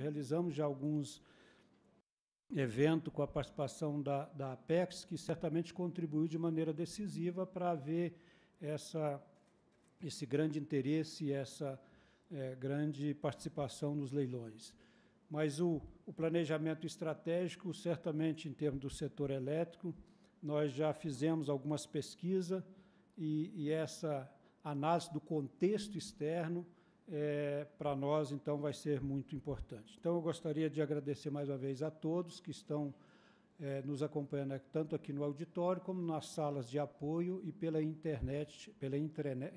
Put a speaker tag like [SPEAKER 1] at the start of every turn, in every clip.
[SPEAKER 1] realizamos já alguns evento com a participação da, da Apex, que certamente contribuiu de maneira decisiva para haver essa, esse grande interesse, essa é, grande participação nos leilões. Mas o, o planejamento estratégico, certamente em termos do setor elétrico, nós já fizemos algumas pesquisas e, e essa análise do contexto externo é, para nós, então, vai ser muito importante. Então, eu gostaria de agradecer mais uma vez a todos que estão é, nos acompanhando tanto aqui no auditório como nas salas de apoio e pela internet, pela intranet,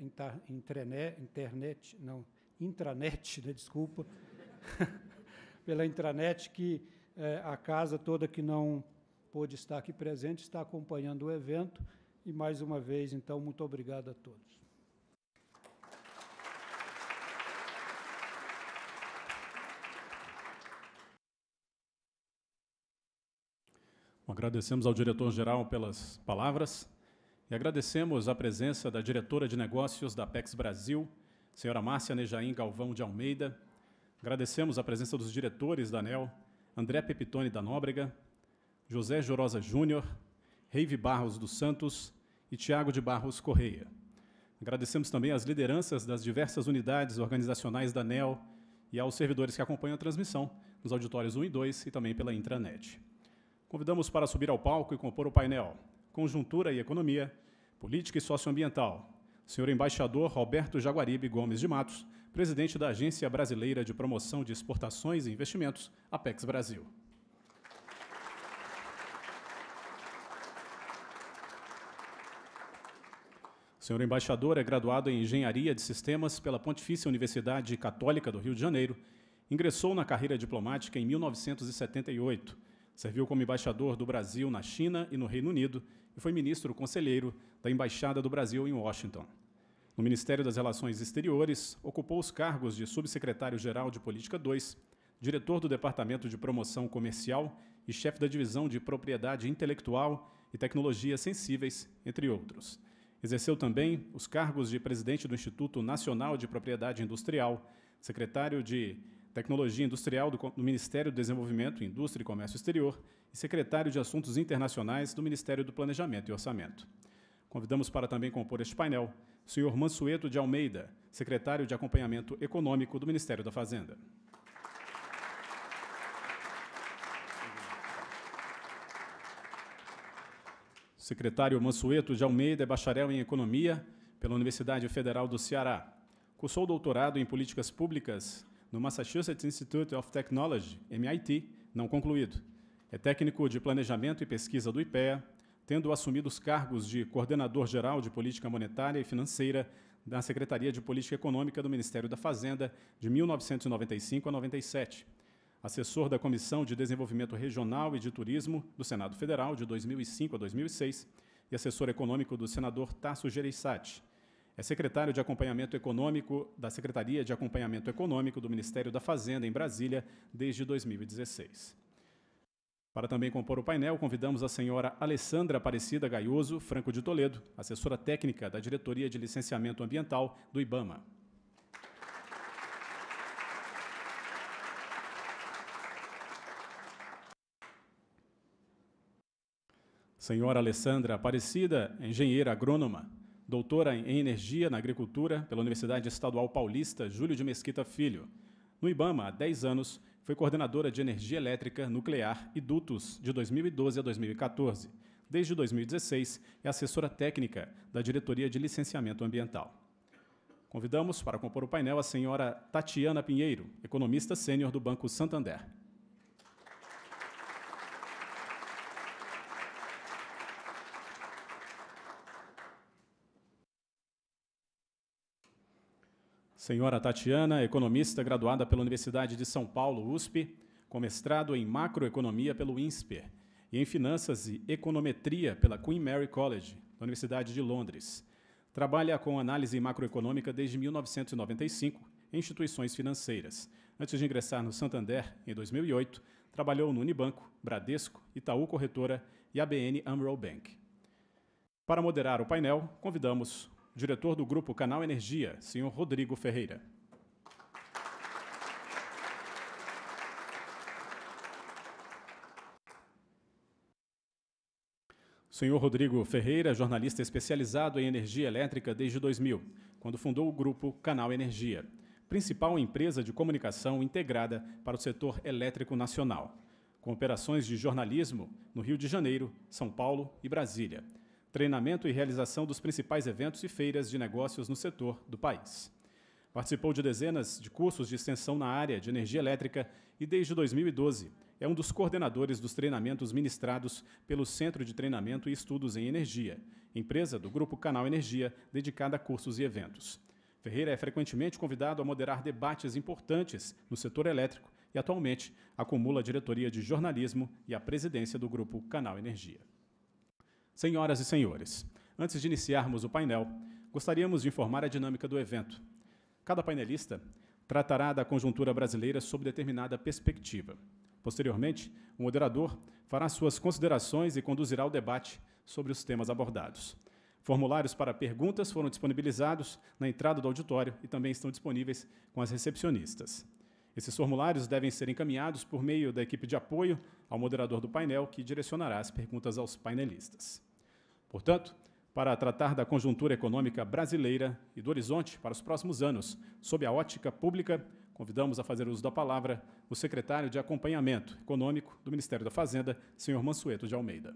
[SPEAKER 1] intranet, internet, não, intranet, né, desculpa, pela intranet que é, a casa toda que não pôde estar aqui presente está acompanhando o evento e mais uma vez, então, muito obrigado a todos.
[SPEAKER 2] Agradecemos ao diretor-geral pelas palavras e agradecemos a presença da diretora de negócios da Pex Brasil, senhora Márcia Nejaim Galvão de Almeida. Agradecemos a presença dos diretores da ANEL, André Pepitone da Nóbrega, José Jorosa Júnior, Reive Barros dos Santos e Tiago de Barros Correia. Agradecemos também às lideranças das diversas unidades organizacionais da ANEL e aos servidores que acompanham a transmissão nos auditórios 1 e 2 e também pela intranet convidamos para subir ao palco e compor o painel Conjuntura e Economia, Política e Socioambiental, senhor embaixador Roberto Jaguaribe Gomes de Matos, presidente da Agência Brasileira de Promoção de Exportações e Investimentos, Apex Brasil. O senhor embaixador é graduado em Engenharia de Sistemas pela Pontifícia Universidade Católica do Rio de Janeiro. Ingressou na carreira diplomática em 1978 Serviu como embaixador do Brasil na China e no Reino Unido e foi ministro conselheiro da Embaixada do Brasil em Washington. No Ministério das Relações Exteriores, ocupou os cargos de subsecretário-geral de Política 2, diretor do Departamento de Promoção Comercial e chefe da Divisão de Propriedade Intelectual e Tecnologias Sensíveis, entre outros. Exerceu também os cargos de presidente do Instituto Nacional de Propriedade Industrial, secretário de Tecnologia Industrial do, do, Ministério do Desenvolvimento, Indústria e Comércio Exterior e secretário de Assuntos Internacionais do Ministério do Planejamento e Orçamento. Convidamos para também compor este painel o senhor Mansueto de Almeida, secretário de Acompanhamento Econômico do Ministério da Fazenda. O secretário Mansueto de Almeida é bacharel em Economia pela Universidade Federal do Ceará. Cursou doutorado em Políticas Públicas no Massachusetts Institute of Technology, MIT, não concluído. É técnico de planejamento e pesquisa do IPEA, tendo assumido os cargos de coordenador geral de política monetária e financeira da Secretaria de Política Econômica do Ministério da Fazenda de 1995 a 97. Assessor da Comissão de Desenvolvimento Regional e de Turismo do Senado Federal de 2005 a 2006 e assessor econômico do senador Tasso Gereissati. É secretário de Acompanhamento Econômico da Secretaria de Acompanhamento Econômico do Ministério da Fazenda, em Brasília, desde 2016. Para também compor o painel, convidamos a senhora Alessandra Aparecida Gaioso Franco de Toledo, assessora técnica da Diretoria de Licenciamento Ambiental do IBAMA. Senhora Alessandra Aparecida, engenheira agrônoma, doutora em Energia na Agricultura pela Universidade Estadual Paulista Júlio de Mesquita Filho. No IBAMA, há 10 anos, foi coordenadora de Energia Elétrica, Nuclear e Dutos de 2012 a 2014. Desde 2016, é assessora técnica da Diretoria de Licenciamento Ambiental. Convidamos para compor o painel a senhora Tatiana Pinheiro, economista sênior do Banco Santander. Senhora Tatiana, economista graduada pela Universidade de São Paulo, USP, com mestrado em macroeconomia pelo INSPER e em finanças e econometria pela Queen Mary College, da Universidade de Londres. Trabalha com análise macroeconômica desde 1995 em instituições financeiras. Antes de ingressar no Santander, em 2008, trabalhou no Unibanco, Bradesco, Itaú Corretora e ABN Amro Bank. Para moderar o painel, convidamos diretor do Grupo Canal Energia, senhor Rodrigo Ferreira. Senhor Rodrigo Ferreira, jornalista especializado em energia elétrica desde 2000, quando fundou o grupo Canal Energia, principal empresa de comunicação integrada para o setor elétrico nacional, com operações de jornalismo no Rio de Janeiro, São Paulo e Brasília treinamento e realização dos principais eventos e feiras de negócios no setor do país. Participou de dezenas de cursos de extensão na área de energia elétrica e, desde 2012, é um dos coordenadores dos treinamentos ministrados pelo Centro de Treinamento e Estudos em Energia, empresa do Grupo Canal Energia, dedicada a cursos e eventos. Ferreira é frequentemente convidado a moderar debates importantes no setor elétrico e atualmente acumula a diretoria de jornalismo e a presidência do grupo Canal Energia. Senhoras e senhores, antes de iniciarmos o painel, gostaríamos de informar a dinâmica do evento. Cada painelista tratará da conjuntura brasileira sob determinada perspectiva. Posteriormente, o moderador fará suas considerações e conduzirá o debate sobre os temas abordados. Formulários para perguntas foram disponibilizados na entrada do auditório e também estão disponíveis com as recepcionistas. Esses formulários devem ser encaminhados por meio da equipe de apoio ao moderador do painel, que direcionará as perguntas aos painelistas. Portanto, para tratar da conjuntura econômica brasileira e do horizonte para os próximos anos, sob a ótica pública, convidamos a fazer uso da palavra o secretário de Acompanhamento Econômico do Ministério da Fazenda, senhor Mansueto de Almeida.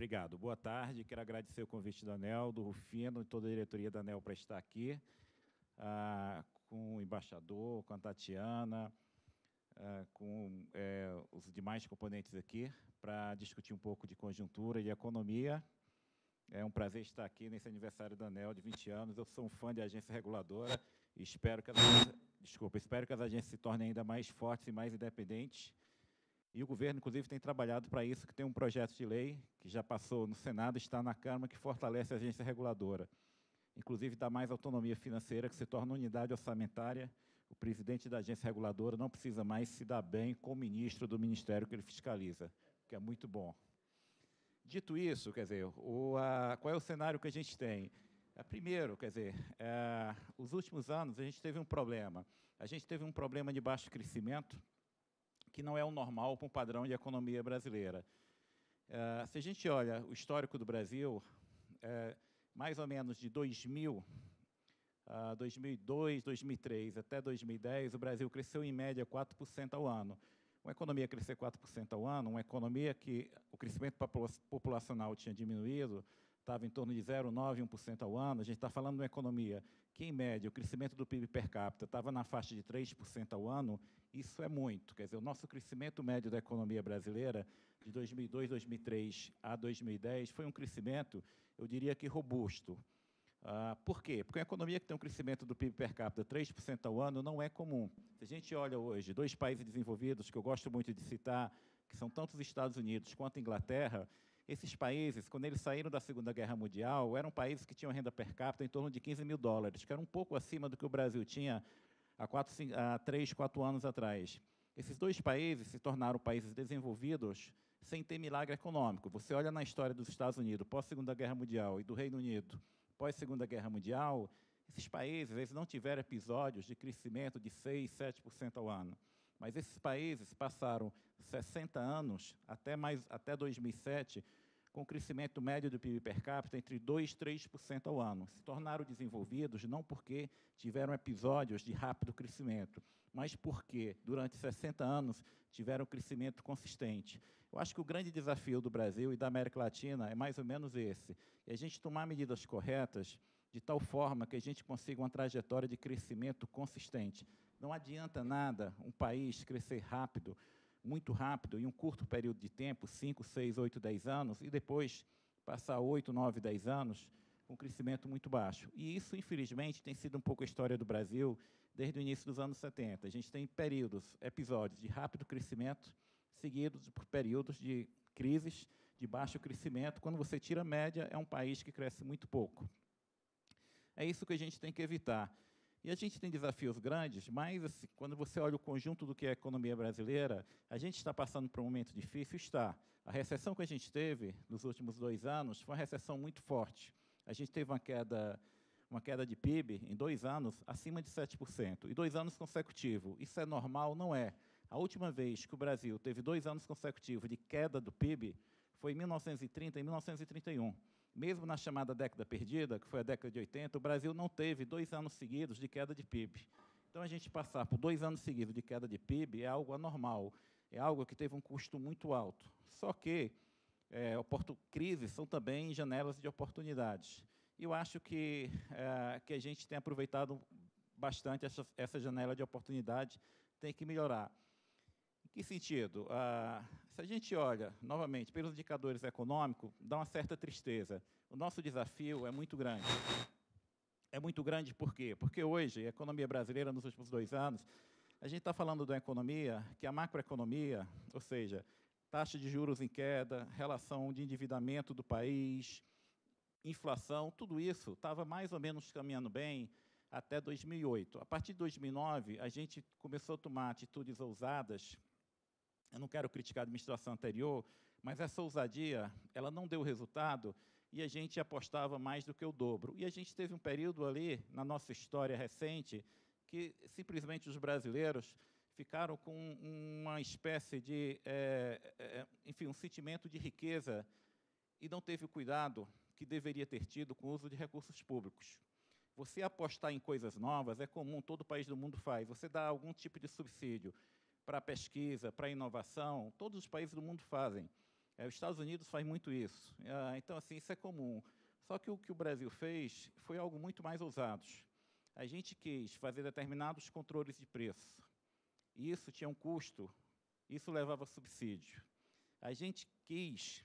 [SPEAKER 3] Obrigado. Boa tarde. Quero agradecer o convite do ANEL, do Rufino e toda a diretoria da ANEL para estar aqui, ah, com o embaixador, com a Tatiana, ah, com é, os demais componentes aqui, para discutir um pouco de conjuntura e de economia. É um prazer estar aqui nesse aniversário da ANEL de 20 anos. Eu sou um fã de agência reguladora e espero que as, desculpa, espero que as agências se tornem ainda mais fortes e mais independentes e o governo, inclusive, tem trabalhado para isso, que tem um projeto de lei que já passou no Senado, está na Câmara, que fortalece a agência reguladora. Inclusive, dá mais autonomia financeira, que se torna unidade orçamentária. O presidente da agência reguladora não precisa mais se dar bem com o ministro do ministério que ele fiscaliza, o que é muito bom. Dito isso, quer dizer, o, a, qual é o cenário que a gente tem? É, primeiro, quer dizer, é, os últimos anos a gente teve um problema. A gente teve um problema de baixo crescimento, que não é o normal para um padrão de economia brasileira. Eh, se a gente olha o histórico do Brasil, eh, mais ou menos de 2000, 2002, 2003 até 2010, o Brasil cresceu em média 4% ao ano. Uma economia crescer 4% ao ano, uma economia que o crescimento populacional tinha diminuído, estava em torno de 0,9%, 1% ao ano, a gente está falando de uma economia que, em média, o crescimento do PIB per capita estava na faixa de 3% ao ano, isso é muito. Quer dizer, o nosso crescimento médio da economia brasileira, de 2002, 2003 a 2010, foi um crescimento, eu diria que robusto. Ah, por quê? Porque uma economia que tem um crescimento do PIB per capita 3% ao ano não é comum. Se a gente olha hoje, dois países desenvolvidos que eu gosto muito de citar, que são tanto os Estados Unidos quanto a Inglaterra, esses países, quando eles saíram da Segunda Guerra Mundial, eram países que tinham renda per capita em torno de 15 mil dólares, que era um pouco acima do que o Brasil tinha há, quatro, há três, quatro anos atrás. Esses dois países se tornaram países desenvolvidos sem ter milagre econômico. Você olha na história dos Estados Unidos pós-Segunda Guerra Mundial e do Reino Unido pós-Segunda Guerra Mundial, esses países eles não tiveram episódios de crescimento de 6, 7% ao ano. Mas esses países passaram 60 anos, até, mais, até 2007, com crescimento médio do PIB per capita entre 2% e 3% ao ano. Se tornaram desenvolvidos não porque tiveram episódios de rápido crescimento, mas porque, durante 60 anos, tiveram crescimento consistente. Eu acho que o grande desafio do Brasil e da América Latina é mais ou menos esse: é a gente tomar medidas corretas de tal forma que a gente consiga uma trajetória de crescimento consistente. Não adianta nada um país crescer rápido muito rápido, em um curto período de tempo 5, 6, 8, 10 anos e depois passar 8, 9, 10 anos com um crescimento muito baixo. E isso, infelizmente, tem sido um pouco a história do Brasil desde o início dos anos 70. A gente tem períodos, episódios de rápido crescimento, seguidos por períodos de crises de baixo crescimento. Quando você tira a média, é um país que cresce muito pouco. É isso que a gente tem que evitar. E a gente tem desafios grandes, mas assim, quando você olha o conjunto do que é a economia brasileira, a gente está passando por um momento difícil, está. A recessão que a gente teve nos últimos dois anos foi uma recessão muito forte. A gente teve uma queda, uma queda de PIB em dois anos acima de 7%, e dois anos consecutivos. Isso é normal? Não é. A última vez que o Brasil teve dois anos consecutivos de queda do PIB foi em 1930 e 1931 mesmo na chamada década perdida, que foi a década de 80, o Brasil não teve dois anos seguidos de queda de PIB. Então, a gente passar por dois anos seguidos de queda de PIB é algo anormal, é algo que teve um custo muito alto. Só que é, crises são também janelas de oportunidades. E eu acho que, é, que a gente tem aproveitado bastante essa, essa janela de oportunidade, tem que melhorar que sentido? Ah, se a gente olha, novamente, pelos indicadores econômicos, dá uma certa tristeza. O nosso desafio é muito grande. É muito grande por quê? Porque hoje, a economia brasileira, nos últimos dois anos, a gente está falando de uma economia que a macroeconomia, ou seja, taxa de juros em queda, relação de endividamento do país, inflação, tudo isso estava mais ou menos caminhando bem, até 2008. A partir de 2009, a gente começou a tomar atitudes ousadas eu não quero criticar a administração anterior, mas essa ousadia, ela não deu resultado e a gente apostava mais do que o dobro. E a gente teve um período ali, na nossa história recente, que simplesmente os brasileiros ficaram com uma espécie de, é, é, enfim, um sentimento de riqueza e não teve o cuidado que deveria ter tido com o uso de recursos públicos. Você apostar em coisas novas é comum, todo país do mundo faz. Você dá algum tipo de subsídio para a pesquisa, para a inovação, todos os países do mundo fazem. É, os Estados Unidos faz muito isso. É, então, assim, isso é comum. Só que o que o Brasil fez foi algo muito mais ousado. A gente quis fazer determinados controles de preço. Isso tinha um custo, isso levava subsídio. A gente quis,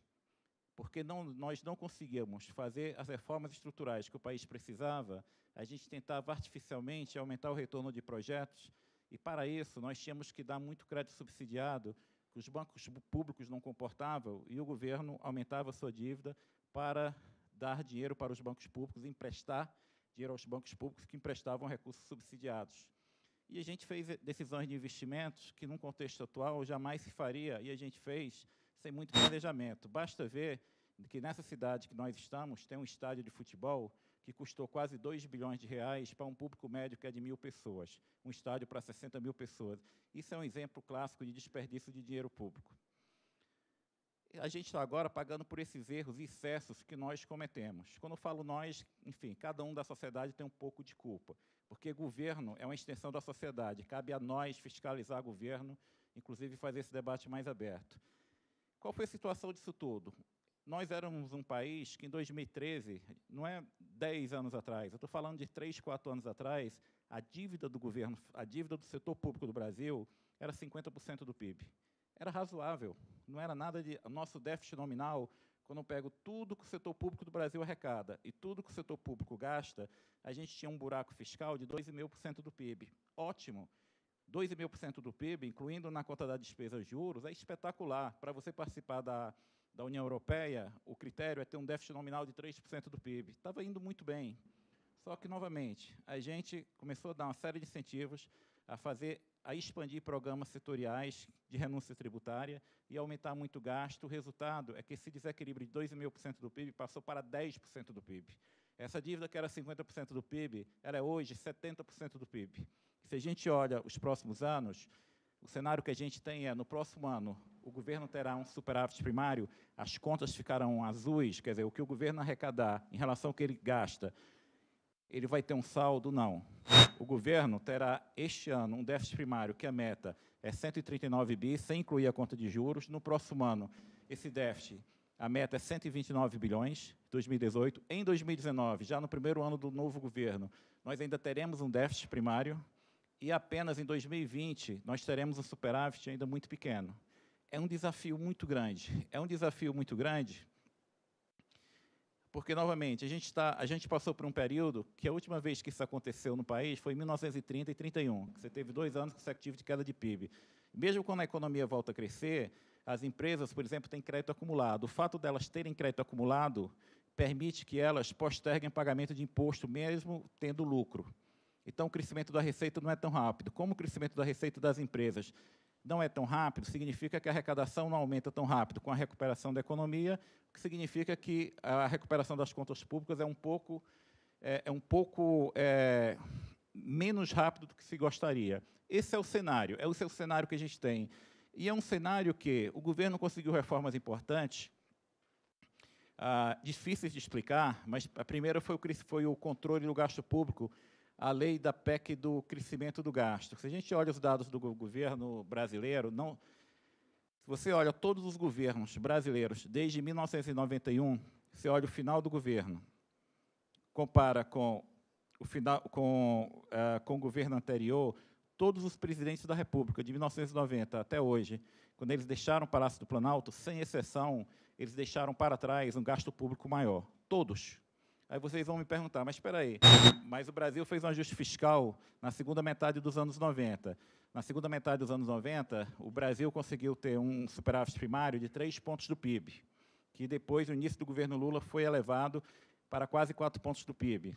[SPEAKER 3] porque não, nós não conseguíamos fazer as reformas estruturais que o país precisava, a gente tentava artificialmente aumentar o retorno de projetos e para isso, nós tínhamos que dar muito crédito subsidiado, que os bancos públicos não comportavam, e o governo aumentava a sua dívida para dar dinheiro para os bancos públicos, emprestar dinheiro aos bancos públicos que emprestavam recursos subsidiados. E a gente fez decisões de investimentos que, num contexto atual, jamais se faria, e a gente fez sem muito planejamento. Basta ver que, nessa cidade que nós estamos, tem um estádio de futebol que custou quase 2 bilhões de reais para um público médio que é de mil pessoas, um estádio para 60 mil pessoas. Isso é um exemplo clássico de desperdício de dinheiro público. A gente está agora pagando por esses erros e excessos que nós cometemos. Quando eu falo nós, enfim, cada um da sociedade tem um pouco de culpa, porque governo é uma extensão da sociedade, cabe a nós fiscalizar governo, inclusive fazer esse debate mais aberto. Qual foi a situação disso tudo? Nós éramos um país que, em 2013, não é 10 anos atrás, eu estou falando de 3, 4 anos atrás, a dívida do governo, a dívida do setor público do Brasil era 50% do PIB. Era razoável, não era nada de. Nosso déficit nominal, quando eu pego tudo que o setor público do Brasil arrecada e tudo que o setor público gasta, a gente tinha um buraco fiscal de 2,5% do PIB. Ótimo! 2,5% do PIB, incluindo na conta da despesa juros, é espetacular. Para você participar da da União Europeia, o critério é ter um déficit nominal de 3% do PIB. Estava indo muito bem. Só que, novamente, a gente começou a dar uma série de incentivos a fazer a expandir programas setoriais de renúncia tributária e aumentar muito o gasto. O resultado é que esse desequilíbrio de 2,5% do PIB passou para 10% do PIB. Essa dívida que era 50% do PIB, ela é hoje 70% do PIB. Se a gente olha os próximos anos, o cenário que a gente tem é, no próximo ano, o governo terá um superávit primário, as contas ficarão azuis, quer dizer, o que o governo arrecadar em relação ao que ele gasta, ele vai ter um saldo? Não. O governo terá este ano um déficit primário que a meta é 139 bi, sem incluir a conta de juros. No próximo ano, esse déficit, a meta é 129 bilhões, 2018. Em 2019, já no primeiro ano do novo governo, nós ainda teremos um déficit primário e apenas em 2020 nós teremos um superávit ainda muito pequeno é um desafio muito grande. É um desafio muito grande, porque, novamente, a gente, tá, a gente passou por um período que a última vez que isso aconteceu no país foi em 1930 e 31, que você teve dois anos consecutivos de queda de PIB. Mesmo quando a economia volta a crescer, as empresas, por exemplo, têm crédito acumulado. O fato delas terem crédito acumulado permite que elas posterguem pagamento de imposto, mesmo tendo lucro. Então, o crescimento da receita não é tão rápido. Como o crescimento da receita das empresas não é tão rápido, significa que a arrecadação não aumenta tão rápido com a recuperação da economia, o que significa que a recuperação das contas públicas é um pouco, é, é um pouco é, menos rápido do que se gostaria. Esse é o cenário, é o seu cenário que a gente tem. E é um cenário que o governo conseguiu reformas importantes, ah, difíceis de explicar, mas a primeira foi o, foi o controle do gasto público, a lei da PEC do crescimento do gasto. Se a gente olha os dados do governo brasileiro, não, se você olha todos os governos brasileiros desde 1991, você olha o final do governo, compara com o final com, uh, com o governo anterior, todos os presidentes da República de 1990 até hoje, quando eles deixaram o Palácio do Planalto, sem exceção, eles deixaram para trás um gasto público maior. Todos, Aí vocês vão me perguntar, mas espera aí, mas o Brasil fez um ajuste fiscal na segunda metade dos anos 90. Na segunda metade dos anos 90, o Brasil conseguiu ter um superávit primário de 3 pontos do PIB, que depois, no início do governo Lula, foi elevado para quase 4 pontos do PIB.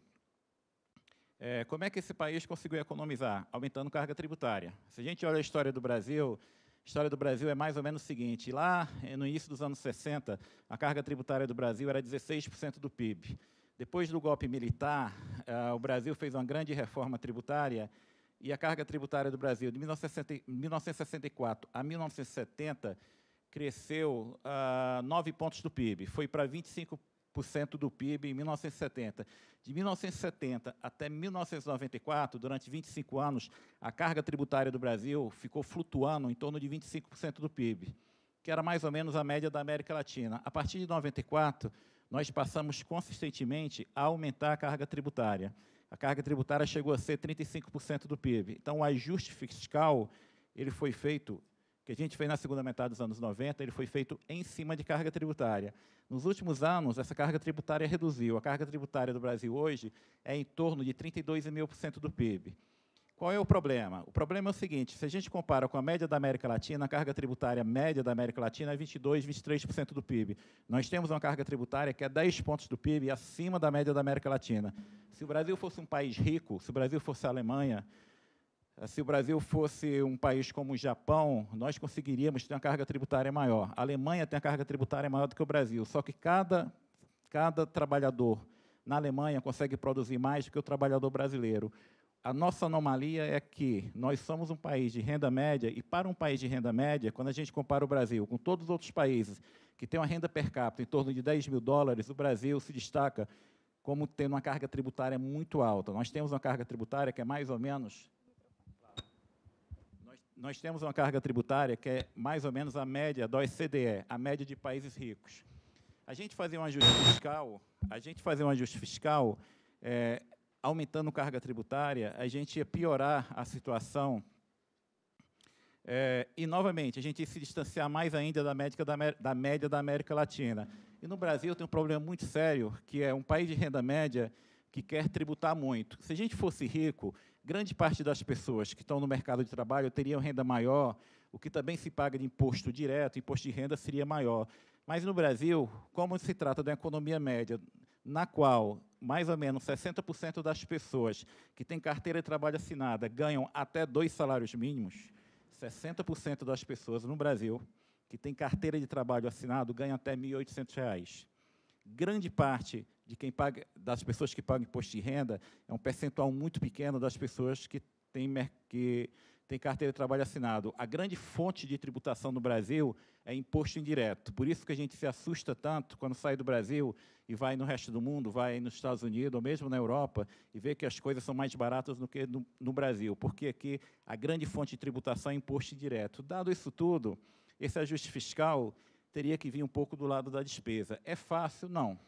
[SPEAKER 3] É, como é que esse país conseguiu economizar? Aumentando carga tributária. Se a gente olha a história do Brasil, a história do Brasil é mais ou menos o seguinte: lá eh, no início dos anos 60, a carga tributária do Brasil era 16% do PIB. Depois do golpe militar, uh, o Brasil fez uma grande reforma tributária e a carga tributária do Brasil de 1964 a 1970 cresceu uh, ah, 9 pontos do PIB, foi para 25% do PIB em 1970. De 1970 até 1994, durante 25 anos, a carga tributária do Brasil ficou flutuando em torno de 25% do PIB, que era mais ou menos a média da América Latina. A partir de 1994, nós passamos consistentemente a aumentar a carga tributária. A carga tributária chegou a ser 35% do PIB. Então, o ajuste fiscal ele foi feito, que a gente fez na segunda metade dos anos 90, ele foi feito em cima de carga tributária. Nos últimos anos, essa carga tributária reduziu. A carga tributária do Brasil hoje é em torno de 32,5% do PIB. Qual é o problema? O problema é o seguinte: se a gente compara com a média da América Latina, a carga tributária média da América Latina é 22, 23% do PIB. Nós temos uma carga tributária que é 10 pontos do PIB acima da média da América Latina. Se o Brasil fosse um país rico, se o Brasil fosse a Alemanha, se o Brasil fosse um país como o Japão, nós conseguiríamos ter uma carga tributária maior. A Alemanha tem a carga tributária maior do que o Brasil, só que cada, cada trabalhador na Alemanha consegue produzir mais do que o trabalhador brasileiro a nossa anomalia é que nós somos um país de renda média, e para um país de renda média, quando a gente compara o Brasil com todos os outros países que têm uma renda per capita em torno de 10 mil dólares, o Brasil se destaca como tendo uma carga tributária muito alta. Nós temos uma carga tributária que é mais ou menos. Nós, nós temos uma carga tributária que é mais ou menos a média da OECDE, a média de países ricos. A gente fazer um ajuste fiscal, a gente fazer um ajuste fiscal é, aumentando carga tributária, a gente ia piorar a situação. É, e, novamente, a gente ia se distanciar mais ainda da, da, da média da América Latina. E no Brasil tem um problema muito sério, que é um país de renda média que quer tributar muito. Se a gente fosse rico, grande parte das pessoas que estão no mercado de trabalho teriam renda maior, o que também se paga de imposto direto, imposto de renda seria maior. Mas no Brasil, como se trata de uma economia média, na qual mais ou menos 60% das pessoas que têm carteira de trabalho assinada ganham até dois salários mínimos, 60% das pessoas no Brasil que têm carteira de trabalho assinado ganham até R$ 1.800. Grande parte de quem paga, das pessoas que pagam imposto de renda é um percentual muito pequeno das pessoas que têm que tem carteira de trabalho assinado. A grande fonte de tributação no Brasil é imposto indireto. Por isso que a gente se assusta tanto quando sai do Brasil e vai no resto do mundo, vai nos Estados Unidos ou mesmo na Europa e vê que as coisas são mais baratas do que no, no Brasil, porque aqui a grande fonte de tributação é imposto indireto. Dado isso tudo, esse ajuste fiscal teria que vir um pouco do lado da despesa. É fácil? Não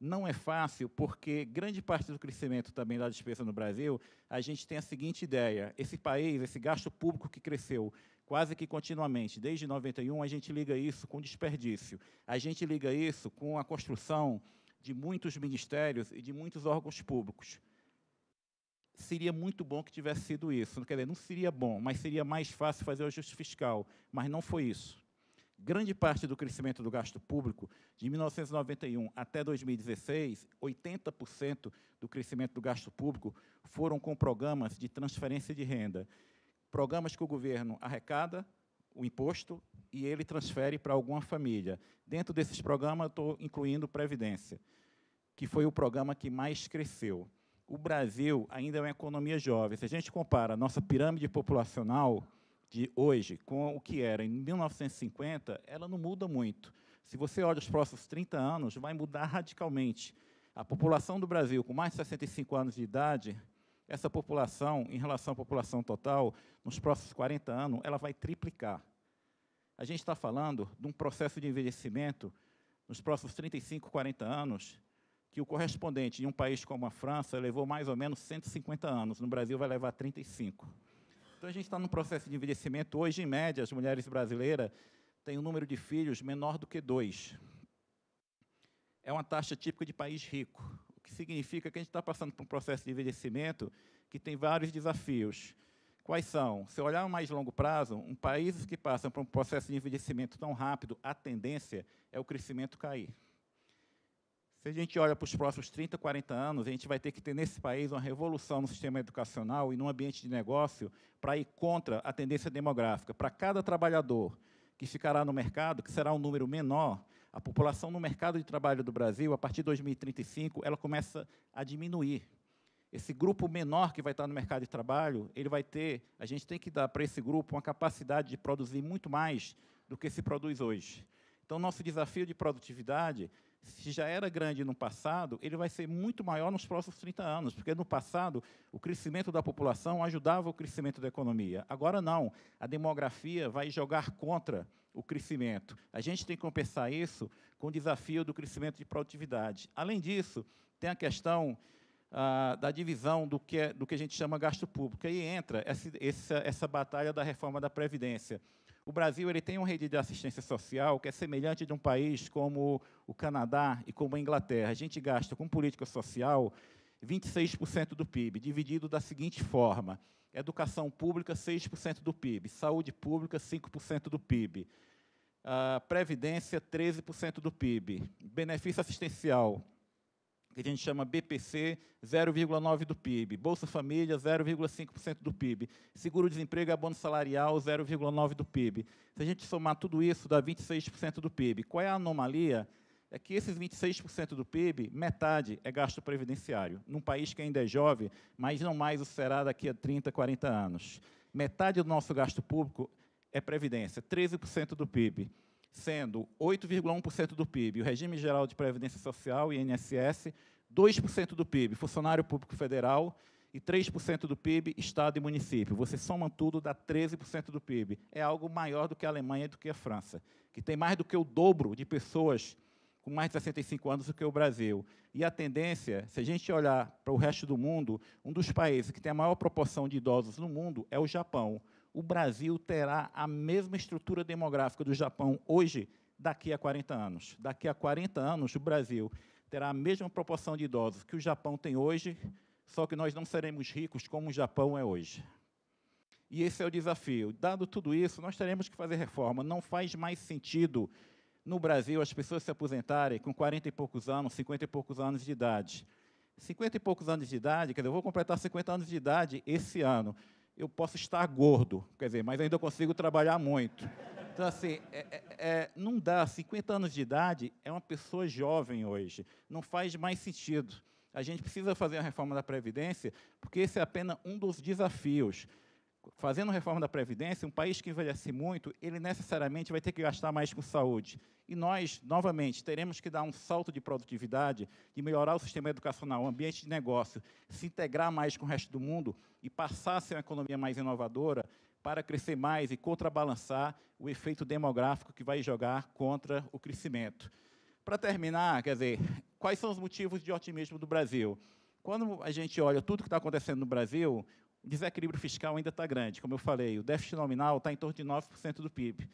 [SPEAKER 3] não é fácil, porque grande parte do crescimento também da despesa no Brasil, a gente tem a seguinte ideia: esse país, esse gasto público que cresceu quase que continuamente, desde 91, a gente liga isso com desperdício, a gente liga isso com a construção de muitos ministérios e de muitos órgãos públicos. Seria muito bom que tivesse sido isso, quer dizer, não seria bom, mas seria mais fácil fazer o ajuste fiscal, mas não foi isso. Grande parte do crescimento do gasto público, de 1991 até 2016, 80% do crescimento do gasto público foram com programas de transferência de renda. Programas que o governo arrecada o imposto e ele transfere para alguma família. Dentro desses programas, estou incluindo Previdência, que foi o programa que mais cresceu. O Brasil ainda é uma economia jovem. Se a gente compara a nossa pirâmide populacional, de hoje com o que era em 1950, ela não muda muito. Se você olha os próximos 30 anos, vai mudar radicalmente. A população do Brasil com mais de 65 anos de idade, essa população, em relação à população total, nos próximos 40 anos, ela vai triplicar. A gente está falando de um processo de envelhecimento nos próximos 35, 40 anos, que o correspondente em um país como a França levou mais ou menos 150 anos, no Brasil vai levar 35. Então, a gente está num processo de envelhecimento. Hoje, em média, as mulheres brasileiras têm um número de filhos menor do que dois. É uma taxa típica de país rico, o que significa que a gente está passando por um processo de envelhecimento que tem vários desafios. Quais são? Se olhar a mais longo prazo, um países que passam por um processo de envelhecimento tão rápido, a tendência é o crescimento cair. Se a gente olha para os próximos 30, 40 anos, a gente vai ter que ter nesse país uma revolução no sistema educacional e no ambiente de negócio para ir contra a tendência demográfica. Para cada trabalhador que ficará no mercado, que será um número menor, a população no mercado de trabalho do Brasil, a partir de 2035, ela começa a diminuir. Esse grupo menor que vai estar no mercado de trabalho, ele vai ter, a gente tem que dar para esse grupo uma capacidade de produzir muito mais do que se produz hoje. Então, nosso desafio de produtividade se já era grande no passado, ele vai ser muito maior nos próximos 30 anos, porque no passado o crescimento da população ajudava o crescimento da economia. Agora não, a demografia vai jogar contra o crescimento. A gente tem que compensar isso com o desafio do crescimento de produtividade. Além disso, tem a questão ah, da divisão do que, é, do que a gente chama gasto público. Aí entra essa, essa, essa batalha da reforma da Previdência. O Brasil ele tem uma rede de assistência social que é semelhante de um país como o Canadá e como a Inglaterra. A gente gasta com política social 26% do PIB, dividido da seguinte forma: educação pública 6% do PIB, saúde pública 5% do PIB, ah, previdência 13% do PIB, benefício assistencial que a gente chama BPC, 0,9% do PIB, Bolsa Família, 0,5% do PIB, seguro-desemprego e abono salarial, 0,9% do PIB. Se a gente somar tudo isso, dá 26% do PIB. Qual é a anomalia? É que esses 26% do PIB, metade é gasto previdenciário, num país que ainda é jovem, mas não mais o será daqui a 30, 40 anos. Metade do nosso gasto público é previdência, 13% do PIB sendo 8,1% do PIB, o regime geral de previdência social, INSS, 2% do PIB, funcionário público federal, e 3% do PIB, Estado e município. Você soma tudo, dá 13% do PIB. É algo maior do que a Alemanha e do que a França, que tem mais do que o dobro de pessoas com mais de 65 anos do que o Brasil. E a tendência, se a gente olhar para o resto do mundo, um dos países que tem a maior proporção de idosos no mundo é o Japão o Brasil terá a mesma estrutura demográfica do Japão hoje, daqui a 40 anos. Daqui a 40 anos, o Brasil terá a mesma proporção de idosos que o Japão tem hoje, só que nós não seremos ricos como o Japão é hoje. E esse é o desafio. Dado tudo isso, nós teremos que fazer reforma. Não faz mais sentido no Brasil as pessoas se aposentarem com 40 e poucos anos, 50 e poucos anos de idade. 50 e poucos anos de idade, quer dizer, eu vou completar 50 anos de idade esse ano eu posso estar gordo, quer dizer, mas ainda consigo trabalhar muito. Então, assim, é, é, é não dá. 50 anos de idade é uma pessoa jovem hoje. Não faz mais sentido. A gente precisa fazer a reforma da Previdência, porque esse é apenas um dos desafios fazendo reforma da Previdência, um país que envelhece muito, ele necessariamente vai ter que gastar mais com saúde. E nós, novamente, teremos que dar um salto de produtividade, de melhorar o sistema educacional, o ambiente de negócio, se integrar mais com o resto do mundo e passar a ser uma economia mais inovadora para crescer mais e contrabalançar o efeito demográfico que vai jogar contra o crescimento. Para terminar, quer dizer, quais são os motivos de otimismo do Brasil? Quando a gente olha tudo que está acontecendo no Brasil, o desequilíbrio fiscal ainda está grande. Como eu falei, o déficit nominal está em torno de 9% do PIB.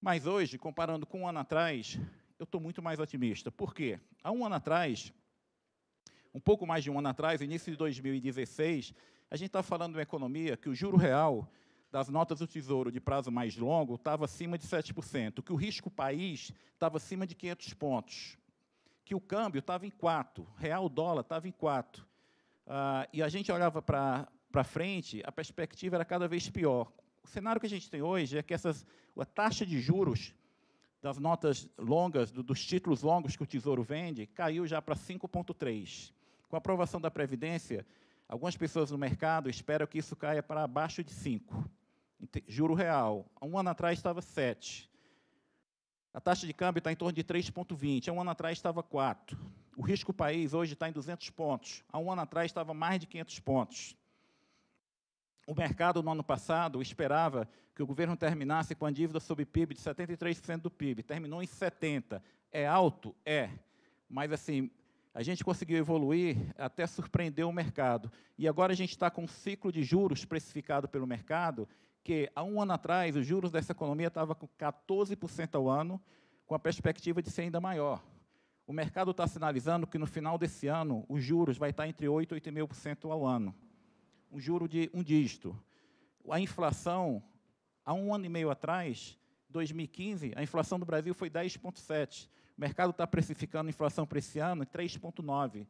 [SPEAKER 3] Mas hoje, comparando com um ano atrás, eu estou muito mais otimista. Por quê? Há um ano atrás, um pouco mais de um ano atrás, início de 2016, a gente estava tá falando de uma economia que o juro real das notas do Tesouro de prazo mais longo estava acima de 7%, que o risco país estava acima de 500 pontos, que o câmbio estava em 4, real dólar estava em 4. Ah, e a gente olhava para para frente, a perspectiva era cada vez pior. O cenário que a gente tem hoje é que essas, a taxa de juros das notas longas, do, dos títulos longos que o Tesouro vende, caiu já para 5,3. Com a aprovação da Previdência, algumas pessoas no mercado esperam que isso caia para abaixo de 5. Juro real. um ano atrás estava 7. A taxa de câmbio está em torno de 3,20. um ano atrás estava 4. O risco país hoje está em 200 pontos. Há um ano atrás estava mais de 500 pontos. O mercado, no ano passado, esperava que o governo terminasse com a dívida sob PIB de 73% do PIB. Terminou em 70%. É alto? É. Mas, assim, a gente conseguiu evoluir até surpreender o mercado. E agora a gente está com um ciclo de juros precificado pelo mercado, que há um ano atrás os juros dessa economia estavam com 14% ao ano, com a perspectiva de ser ainda maior. O mercado está sinalizando que no final desse ano os juros vai estar tá entre 8% e 8,5% ao ano um juro de um dígito. A inflação, há um ano e meio atrás, 2015, a inflação do Brasil foi 10,7. O mercado está precificando a inflação para esse ano 3,9.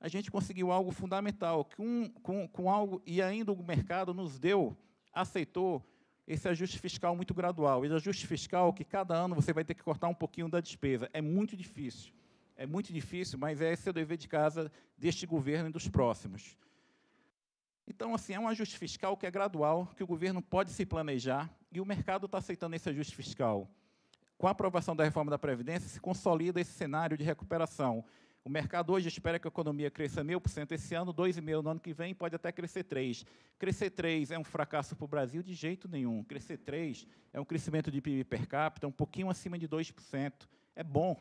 [SPEAKER 3] A gente conseguiu algo fundamental, que um, com, com algo, e ainda o mercado nos deu, aceitou esse ajuste fiscal muito gradual. Esse ajuste fiscal que cada ano você vai ter que cortar um pouquinho da despesa. É muito difícil. É muito difícil, mas esse é o dever de casa deste governo e dos próximos. Então, assim, é um ajuste fiscal que é gradual, que o governo pode se planejar, e o mercado está aceitando esse ajuste fiscal. Com a aprovação da reforma da Previdência, se consolida esse cenário de recuperação. O mercado hoje espera que a economia cresça 1,5% esse ano, 2,5% no ano que vem, pode até crescer 3%. Crescer 3% é um fracasso para o Brasil de jeito nenhum. Crescer 3% é um crescimento de PIB per capita um pouquinho acima de 2%. É bom.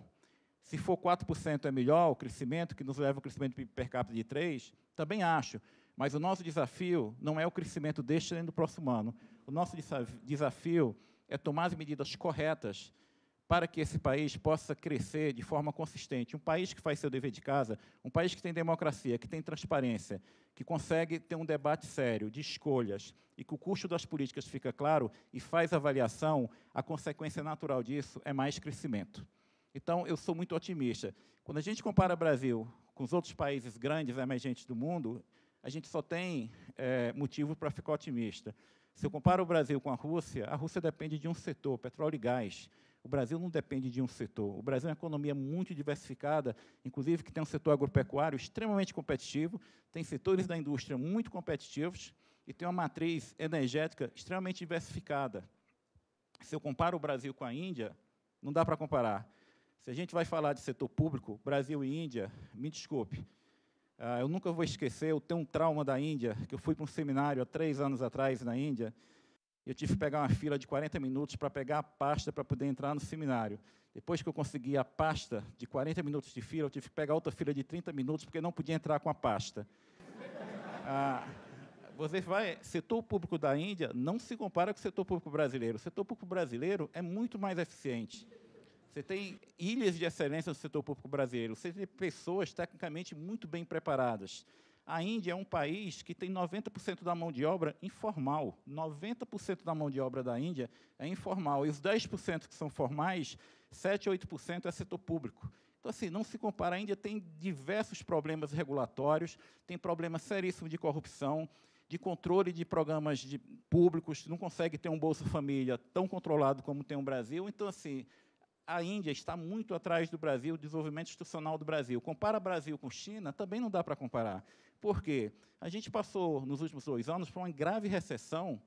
[SPEAKER 3] Se for 4% é melhor o crescimento, que nos leva ao crescimento de PIB per capita de 3%, também acho. Mas o nosso desafio não é o crescimento deste nem do próximo ano. O nosso desafio é tomar as medidas corretas para que esse país possa crescer de forma consistente. Um país que faz seu dever de casa, um país que tem democracia, que tem transparência, que consegue ter um debate sério de escolhas e que o custo das políticas fica claro e faz avaliação, a consequência natural disso é mais crescimento. Então, eu sou muito otimista. Quando a gente compara o Brasil com os outros países grandes emergentes do mundo, a gente só tem é, motivo para ficar otimista. Se eu comparo o Brasil com a Rússia, a Rússia depende de um setor, petróleo e gás. O Brasil não depende de um setor. O Brasil é uma economia muito diversificada, inclusive que tem um setor agropecuário extremamente competitivo, tem setores da indústria muito competitivos e tem uma matriz energética extremamente diversificada. Se eu comparo o Brasil com a Índia, não dá para comparar. Se a gente vai falar de setor público, Brasil e Índia, me desculpe, Uh, eu nunca vou esquecer, eu tenho um trauma da Índia, que eu fui para um seminário há três anos atrás na Índia, e eu tive que pegar uma fila de 40 minutos para pegar a pasta para poder entrar no seminário. Depois que eu consegui a pasta de 40 minutos de fila, eu tive que pegar outra fila de 30 minutos, porque não podia entrar com a pasta. Uh, você vai, setor público da Índia não se compara com o setor público brasileiro. O setor público brasileiro é muito mais eficiente. Você tem ilhas de excelência no setor público brasileiro. Você tem pessoas tecnicamente muito bem preparadas. A Índia é um país que tem 90% da mão de obra informal. 90% da mão de obra da Índia é informal. E os 10% que são formais, 7, 8% é setor público. Então, assim, não se compara. A Índia tem diversos problemas regulatórios, tem problema seríssimo de corrupção, de controle de programas de públicos, não consegue ter um Bolsa Família tão controlado como tem o Brasil. Então, assim, a Índia está muito atrás do Brasil, do desenvolvimento institucional do Brasil. Compara Brasil com China, também não dá para comparar. Por quê? A gente passou, nos últimos dois anos, por uma grave recessão,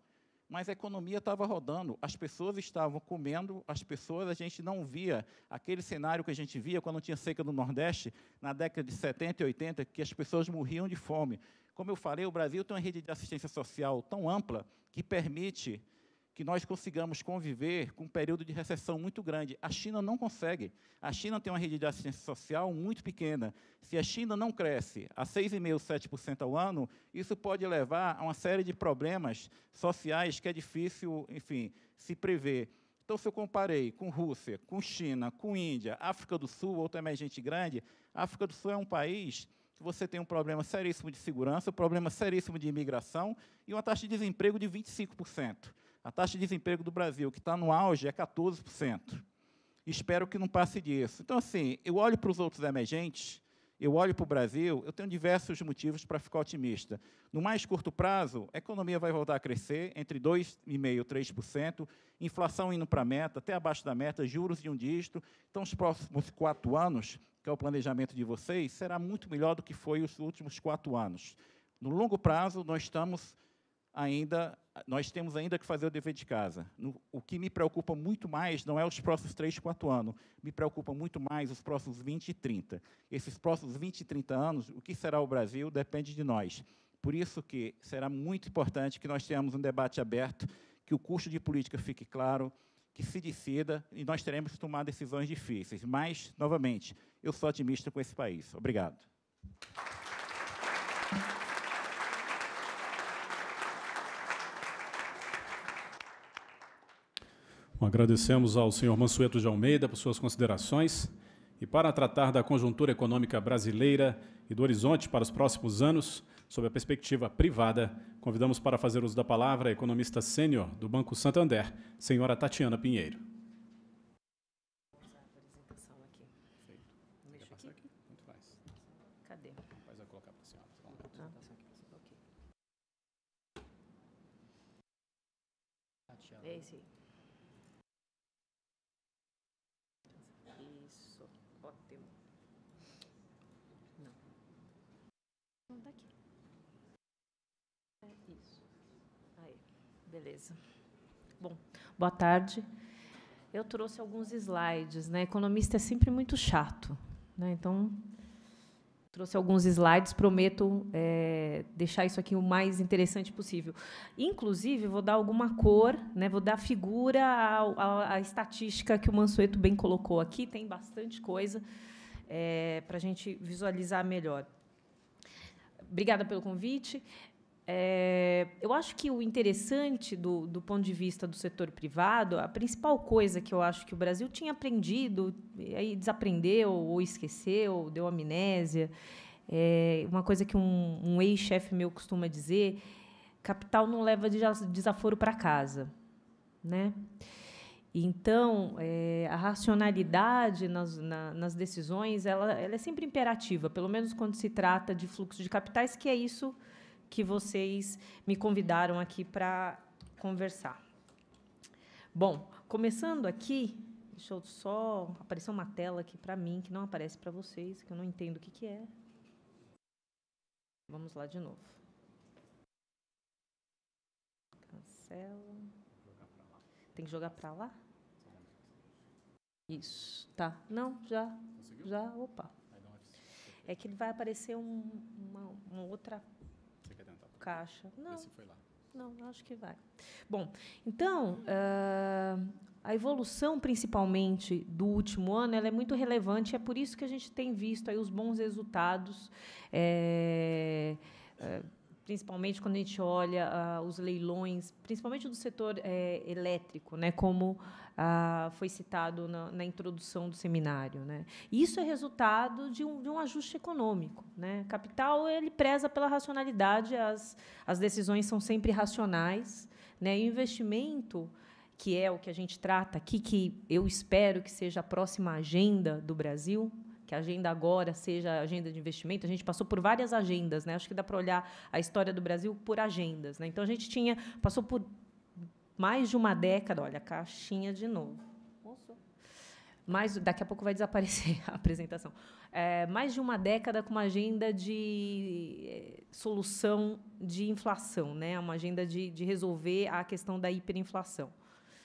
[SPEAKER 3] mas a economia estava rodando, as pessoas estavam comendo, as pessoas, a gente não via aquele cenário que a gente via quando tinha seca no Nordeste, na década de 70 e 80, que as pessoas morriam de fome. Como eu falei, o Brasil tem uma rede de assistência social tão ampla que permite que nós consigamos conviver com um período de recessão muito grande. A China não consegue. A China tem uma rede de assistência social muito pequena. Se a China não cresce a 6,5%, 7% ao ano, isso pode levar a uma série de problemas sociais que é difícil, enfim, se prever. Então, se eu comparei com Rússia, com China, com Índia, África do Sul, outra é emergente grande, a África do Sul é um país que você tem um problema seríssimo de segurança, um problema seríssimo de imigração e uma taxa de desemprego de 25%. A taxa de desemprego do Brasil, que está no auge, é 14%. Espero que não passe disso. Então, assim, eu olho para os outros emergentes, eu olho para o Brasil, eu tenho diversos motivos para ficar otimista. No mais curto prazo, a economia vai voltar a crescer entre 2,5% e 3%, inflação indo para a meta, até abaixo da meta, juros de um dígito. Então, os próximos quatro anos, que é o planejamento de vocês, será muito melhor do que foi os últimos quatro anos. No longo prazo, nós estamos ainda nós temos ainda que fazer o dever de casa. No, o que me preocupa muito mais não é os próximos 3, 4 anos, me preocupa muito mais os próximos 20 e 30. Esses próximos 20 e 30 anos, o que será o Brasil depende de nós. Por isso que será muito importante que nós tenhamos um debate aberto, que o custo de política fique claro, que se decida e nós teremos que tomar decisões difíceis. Mas, novamente, eu sou otimista com esse país. Obrigado.
[SPEAKER 2] Bom, agradecemos ao senhor Mansueto de Almeida por suas considerações. E para tratar da conjuntura econômica brasileira e do horizonte para os próximos anos, sob a perspectiva privada, convidamos para fazer uso da palavra a economista sênior do Banco Santander, senhora Tatiana Pinheiro.
[SPEAKER 4] Boa tarde. Eu trouxe alguns slides. Né? Economista é sempre muito chato. Né? Então, trouxe alguns slides. Prometo é, deixar isso aqui o mais interessante possível. Inclusive, vou dar alguma cor, né? vou dar figura à, estatística que o Mansueto bem colocou aqui. Tem bastante coisa é, para a gente visualizar melhor. Obrigada pelo convite. É, eu acho que o interessante do, do ponto de vista do setor privado, a principal coisa que eu acho que o Brasil tinha aprendido, e aí desaprendeu, ou esqueceu, deu amnésia, é uma coisa que um, um ex-chefe meu costuma dizer: capital não leva desaforo para casa. Né? Então, é, a racionalidade nas, na, nas decisões ela, ela é sempre imperativa, pelo menos quando se trata de fluxo de capitais, que é isso que que vocês me convidaram aqui para conversar. Bom, começando aqui, deixa eu só. Apareceu uma tela aqui para mim que não aparece para vocês, que eu não entendo o que, que é. Vamos lá de novo. Cancela. Tem que jogar para lá? Isso, tá. Não, já. Conseguiu? Já, opa. É que ele vai aparecer um, uma, uma outra caixa. Não. foi lá. Não, acho que vai. Bom, então, uh, a evolução, principalmente, do último ano, ela é muito relevante. É por isso que a gente tem visto aí os bons resultados. É, principalmente quando a gente olha uh, os leilões, principalmente do setor é, elétrico, né, como uh, foi citado na, na, introdução do seminário. Né. Isso é resultado de um, de um ajuste econômico. Né. Capital ele preza pela racionalidade, as, as decisões são sempre racionais. Né, e o investimento que é o que a gente trata aqui, que eu espero que seja a próxima agenda do Brasil, que a agenda agora seja a agenda de investimento. A gente passou por várias agendas, né? Acho que dá para olhar a história do Brasil por agendas, né? Então a gente tinha passou por mais de uma década, olha, caixinha de novo. Mais, daqui a pouco vai desaparecer a apresentação. É, mais de uma década com uma agenda de é, solução de inflação, né? uma agenda de, de resolver a questão da hiperinflação.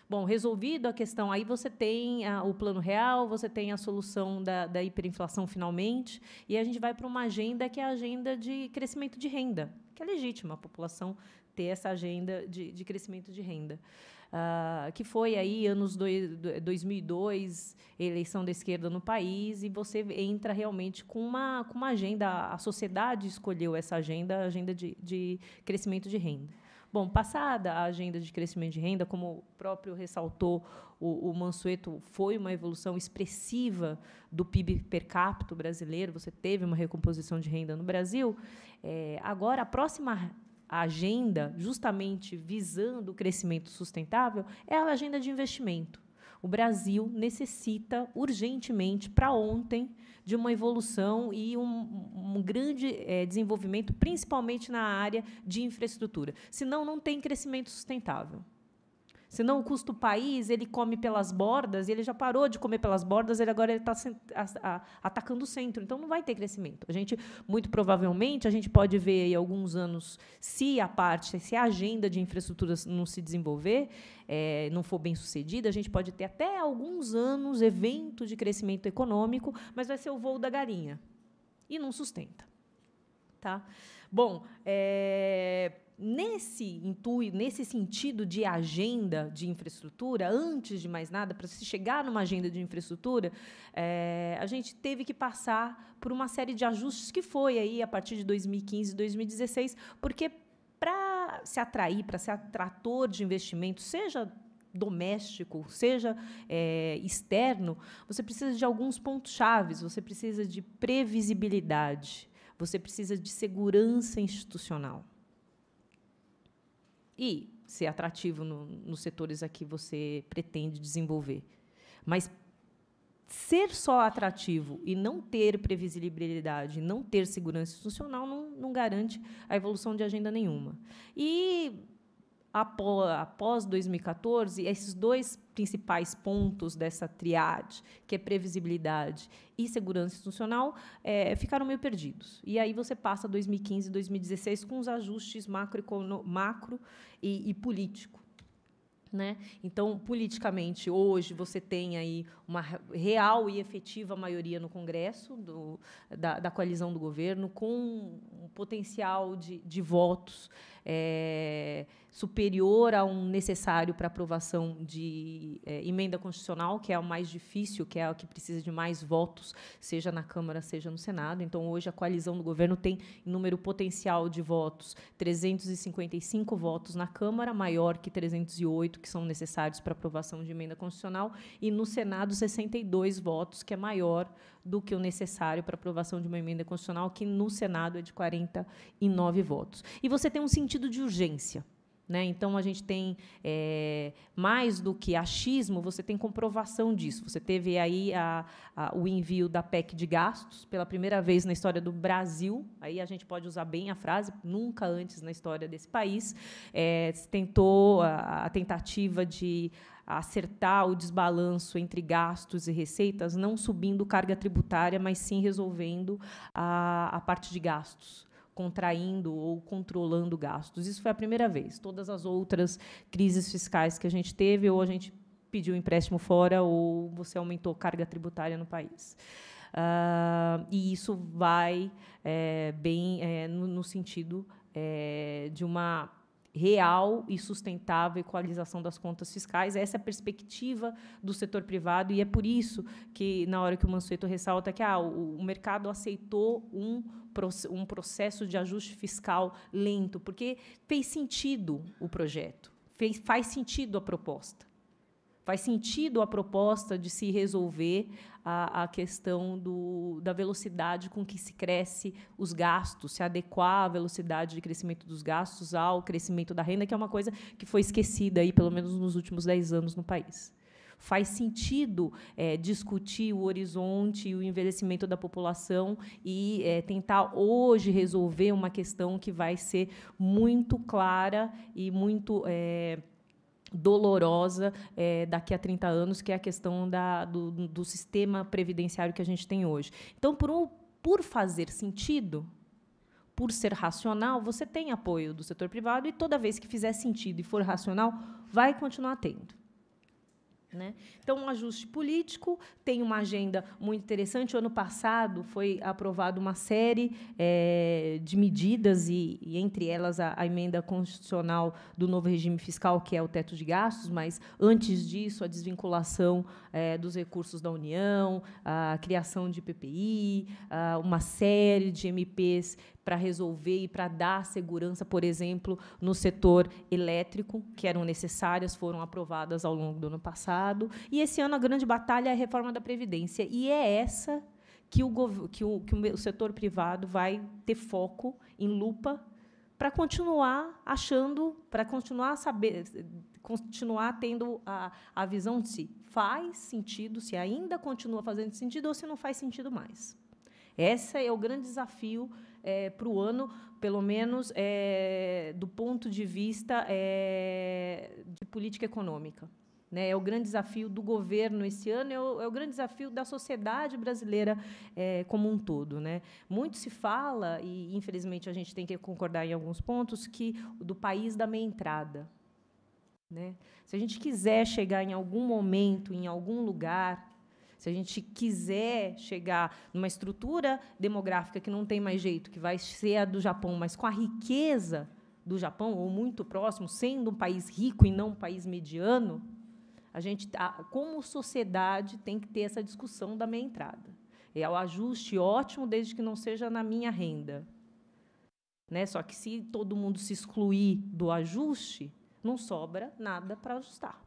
[SPEAKER 4] Bom, resolvido a questão, aí você tem a, o plano real, você tem a solução da, da hiperinflação finalmente, e a gente vai para uma agenda que é a agenda de crescimento de renda, que é legítima a população ter essa agenda de, de crescimento de renda. Uh, que foi aí anos 2002, eleição da esquerda no país, e você entra realmente com uma, com uma agenda, a sociedade escolheu essa agenda, a agenda de, de crescimento de renda. Bom, passada a agenda de crescimento de renda, como o próprio ressaltou o, o Mansueto, foi uma evolução expressiva do PIB per capita brasileiro, você teve uma recomposição de renda no Brasil. É, agora, a próxima agenda, justamente visando o crescimento sustentável, é a agenda de investimento. O Brasil necessita urgentemente, para ontem, de uma evolução e um, um grande é, desenvolvimento, principalmente na área de infraestrutura. Senão, não tem crescimento sustentável. Senão o custo país, ele come pelas bordas, e ele já parou de comer pelas bordas, ele agora está atacando o centro. Então, não vai ter crescimento. A gente, muito provavelmente, a gente pode ver aí alguns anos, se a parte, se a agenda de infraestruturas não se desenvolver, é, não for bem sucedida, a gente pode ter até alguns anos evento de crescimento econômico, mas vai ser o voo da galinha. E não sustenta. Tá? Bom, é, nesse intuito, nesse sentido de agenda de infraestrutura, antes de mais nada, para se chegar numa agenda de infraestrutura, é, a gente teve que passar por uma série de ajustes que foi aí a partir de 2015 e 2016, porque para se atrair, para ser atrator de investimento, seja doméstico, seja é, externo, você precisa de alguns pontos chaves, você precisa de previsibilidade, você precisa de segurança institucional e ser atrativo no, nos setores a que você pretende desenvolver. Mas ser só atrativo e não ter previsibilidade, não ter segurança institucional, não, não garante a evolução de agenda nenhuma. E após 2014, esses dois principais pontos dessa triade, que é previsibilidade e segurança institucional, é, ficaram meio perdidos. E aí você passa 2015 e 2016 com os ajustes macro, macro e, e político. Né? Então, politicamente, hoje você tem aí uma real e efetiva maioria no Congresso do, da, da, coalizão do governo, com um potencial de, de votos. É, superior a um necessário para aprovação de é, emenda constitucional, que é o mais difícil, que é o que precisa de mais votos, seja na Câmara, seja no Senado. Então, hoje, a coalizão do governo tem em número potencial de votos 355 votos na Câmara, maior que 308 que são necessários para aprovação de emenda constitucional, e no Senado, 62 votos, que é maior do que o necessário para aprovação de uma emenda constitucional, que no Senado é de 49 votos. E você tem um sentido de urgência. Né? Então, a gente tem, é, mais do que achismo, você tem comprovação disso. Você teve aí a, a, o envio da PEC de gastos, pela primeira vez na história do Brasil. Aí a gente pode usar bem a frase, nunca antes na história desse país. É, se tentou a, a tentativa de acertar o desbalanço entre gastos e receitas, não subindo carga tributária, mas sim resolvendo a, a parte de gastos contraindo ou controlando gastos. Isso foi a primeira vez. Todas as outras crises fiscais que a gente teve, ou a gente pediu empréstimo fora, ou você aumentou carga tributária no país. Uh, e isso vai é, bem é, no, no, sentido é, de uma real e sustentável equalização das contas fiscais. Essa é a perspectiva do setor privado e é por isso que, na hora que o Mansueto ressalta que ah, o, o mercado aceitou um um processo de ajuste fiscal lento, porque fez sentido o projeto, fez, faz sentido a proposta faz sentido a proposta de se resolver a, a questão do, da velocidade com que se cresce os gastos, se adequar à velocidade de crescimento dos gastos ao crescimento da renda, que é uma coisa que foi esquecida aí, pelo menos nos últimos 10 anos no país faz sentido é, discutir o horizonte e o envelhecimento da população e é, tentar hoje resolver uma questão que vai ser muito clara e muito. É dolorosa é, daqui a 30 anos, que é a questão da, do, do sistema previdenciário que a gente tem hoje. Então, por, um, por fazer sentido, por ser racional, você tem apoio do setor privado e toda vez que fizer sentido e for racional, vai continuar tendo. Né? Então, um ajuste político tem uma agenda muito interessante. O ano passado foi aprovada uma série é, de medidas, e, e entre elas a, a, emenda constitucional do novo regime fiscal, que é o teto de gastos, mas antes disso, a desvinculação é, dos recursos da União, a criação de PPI, uma série de MPs para resolver e para dar segurança, por exemplo, no setor elétrico, que eram necessárias, foram aprovadas ao longo do ano passado. E esse ano a grande batalha é a reforma da Previdência. E é essa que o, que o, que o setor privado vai ter foco em lupa para continuar achando, para continuar saber, continuar tendo a, a visão de se faz sentido, se ainda continua fazendo sentido ou se não faz sentido mais. Esse é o grande desafio é, para o ano, pelo menos é, do ponto de vista é, de política econômica. Né? É o grande desafio do governo esse ano, é o, é o grande desafio da sociedade brasileira é, como um todo. Né? Muito se fala, e infelizmente a gente tem que concordar em alguns pontos, que do país da meia entrada. Né? Se a gente quiser chegar em algum momento, em algum lugar, se a gente quiser chegar numa estrutura demográfica que não tem mais jeito, que vai ser a do Japão, mas com a riqueza do Japão, ou muito próximo, sendo um país rico e não um país mediano, a gente, tá, como sociedade, tem que ter essa discussão da meia entrada. É o ajuste ótimo, desde que não seja na minha renda. Né? Só que se todo mundo se excluir do ajuste, não sobra nada para ajustar.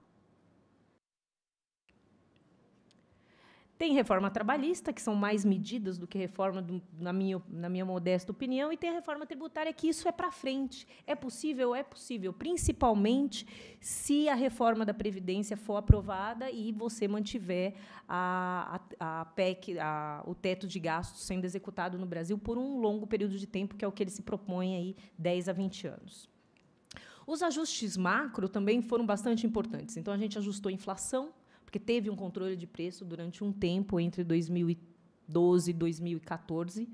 [SPEAKER 4] Tem reforma trabalhista, que são mais medidas do que reforma, do, na, minha, na minha modesta opinião, e tem a reforma tributária, que isso é para frente. É possível? É possível, principalmente se a reforma da Previdência for aprovada e você mantiver a, a, a PEC, a, o teto de gastos sendo executado no Brasil por um longo período de tempo, que é o que ele se propõe aí, 10 a 20 anos. Os ajustes macro também foram bastante importantes. Então, a gente ajustou a inflação, porque teve um controle de preço durante um tempo entre 2012 e 2014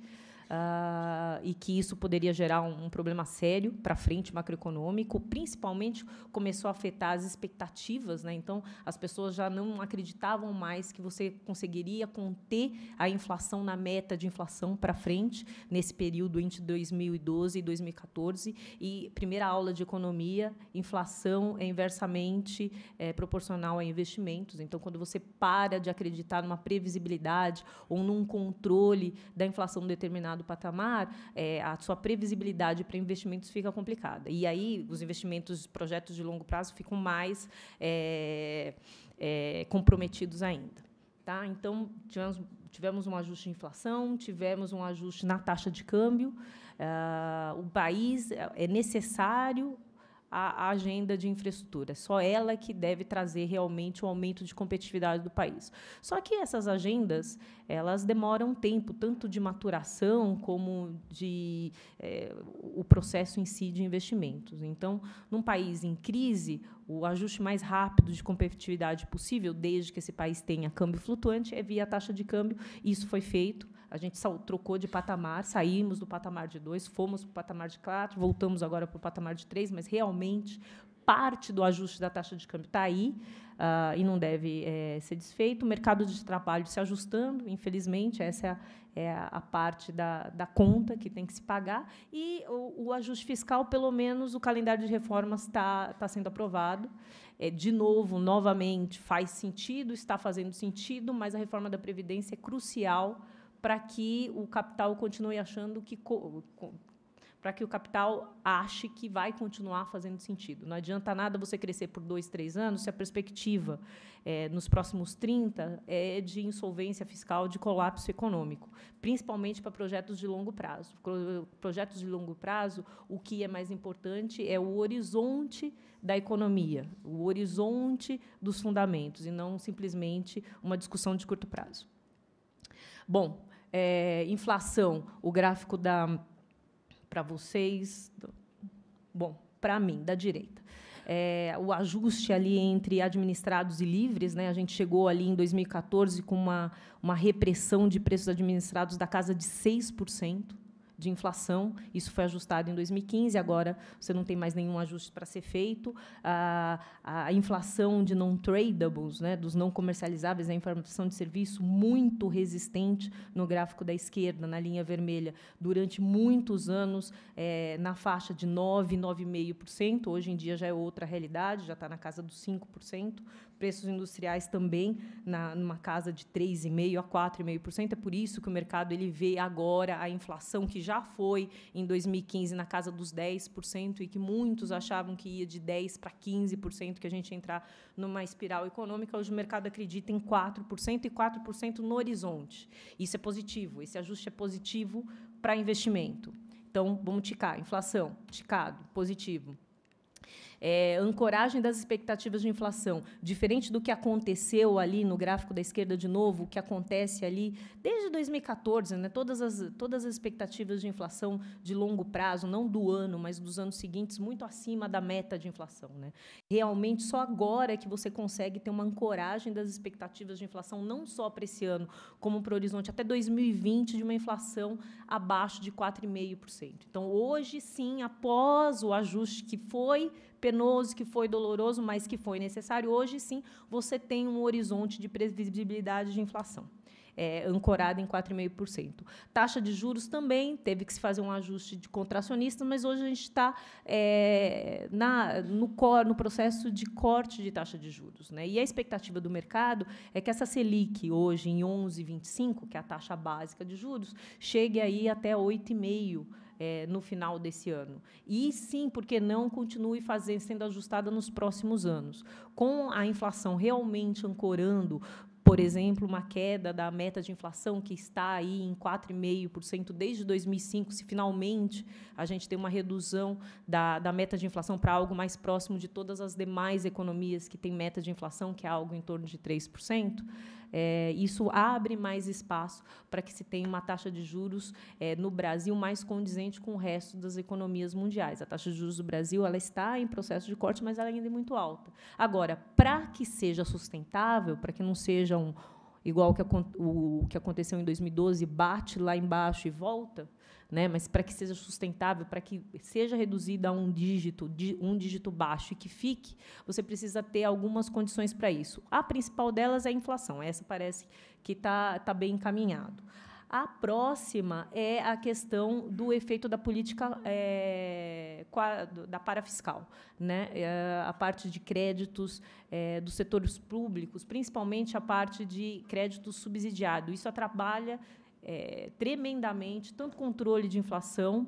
[SPEAKER 4] uh, e que isso poderia gerar um, um problema sério para frente macroeconômico, principalmente começou a afetar as expectativas, né? Então as pessoas já não acreditavam mais que você conseguiria conter a inflação na meta de inflação para frente nesse período entre 2012 e 2014 e primeira aula de economia, inflação é inversamente é, proporcional a investimentos. Então quando você para de acreditar numa previsibilidade ou num controle da inflação determinada determinado patamar, é, a sua previsibilidade para investimentos fica complicada. E aí os investimentos, projetos de longo prazo ficam mais é, é, comprometidos ainda. Tá? Então, tivemos, tivemos um ajuste de inflação, tivemos um ajuste na taxa de câmbio. Uh, o país é, é necessário a, a agenda de infraestrutura. É só ela que deve trazer realmente o um aumento de competitividade do país. Só que essas agendas elas demoram tempo, tanto de maturação como de é, o processo em si de investimentos. Então, num país em crise, o ajuste mais rápido de competitividade possível, desde que esse país tenha câmbio flutuante, é via taxa de câmbio. Isso foi feito a gente trocou de patamar, saímos do patamar de dois, fomos para o patamar de quatro, voltamos agora para o patamar de três, mas realmente parte do ajuste da taxa de câmbio está aí uh, e não deve é, ser desfeito. O mercado de trabalho se ajustando, infelizmente, essa é a, é a parte da, da, conta que tem que se pagar. E o, o ajuste fiscal, pelo menos, o calendário de reformas está tá sendo aprovado. É, de novo, novamente, faz sentido, está fazendo sentido, mas a reforma da Previdência é crucial para que o capital continue achando que para que o capital ache que vai continuar fazendo sentido. Não adianta nada você crescer por dois, três anos se a perspectiva é, nos próximos 30 é de insolvência fiscal, de colapso econômico, principalmente para projetos de longo prazo. Pro, projetos de longo prazo, o que é mais importante é o horizonte da economia, o horizonte dos fundamentos, e não simplesmente uma discussão de curto prazo. Bom, é, inflação, o gráfico da para vocês, bom, para mim da direita. É, o ajuste ali entre administrados e livres, né? A gente chegou ali em 2014 com uma, uma repressão de preços administrados da casa de 6% de inflação. Isso foi ajustado em 2015, agora você não tem mais nenhum ajuste para ser feito. A, a inflação de non-tradables, né, dos não comercializáveis, a né, inflação de serviço muito resistente no gráfico da esquerda, na linha vermelha, durante muitos anos, é, na faixa de 9, 9,5%. Hoje em dia já é outra realidade, já está na casa dos 5%. Preços industriais também na, numa casa de 3,5% a 4,5%. É por isso que o mercado ele vê agora a inflação que já foi em 2015 na casa dos 10% e que muitos achavam que ia de 10% para 15%, que a gente ia entrar numa espiral econômica, hoje o mercado acredita em 4% e 4% no horizonte. Isso é positivo, esse ajuste é positivo para investimento. Então, vamos ticar. Inflação, ticado, positivo é, ancoragem das expectativas de inflação, diferente do que aconteceu ali no gráfico da esquerda de novo, o que acontece ali desde 2014, né, todas, as, todas as expectativas de inflação de longo prazo, não do ano, mas dos anos seguintes, muito acima da meta de inflação. Né? Realmente, só agora é que você consegue ter uma ancoragem das expectativas de inflação, não só para esse ano, como para o horizonte até 2020, de uma inflação abaixo de 4,5%. Então, hoje sim, após o ajuste que foi penoso, que foi doloroso, mas que foi necessário, hoje sim você tem um horizonte de previsibilidade de inflação. É, ancorada em 4,5%. Taxa de juros também teve que se fazer um ajuste de contracionista, mas hoje a gente está é, no, no processo de corte de taxa de juros. Né? E a expectativa do mercado é que essa Selic, hoje em 11,25%, que é a taxa básica de juros, chegue aí até 8,5% é, no final desse ano. E sim, porque não continue fazendo, sendo ajustada nos próximos anos. Com a inflação realmente ancorando por exemplo, uma queda da meta de inflação que está aí em 4,5% desde 2005, se finalmente a gente tem uma redução da, da meta de inflação para algo mais próximo de todas as demais economias que têm meta de inflação, que é algo em torno de 3%, é, isso abre mais espaço para que se tenha uma taxa de juros é, no Brasil mais condizente com o resto das economias mundiais. A taxa de juros do Brasil ela está em processo de corte, mas ela ainda é muito alta. Agora, para que seja sustentável, para que não seja um, igual que o, o que aconteceu em 2012, bate lá embaixo e volta, né? Mas para que seja sustentável, para que seja reduzida a um dígito, um dígito baixo e que fique, você precisa ter algumas condições para isso. A principal delas é a inflação. Essa parece que está tá bem encaminhado. A próxima é a questão do efeito da política é, da parafiscal, né? É, a parte de créditos é, dos setores públicos, principalmente a parte de crédito subsidiado. Isso atrapalha é, tremendamente tanto controle de inflação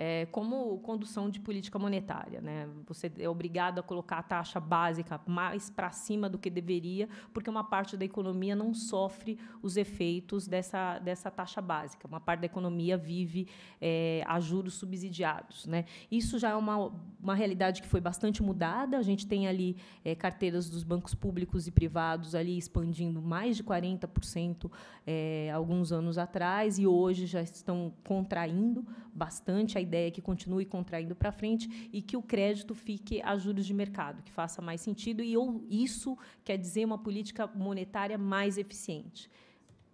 [SPEAKER 4] é, como condução de política monetária. Né? Você é obrigado a colocar a taxa básica mais para cima do que deveria, porque uma parte da economia não sofre os efeitos dessa, dessa taxa básica. Uma parte da economia vive é, a juros subsidiados. Né? Isso já é uma, uma realidade que foi bastante mudada. A gente tem ali é, carteiras dos bancos públicos e privados ali expandindo mais de 40% é, alguns anos atrás, e hoje já estão contraindo bastante. A ideia que continue contraindo para frente e que o crédito fique a juros de mercado, que faça mais sentido. E ou, isso quer dizer uma política monetária mais eficiente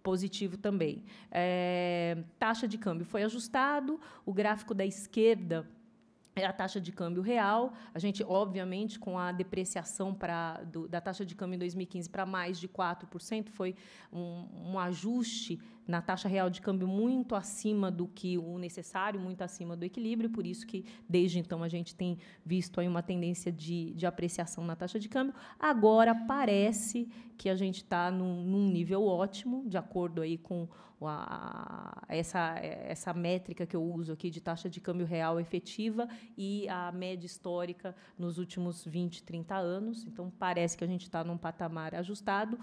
[SPEAKER 4] positivo também. É, taxa de câmbio foi ajustado, o gráfico da esquerda é a taxa de câmbio real. A gente, obviamente, com a depreciação pra, do, da taxa de câmbio em 2015 para mais de 4%, foi um, um, ajuste na taxa real de câmbio muito acima do que o necessário, muito acima do equilíbrio. Por isso que, desde então, a gente tem visto aí uma tendência de, de apreciação na taxa de câmbio. Agora, parece que a gente está num, num nível ótimo, de acordo aí com a, essa, essa métrica que eu uso aqui de taxa de câmbio real efetiva e a média histórica nos últimos 20, 30 anos. Então, parece que a gente está num patamar ajustado.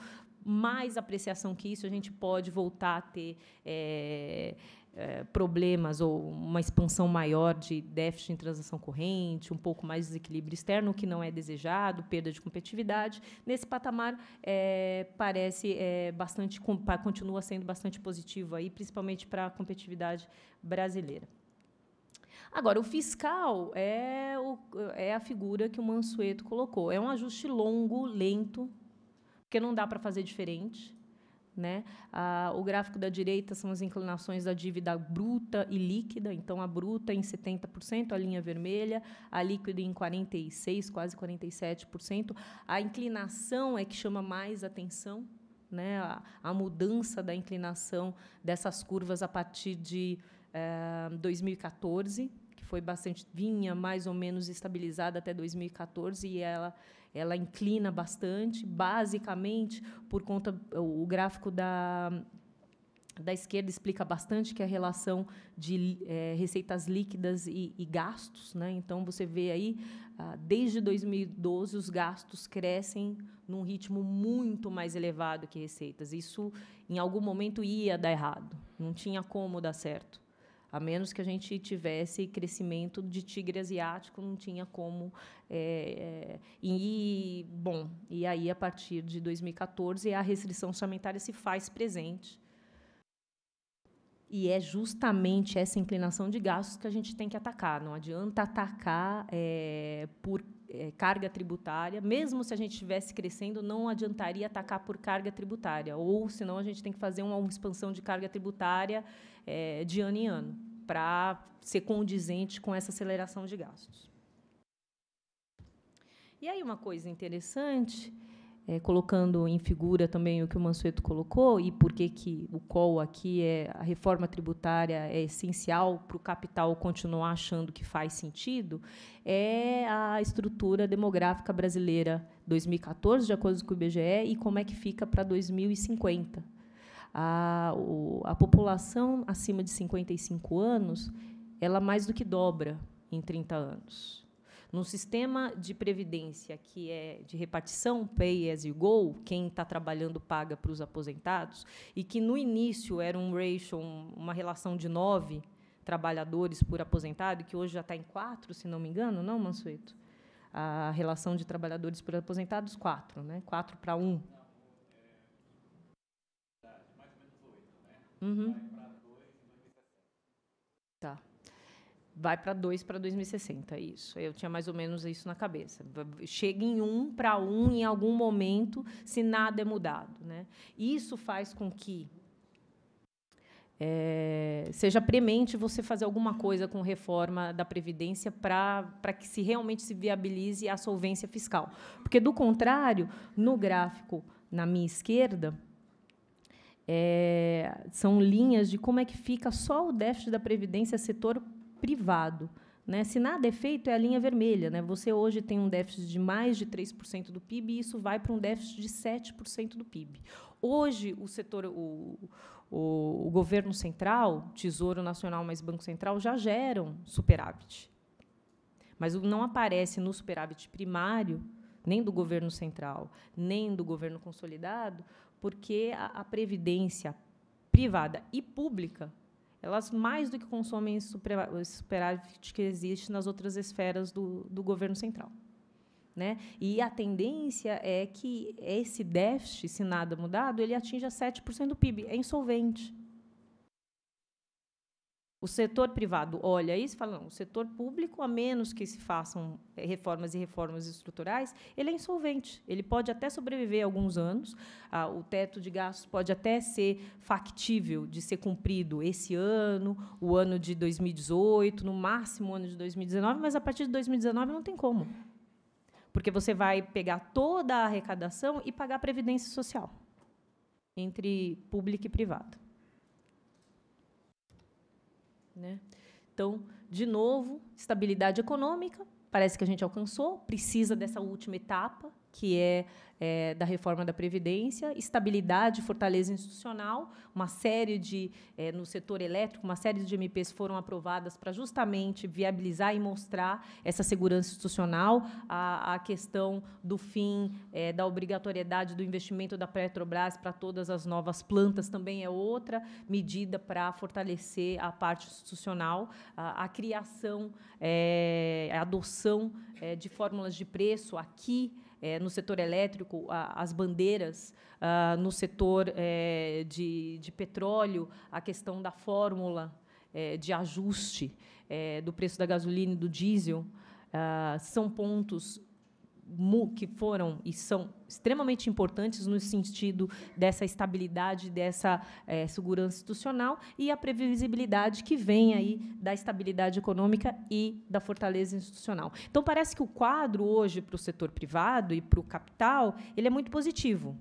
[SPEAKER 4] Mais apreciação que isso, a gente pode voltar a ter. É, é, problemas ou uma expansão maior de déficit em transação corrente, um pouco mais de desequilíbrio externo, o que não é desejado, perda de competitividade. Nesse patamar, é, parece é, bastante, continua sendo bastante positivo, aí, principalmente para a competitividade brasileira. Agora, o fiscal é, o, é a figura que o Mansueto colocou. É um ajuste longo, lento, porque não dá para fazer diferente né? Ah, o gráfico da direita são as inclinações da dívida bruta e líquida, então a bruta em 70%, a linha vermelha, a líquida em 46%, quase 47%. A inclinação é que chama mais atenção, né? a, a mudança da inclinação dessas curvas a partir de eh, 2014 que foi bastante vinha mais ou menos estabilizada até 2014 e ela ela inclina bastante, basicamente por conta o gráfico da da esquerda explica bastante que é a relação de é, receitas líquidas e, e gastos. Né? Então, você vê aí, ah, desde 2012, os gastos crescem num ritmo muito mais elevado que receitas. Isso, em algum momento, ia dar errado. Não tinha como dar certo. A menos que a gente tivesse crescimento de tigre asiático, não tinha como. É, e, bom, e aí, a partir de 2014, a restrição orçamentária se faz presente. E é justamente essa inclinação de gastos que a gente tem que atacar. Não adianta atacar é, por é, carga tributária, mesmo se a gente estivesse crescendo, não adiantaria atacar por carga tributária, ou senão a gente tem que fazer uma expansão de carga tributária é, de ano em ano, para ser condizente com essa aceleração de gastos. E aí uma coisa interessante é, colocando em figura também o que o Mansueto colocou e por que que o col aqui é a reforma tributária é essencial para o capital continuar achando que faz sentido é a estrutura demográfica brasileira 2014 de acordo com o IBGE e como é que fica para 2050 a, o, a população acima de 55 anos ela mais do que dobra em 30 anos num sistema de previdência que é de repartição pay as you go, quem está trabalhando paga para os aposentados, e que no início era um ratio, uma relação de nove trabalhadores por aposentado, que hoje já está em quatro, se não me engano, não, Mansueto? A relação de trabalhadores por aposentados, quatro, né? Quatro para um. É, né? Uhum. vai para 2 para 2060, isso. Eu tinha mais ou menos isso na cabeça. Chega em 1 um para 1 um em algum momento, se nada é mudado. Né? Isso faz com que é, seja premente você fazer alguma coisa com reforma da Previdência para que se realmente se viabilize a solvência fiscal. Porque, do contrário, no gráfico na minha esquerda, é, são linhas de como é que fica só o déficit da Previdência setor privado. Né? Se nada é feito, é a linha vermelha. Né? Você hoje tem um déficit de mais de 3% do PIB e isso vai para um déficit de 7% do PIB. Hoje, o setor, o, o, o, governo central, Tesouro Nacional mais Banco Central, já geram superávit. Mas não aparece no superávit primário, nem do governo central, nem do governo consolidado, porque a, a previdência privada e pública elas mais do que consomem esse superávit que existe nas outras esferas do, do governo central. Né? E a tendência é que esse déficit, se nada mudado, ele atinja 7% do PIB. É insolvente. O setor privado olha isso e fala: não, o setor público, a menos que se façam eh, reformas e reformas estruturais, ele é insolvente. Ele pode até sobreviver alguns anos, ah, o teto de gastos pode até ser factível de ser cumprido esse ano, o ano de 2018, no máximo o ano de 2019, mas a partir de 2019 não tem como. Porque você vai pegar toda a arrecadação e pagar a previdência social entre público e privado. Né? Então, de novo, estabilidade econômica, parece que a gente alcançou, precisa dessa última etapa, que é, é, da reforma da Previdência, estabilidade, fortaleza institucional, uma série de, é, no setor elétrico, uma série de MPs foram aprovadas para justamente viabilizar e mostrar essa segurança institucional, a, a questão do fim é, da obrigatoriedade do investimento da Petrobras para todas as novas plantas também é outra medida para fortalecer a parte institucional, a, a criação, é, a adoção é, de fórmulas de preço aqui, é, no setor elétrico, a, as bandeiras, a, ah, no setor é, de, de petróleo, a questão da fórmula é, de ajuste do preço da gasolina e do diesel. Ah, são pontos que foram e são extremamente importantes no sentido dessa estabilidade, dessa é, segurança institucional e a previsibilidade que vem aí da estabilidade econômica e da fortaleza institucional. Então parece que o quadro hoje para o setor privado e para o capital ele é muito positivo.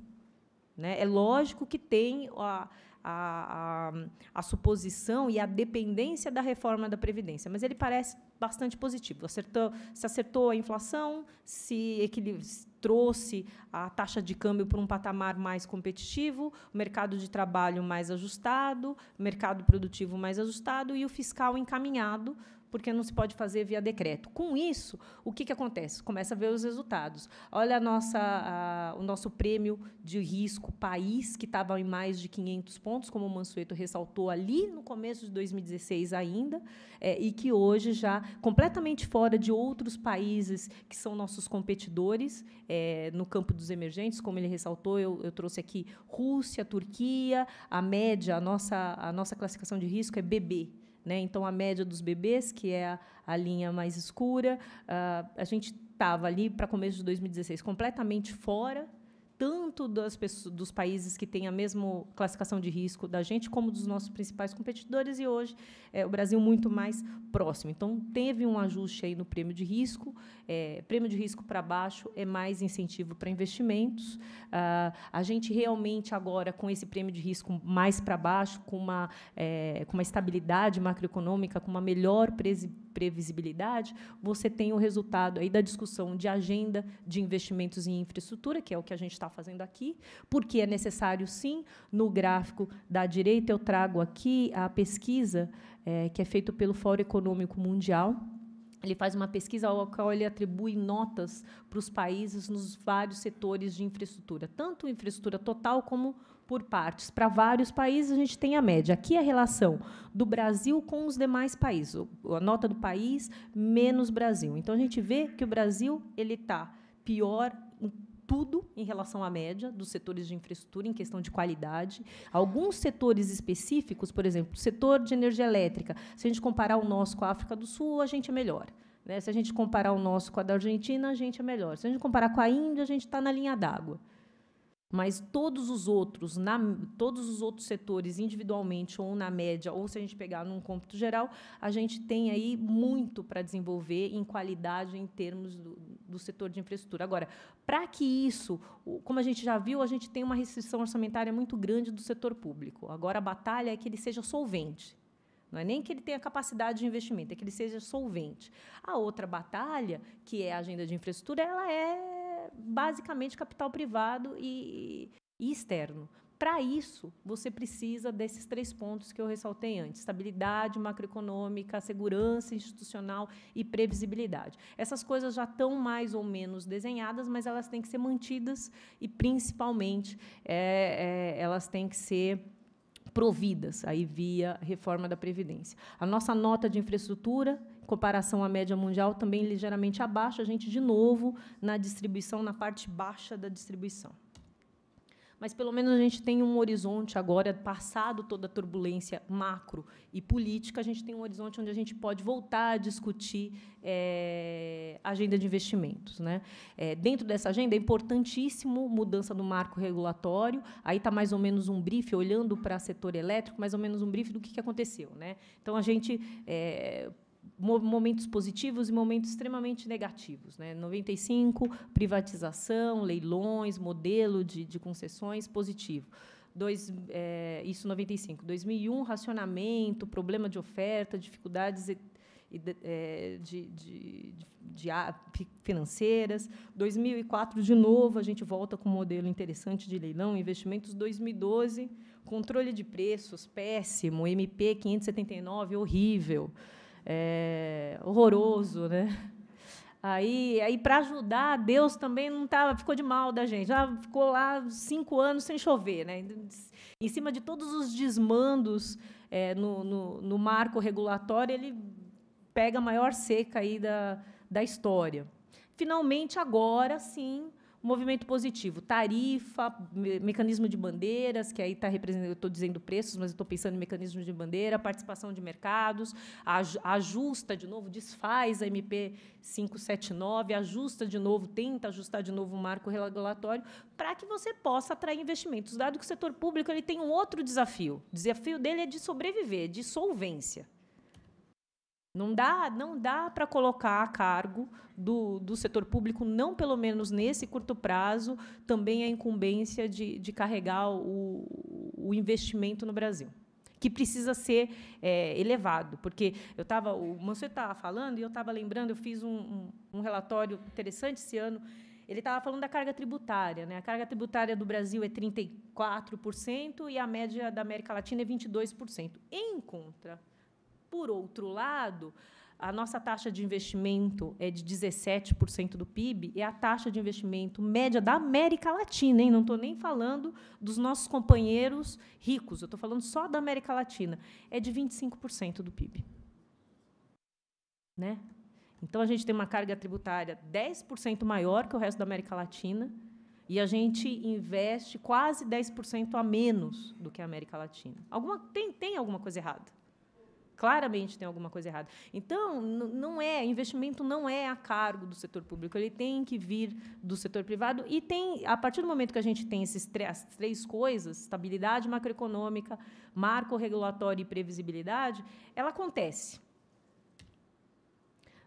[SPEAKER 4] Né? É lógico que tem a, a, a, a suposição e a dependência da reforma da Previdência, mas ele parece bastante positivo. Acertou, se acertou a inflação, se trouxe a taxa de câmbio para um patamar mais competitivo, o mercado de trabalho mais ajustado, o mercado produtivo mais ajustado e o fiscal encaminhado porque não se pode fazer via decreto. Com isso, o que, que acontece? Começa a ver os resultados. Olha a nossa, a, o nosso prêmio de risco país, que estava em mais de 500 pontos, como o Mansueto ressaltou ali no começo de 2016 ainda, é, e que hoje já completamente fora de outros países que são nossos competidores é, no campo dos emergentes, como ele ressaltou, eu, eu trouxe aqui Rússia, Turquia, a média, a nossa, a nossa classificação de risco é BB, né? Então, a média dos bebês, que é a, a linha mais escura, uh, a gente estava ali para começo de 2016 completamente fora tanto das pessoas, dos países que têm a mesma classificação de risco da gente, como dos nossos principais competidores, e hoje é, o Brasil muito mais próximo. Então, teve um ajuste aí no prêmio de risco. É, prêmio de risco para baixo é mais incentivo para investimentos. Ah, a gente realmente, agora, com esse prêmio de risco mais para baixo, com uma, é, com uma estabilidade macroeconômica, com uma melhor presi previsibilidade, você tem o resultado aí da discussão de agenda de investimentos em infraestrutura, que é o que a gente está fazendo aqui, porque é necessário, sim, no gráfico da direita, eu trago aqui a pesquisa é, que é feita pelo Fórum Econômico Mundial, ele faz uma pesquisa ao qual ele atribui notas para os países nos vários setores de infraestrutura, tanto infraestrutura total como por partes para vários países, a gente tem a média. Aqui é a relação do Brasil com os demais países, a nota do país menos Brasil. Então a gente vê que o Brasil ele está pior em tudo em relação à média dos setores de infraestrutura em questão de qualidade. Alguns setores específicos, por exemplo, o setor de energia elétrica, se a gente comparar o nosso com a África do Sul, a gente é melhor. Né? Se a gente comparar o nosso com a da Argentina, a gente é melhor. Se a gente comparar com a Índia, a gente está na linha d'água mas todos os outros, na, todos os outros setores individualmente ou na média, ou se a gente pegar num cômputo geral, a gente tem aí muito para desenvolver em qualidade em termos do, do setor de infraestrutura. Agora, para que isso, como a gente já viu, a gente tem uma restrição orçamentária muito grande do setor público. Agora, a batalha é que ele seja solvente. Não é nem que ele tenha capacidade de investimento, é que ele seja solvente. A outra batalha, que é a agenda de infraestrutura, ela é basicamente capital privado e, e externo. Para isso, você precisa desses três pontos que eu ressaltei antes: estabilidade macroeconômica, segurança institucional e previsibilidade. Essas coisas já estão mais ou menos desenhadas, mas elas têm que ser mantidas e, principalmente, é, é, elas têm que ser providas aí via reforma da previdência. A nossa nota de infraestrutura comparação à média mundial, também ligeiramente abaixo, a gente, de novo, na distribuição, na parte baixa da distribuição. Mas, pelo menos, a gente tem um horizonte agora, passado toda a turbulência macro e política, a gente tem um horizonte onde a gente pode voltar a discutir é, agenda de investimentos. Né? É, dentro dessa agenda, é importantíssimo mudança do marco regulatório. Aí está mais ou menos um brief, olhando para o setor elétrico, mais ou menos um brief do que, que aconteceu. Né? Então, a gente... É, momentos positivos e momentos extremamente negativos. Né? 95, privatização, leilões, modelo de, de concessões, positivo. Dois, é, isso 95. 2001, racionamento, problema de oferta, dificuldades e, e, de, eh, de, de, financeiras. 2004, de novo, a gente volta com um modelo interessante de leilão, investimentos. 2012, controle de preços, péssimo, MP 579, horrível é, horroroso, né? Aí, aí para ajudar, Deus também não tava, tá, ficou de mal da gente. Já ficou lá cinco anos sem chover, né? Em cima de todos os desmandos é, no, no, no, marco regulatório, ele pega a maior seca aí da, da história. Finalmente, agora sim, movimento positivo, tarifa, me mecanismo de bandeiras, que aí está representando, eu estou dizendo preços, mas estou pensando em mecanismo de bandeira, participação de mercados, aj ajusta de novo, desfaz a MP 579, ajusta de novo, tenta ajustar de novo o marco regulatório, para que você possa atrair investimentos, dado que o setor público ele tem um outro desafio. O desafio dele é de sobreviver, de solvência. Não dá, não dá para colocar a cargo do, do setor público, não pelo menos nesse curto prazo, também a incumbência de, de carregar o, o investimento no Brasil, que precisa ser é, elevado. Porque eu estava, o Manso estava falando, e eu estava lembrando, eu fiz um, um, um relatório interessante esse ano, ele estava falando da carga tributária. Né? A carga tributária do Brasil é 34% e a média da América Latina é 22%. Em contra por outro lado, a nossa taxa de investimento é de 17% do PIB, é a taxa de investimento média da América Latina, hein? não estou nem falando dos nossos companheiros ricos, eu estou falando só da América Latina, é de 25% do PIB. Né? Então, a gente tem uma carga tributária 10% maior que o resto da América Latina e a gente investe quase 10% a menos do que a América Latina. Alguma, tem, tem alguma coisa errada claramente tem alguma coisa errada. Então, não é, investimento não é a cargo do setor público, ele tem que vir do setor privado e tem, a partir do momento que a gente tem esses três três coisas, estabilidade macroeconômica, marco regulatório e previsibilidade, ela acontece.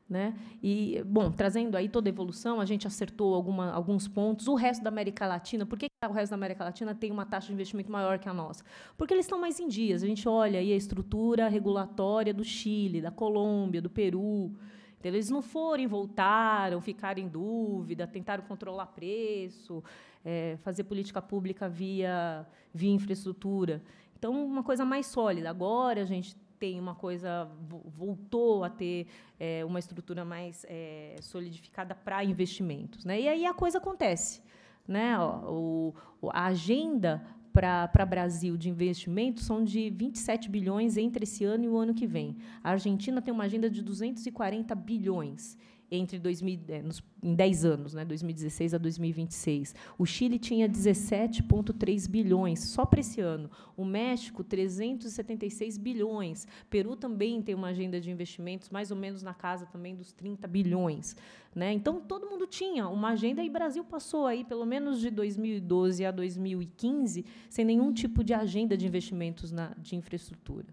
[SPEAKER 4] Né? E, bom, trazendo aí toda a evolução, a gente acertou alguma, alguns pontos. O resto da América Latina, por que o resto da América Latina tem uma taxa de investimento maior que a nossa? Porque eles estão mais em dias. A gente olha aí a estrutura regulatória do Chile, da Colômbia, do Peru. Então, eles não foram, voltaram, ficaram em dúvida, tentaram controlar preço, é, fazer política pública via, via infraestrutura. Então, uma coisa mais sólida. Agora, a gente tem uma coisa voltou a ter é, uma estrutura mais é, solidificada para investimentos, né? E aí a coisa acontece, né? O, a agenda para Brasil de investimentos são de 27 bilhões entre esse ano e o ano que vem. A Argentina tem uma agenda de 240 bilhões entre 2000, é, nos, em 10 anos, né, 2016 a 2026. O Chile tinha 17,3 bilhões só para esse ano. O México, 376 bilhões. Peru também tem uma agenda de investimentos mais ou menos na casa também dos 30 bilhões. Né? Então, todo mundo tinha uma agenda e o Brasil passou aí, pelo menos de 2012 a 2015, sem nenhum tipo de agenda de investimentos na, de infraestrutura.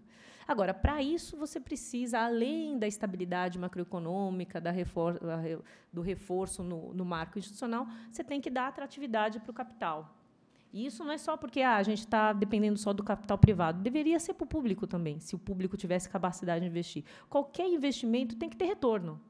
[SPEAKER 4] Agora, para isso, você precisa, além da estabilidade macroeconômica, da refor do reforço no, no marco institucional, você tem que dar atratividade para o capital. E isso não é só porque ah, a gente está dependendo só do capital privado. Deveria ser para o público também, se o público tivesse capacidade de investir. Qualquer investimento tem que ter retorno.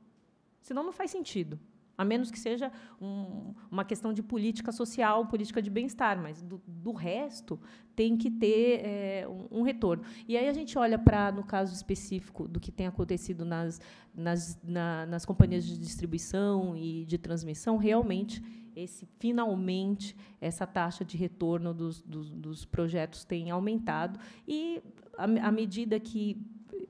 [SPEAKER 4] Senão não faz sentido. A menos que seja um, uma questão de política social, política de bem-estar, mas do, do, resto tem que ter é, um, um, retorno. E aí a gente olha para, no caso específico, do que tem acontecido nas, nas, na, nas companhias de distribuição e de transmissão, realmente esse finalmente essa taxa de retorno dos, dos, dos projetos tem aumentado e à medida que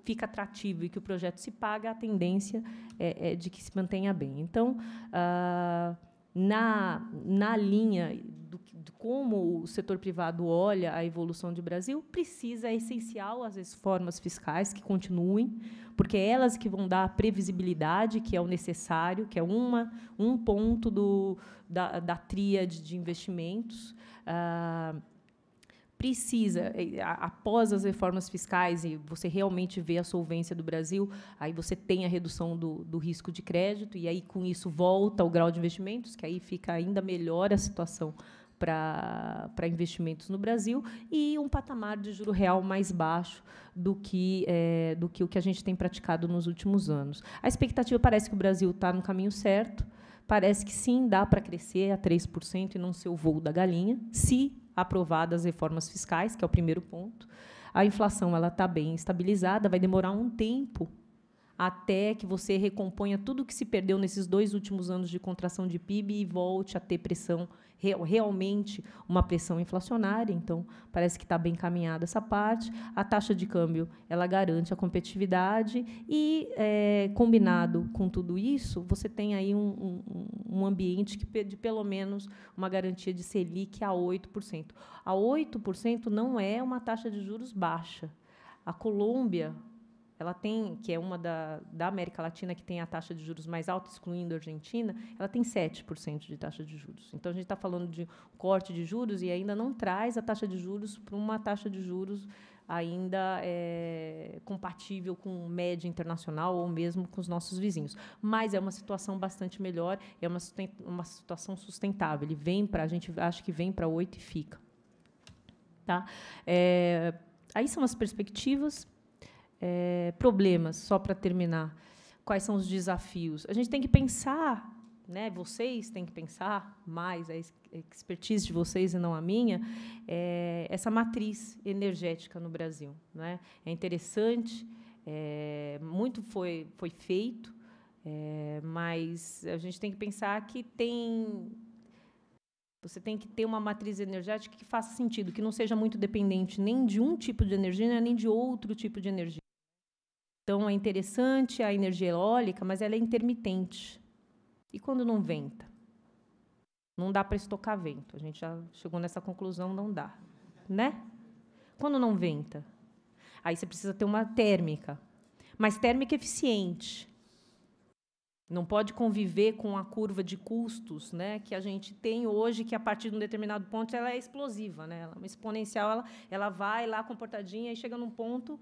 [SPEAKER 4] fica atrativo e que o projeto se paga, a tendência é, é de que se mantenha bem. Então, ah, na, na linha do, como o setor privado olha a evolução do Brasil, precisa, é essencial as reformas fiscais que continuem, porque é elas que vão dar a previsibilidade, que é o necessário, que é uma, um ponto do, da, da tríade de investimentos. Ah, precisa, após as reformas fiscais e você realmente vê a solvência do Brasil, aí você tem a redução do, do risco de crédito, e aí com isso volta o grau de investimentos, que aí fica ainda melhor a situação para investimentos no Brasil e um patamar de juro real mais baixo do que, é, do que o que a gente tem praticado nos últimos anos. A expectativa parece que o Brasil está no caminho certo parece que sim, dá para crescer a 3% e não ser o voo da galinha, se aprovadas as reformas fiscais, que é o primeiro ponto. A inflação ela está bem estabilizada, vai demorar um tempo até que você recomponha tudo o que se perdeu nesses dois últimos anos de contração de PIB e volte a ter pressão real, realmente uma pressão inflacionária, então parece que está bem encaminhada essa parte. A taxa de câmbio ela garante a competitividade e, é, combinado com tudo isso, você tem aí um, um, um ambiente que pede pelo menos uma garantia de Selic a 8%. A 8% não é uma taxa de juros baixa. A Colômbia, ela tem, que é uma da, da América Latina que tem a taxa de juros mais alta, excluindo a Argentina, ela tem 7% de taxa de juros. Então, a gente está falando de corte de juros e ainda não traz a taxa de juros para uma taxa de juros ainda é, compatível com média internacional ou mesmo com os nossos vizinhos. Mas é uma situação bastante melhor, é uma, uma situação sustentável. Ele vem para a gente, acho que vem para oito e fica. Tá? É, aí são as perspectivas é, problemas, só para terminar? Quais são os desafios? A gente tem que pensar, né? vocês têm que pensar mais, a expertise de vocês e não a minha, é, essa matriz energética no Brasil. Né? É interessante, é, muito foi, foi feito, é, mas a gente tem que pensar que tem você tem que ter uma matriz energética que faça sentido, que não seja muito dependente nem de um tipo de energia, nem de outro tipo de energia. Então é interessante a energia eólica, mas ela é intermitente. E quando não venta? Não dá para estocar vento. A gente já chegou nessa conclusão, não dá, né? Quando não venta, aí você precisa ter uma térmica, mas térmica eficiente. Não pode conviver com a curva de custos, né, que a gente tem hoje, que a partir de um determinado ponto ela é explosiva, né? Ela é uma exponencial, ela, ela vai lá comportadinha e chega num ponto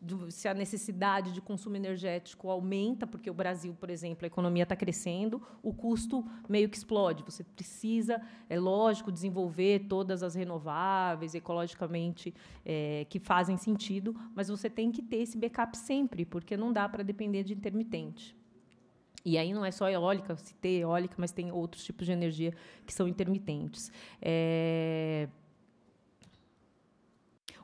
[SPEAKER 4] do, se a necessidade de consumo energético aumenta, porque o Brasil, por exemplo, a economia está crescendo, o custo meio que explode. Você precisa, é lógico, desenvolver todas as renováveis, ecologicamente, é, que fazem sentido, mas você tem que ter esse backup sempre, porque não dá para depender de intermitente. E aí não é só eólica, se tem eólica, mas tem outros tipos de energia que são intermitentes. É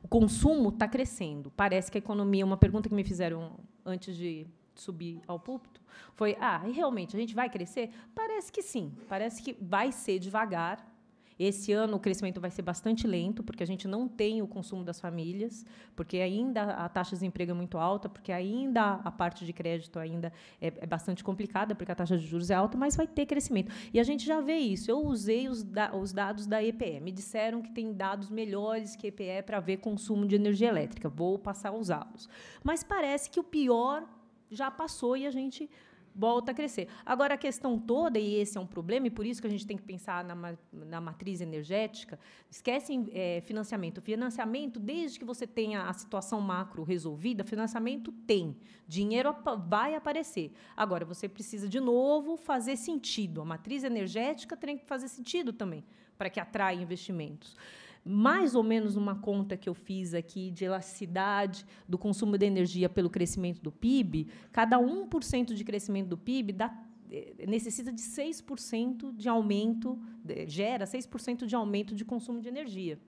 [SPEAKER 4] o consumo está crescendo. Parece que a economia, uma pergunta que me fizeram antes de subir ao púlpito, foi: ah, realmente a gente vai crescer? Parece que sim, parece que vai ser devagar, esse ano o crescimento vai ser bastante lento, porque a gente não tem o consumo das famílias, porque ainda a taxa de desemprego é muito alta, porque ainda a parte de crédito ainda é, é bastante complicada, porque a taxa de juros é alta, mas vai ter crescimento. E a gente já vê isso. Eu usei os, da, os dados da EPE. Me disseram que tem dados melhores que a EPE para ver consumo de energia elétrica. Vou passar a usá-los. Mas parece que o pior já passou e a gente volta a crescer. Agora, a questão toda, e esse é um problema, e por isso que a gente tem que pensar na, na matriz energética, Esquecem é, financiamento. Financiamento, desde que você tenha a situação macro resolvida, financiamento tem. Dinheiro vai aparecer. Agora, você precisa, de novo, fazer sentido. A matriz energética tem que fazer sentido também para que atraia investimentos mais ou menos numa conta que eu fiz aqui de elasticidade do consumo de energia pelo crescimento do PIB, cada 1% de crescimento do PIB dá eh, necessita de 6% de aumento, gera 6% de aumento de consumo de energia.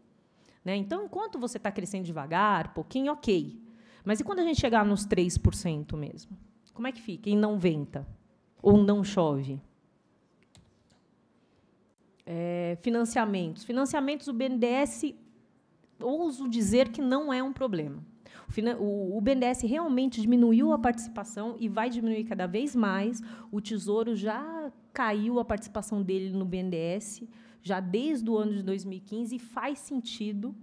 [SPEAKER 4] Né? Então, enquanto você está crescendo devagar, pouquinho, ok. Mas e quando a gente chegar nos 3% mesmo? Como é que fica? E não venta? Ou não chove? é, financiamentos. Financiamentos, o BNDES, ouso dizer que não é um problema. O, o BNDES realmente diminuiu a participação e vai diminuir cada vez mais. O Tesouro já caiu a participação dele no BNDES, já desde o ano de 2015, e faz sentido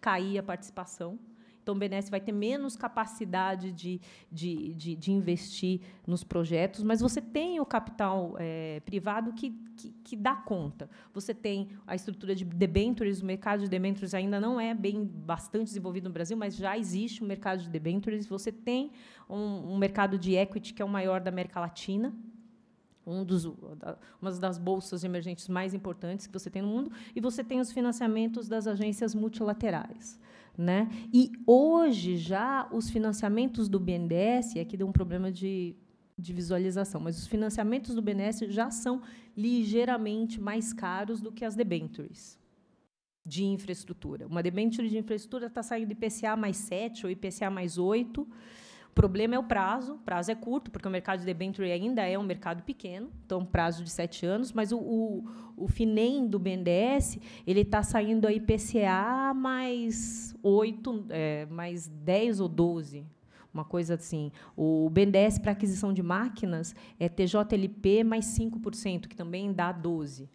[SPEAKER 4] cair a participação Tom Benesse vai ter menos capacidade de, de, de, de investir nos projetos, mas você tem o capital é, privado que, que, que, dá conta. Você tem a estrutura de debentures, o mercado de debentures ainda não é bem bastante desenvolvido no Brasil, mas já existe um mercado de debentures. Você tem um, um mercado de equity que é o maior da América Latina, um dos, uma das bolsas emergentes mais importantes que você tem no mundo, e você tem os financiamentos das agências multilaterais. Né? E hoje já os financiamentos do BNDES, aqui deu um problema de, de visualização, mas os financiamentos do BNDES já são ligeiramente mais caros do que as debentures de infraestrutura. Uma debenture de infraestrutura está saindo IPCA mais 7 ou IPCA mais 8, problema é o prazo, o prazo é curto, porque o mercado de debenture ainda é um mercado pequeno, então prazo de sete anos, mas o, o, o FINEM do BNDES ele está saindo a PCA mais 8, é, mais 10 ou 12, uma coisa assim. O BNDES para aquisição de máquinas é TJLP mais 5%, que também dá 12%.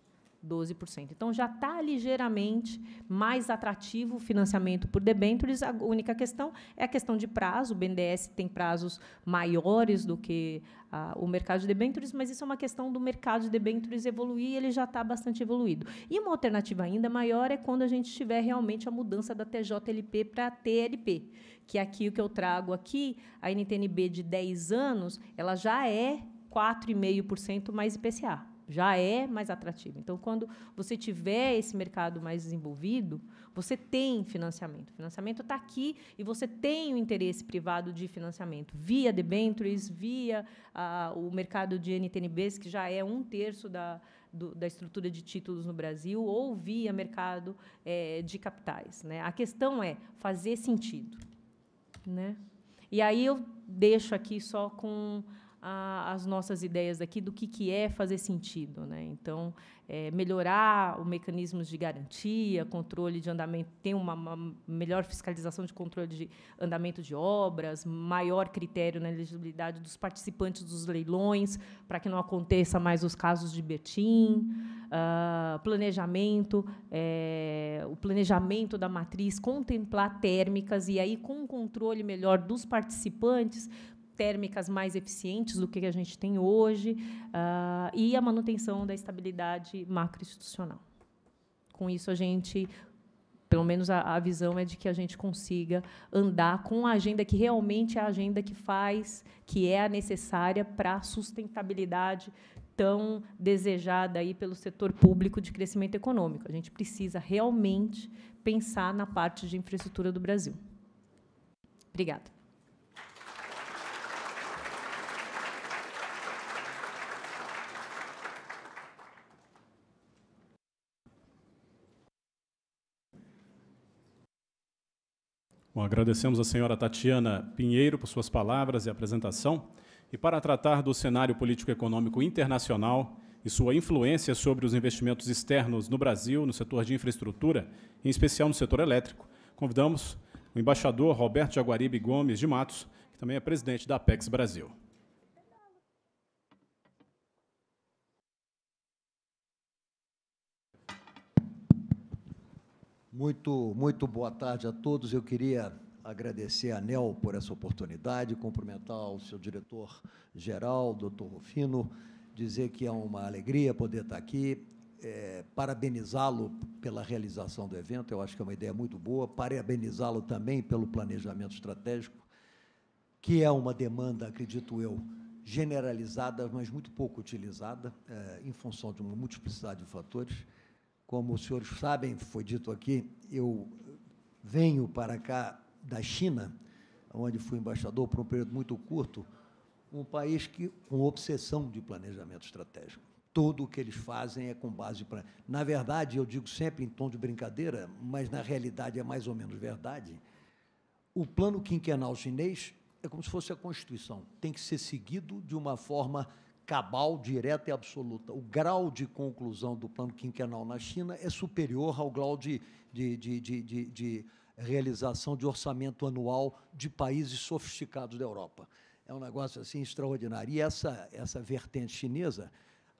[SPEAKER 4] 12%. Então já está ligeiramente mais atrativo o financiamento por debêntures. A única questão é a questão de prazo. O BNDES tem prazos maiores do que ah, o mercado de debêntures, mas isso é uma questão do mercado de debêntures evoluir, ele já está bastante evoluído. E uma alternativa ainda maior é quando a gente tiver realmente a mudança da TJLP para TLP, que é aqui o que eu trago aqui, a NTNB de 10 anos, ela já é 4,5% mais IPCA já é mais atrativo. Então, quando você tiver esse mercado mais desenvolvido, você tem financiamento. O financiamento está aqui e você tem o interesse privado de financiamento via debentures, via ah, o mercado de NTNBs, que já é um terço da, do, da estrutura de títulos no Brasil, ou via mercado é, de capitais. Né? A questão é fazer sentido. Né? E aí eu deixo aqui só com a, as nossas ideias aqui do que, que é fazer sentido. Né? Então, é, melhorar os mecanismos de garantia, controle de andamento, ter uma, uma, melhor fiscalização de controle de andamento de obras, maior critério na elegibilidade dos participantes dos leilões, para que não aconteça mais os casos de Betim. Uh, ah, planejamento, é, o planejamento da matriz, contemplar térmicas e aí com um controle melhor dos participantes, térmicas mais eficientes do que a gente tem hoje uh, e a manutenção da estabilidade macroinstitucional. Com isso, a gente, pelo menos a, a, visão é de que a gente consiga andar com a agenda que realmente é a agenda que faz, que é a necessária para a sustentabilidade tão desejada aí pelo setor público de crescimento econômico. A gente precisa realmente pensar na parte de infraestrutura do Brasil. Obrigada.
[SPEAKER 2] Bom, agradecemos a senhora Tatiana Pinheiro por suas palavras e apresentação. E para tratar do cenário político-econômico internacional e sua influência sobre os investimentos externos no Brasil, no setor de infraestrutura, em especial no setor elétrico, convidamos o embaixador Roberto Jaguaribe Gomes de Matos, que também é presidente da Apex Brasil. Muito, muito
[SPEAKER 5] boa tarde a todos. Eu queria agradecer a ANEL por essa oportunidade, cumprimentar o seu diretor-geral, doutor Rufino, dizer que é uma alegria poder estar aqui, é, parabenizá-lo pela realização do evento, eu acho que é uma ideia muito boa, parabenizá-lo também pelo planejamento estratégico, que é uma demanda, acredito eu, generalizada, mas muito pouco utilizada, é, em função de uma multiplicidade de fatores. Como os senhores sabem, foi dito aqui, eu venho para cá da China, onde fui embaixador por um período muito curto, um país que com obsessão de planejamento estratégico. Tudo o que eles fazem é com base para. Na verdade, eu digo sempre em tom de brincadeira, mas na realidade é mais ou menos verdade. O plano quinquenal chinês é como se fosse a Constituição, tem que ser seguido de uma forma cabal, direta e absoluta. O grau de conclusão do plano quinquenal na China é superior ao grau de, de, de, de, de realização de orçamento anual de países sofisticados da Europa. É um negócio assim extraordinário. E essa, essa vertente chinesa,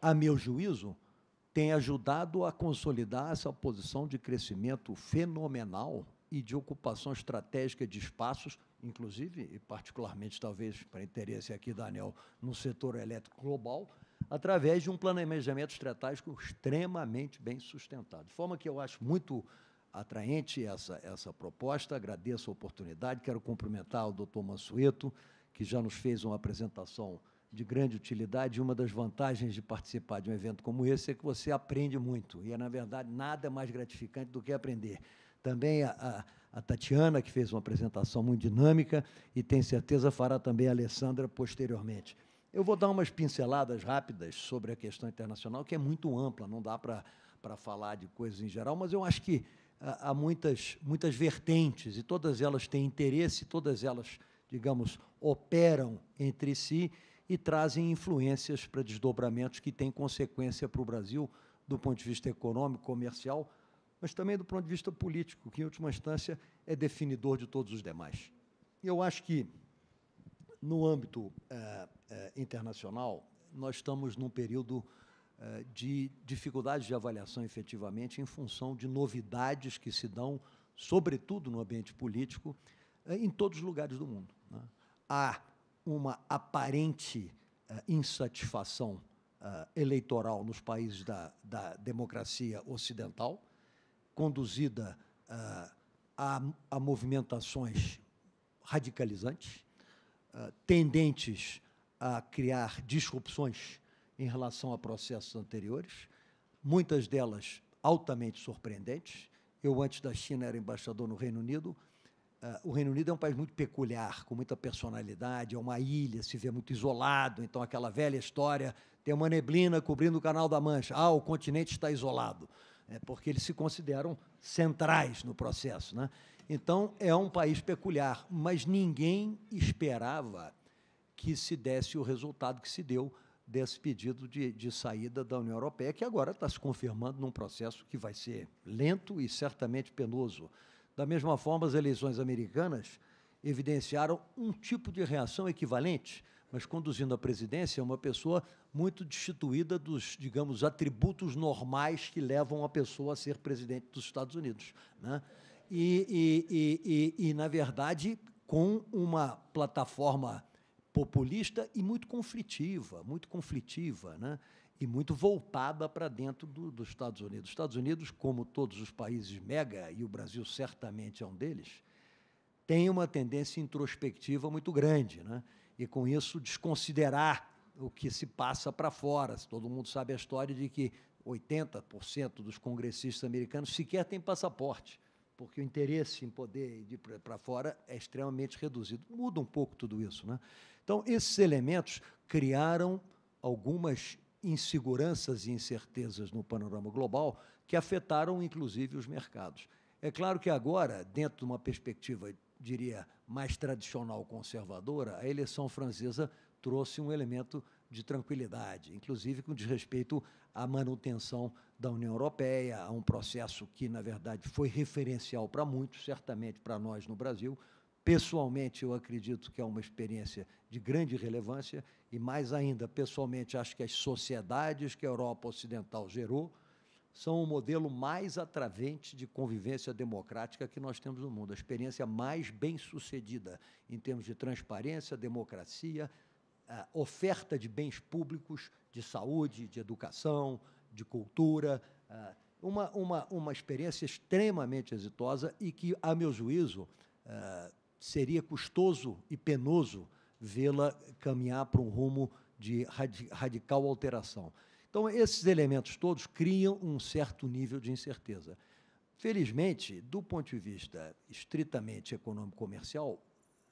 [SPEAKER 5] a meu juízo, tem ajudado a consolidar essa posição de crescimento fenomenal e de ocupação estratégica de espaços inclusive, e particularmente, talvez, para interesse aqui da ANEL, no setor elétrico global, através de um planejamento estratégico extremamente bem sustentado. De forma que eu acho muito atraente essa, essa proposta, agradeço a oportunidade, quero cumprimentar o doutor Mansueto, que já nos fez uma apresentação de grande utilidade. Uma das vantagens de participar de um evento como esse é que você aprende muito. E é, na verdade, nada mais gratificante do que aprender. Também a, a a Tatiana, que fez uma apresentação muito dinâmica, e tem certeza fará também a Alessandra posteriormente. Eu vou dar umas pinceladas rápidas sobre a questão internacional, que é muito ampla, não dá para falar de coisas em geral, mas eu acho que ah, há muitas, muitas vertentes e todas elas têm interesse, todas elas, digamos, operam entre si e trazem influências para desdobramentos que têm consequência para o Brasil do ponto de vista econômico, comercial, mas também do ponto de vista político, que, em última instância, é definidor de todos os demais. Eu acho que, no âmbito eh, eh, internacional, nós estamos num período eh, de dificuldades de avaliação, efetivamente, em função de novidades que se dão, sobretudo no ambiente político, em todos os lugares do mundo. Né? Há uma aparente insatisfação eleitoral nos países da, da democracia ocidental, conduzida ah, a, a, movimentações radicalizantes, ah, tendentes a criar disrupções em relação a processos anteriores, muitas delas altamente surpreendentes. Eu, antes da China, era embaixador no Reino Unido. Ah, o Reino Unido é um país muito peculiar, com muita personalidade, é uma ilha, se vê muito isolado, então aquela velha história, tem uma neblina cobrindo o Canal da Mancha, ah, o continente está isolado é porque eles se consideram centrais no processo. Né? Então, é um país peculiar, mas ninguém esperava que se desse o resultado que se deu desse pedido de, de saída da União Europeia, que agora está se confirmando num processo que vai ser lento e certamente penoso. Da mesma forma, as eleições americanas evidenciaram um tipo de reação equivalente mas conduzindo a presidência é uma pessoa muito destituída dos, digamos, atributos normais que levam a pessoa a ser presidente dos Estados Unidos. Né? E, e, e, e, na verdade, com uma plataforma populista e muito conflitiva, muito conflitiva, né? e muito voltada para dentro do, dos Estados Unidos. Os Estados Unidos, como todos os países mega, e o Brasil certamente é um deles, tem uma tendência introspectiva muito grande. Né? e, com isso, desconsiderar o que se passa para fora. Todo mundo sabe a história de que 80% dos congressistas americanos sequer têm passaporte, porque o interesse em poder ir para fora é extremamente reduzido. Muda um pouco tudo isso. Né? Então, esses elementos criaram algumas inseguranças e incertezas no panorama global que afetaram, inclusive, os mercados. É claro que agora, dentro de uma perspectiva, diria, mais tradicional conservadora, a eleição francesa trouxe um elemento de tranquilidade, inclusive com desrespeito à manutenção da União Europeia, a um processo que, na verdade, foi referencial para muitos, certamente para nós no Brasil. Pessoalmente, eu acredito que é uma experiência de grande relevância, e mais ainda, pessoalmente, acho que as sociedades que a Europa Ocidental gerou, são o modelo mais atravente de convivência democrática que nós temos no mundo, a experiência mais bem-sucedida em termos de transparência, democracia, oferta de bens públicos, de saúde, de educação, de cultura. Uma, uma, uma experiência extremamente exitosa e que, a meu juízo, seria custoso e penoso vê-la caminhar para um rumo de radical alteração. Então, esses elementos todos criam um certo nível de incerteza. Felizmente, do ponto de vista estritamente econômico-comercial,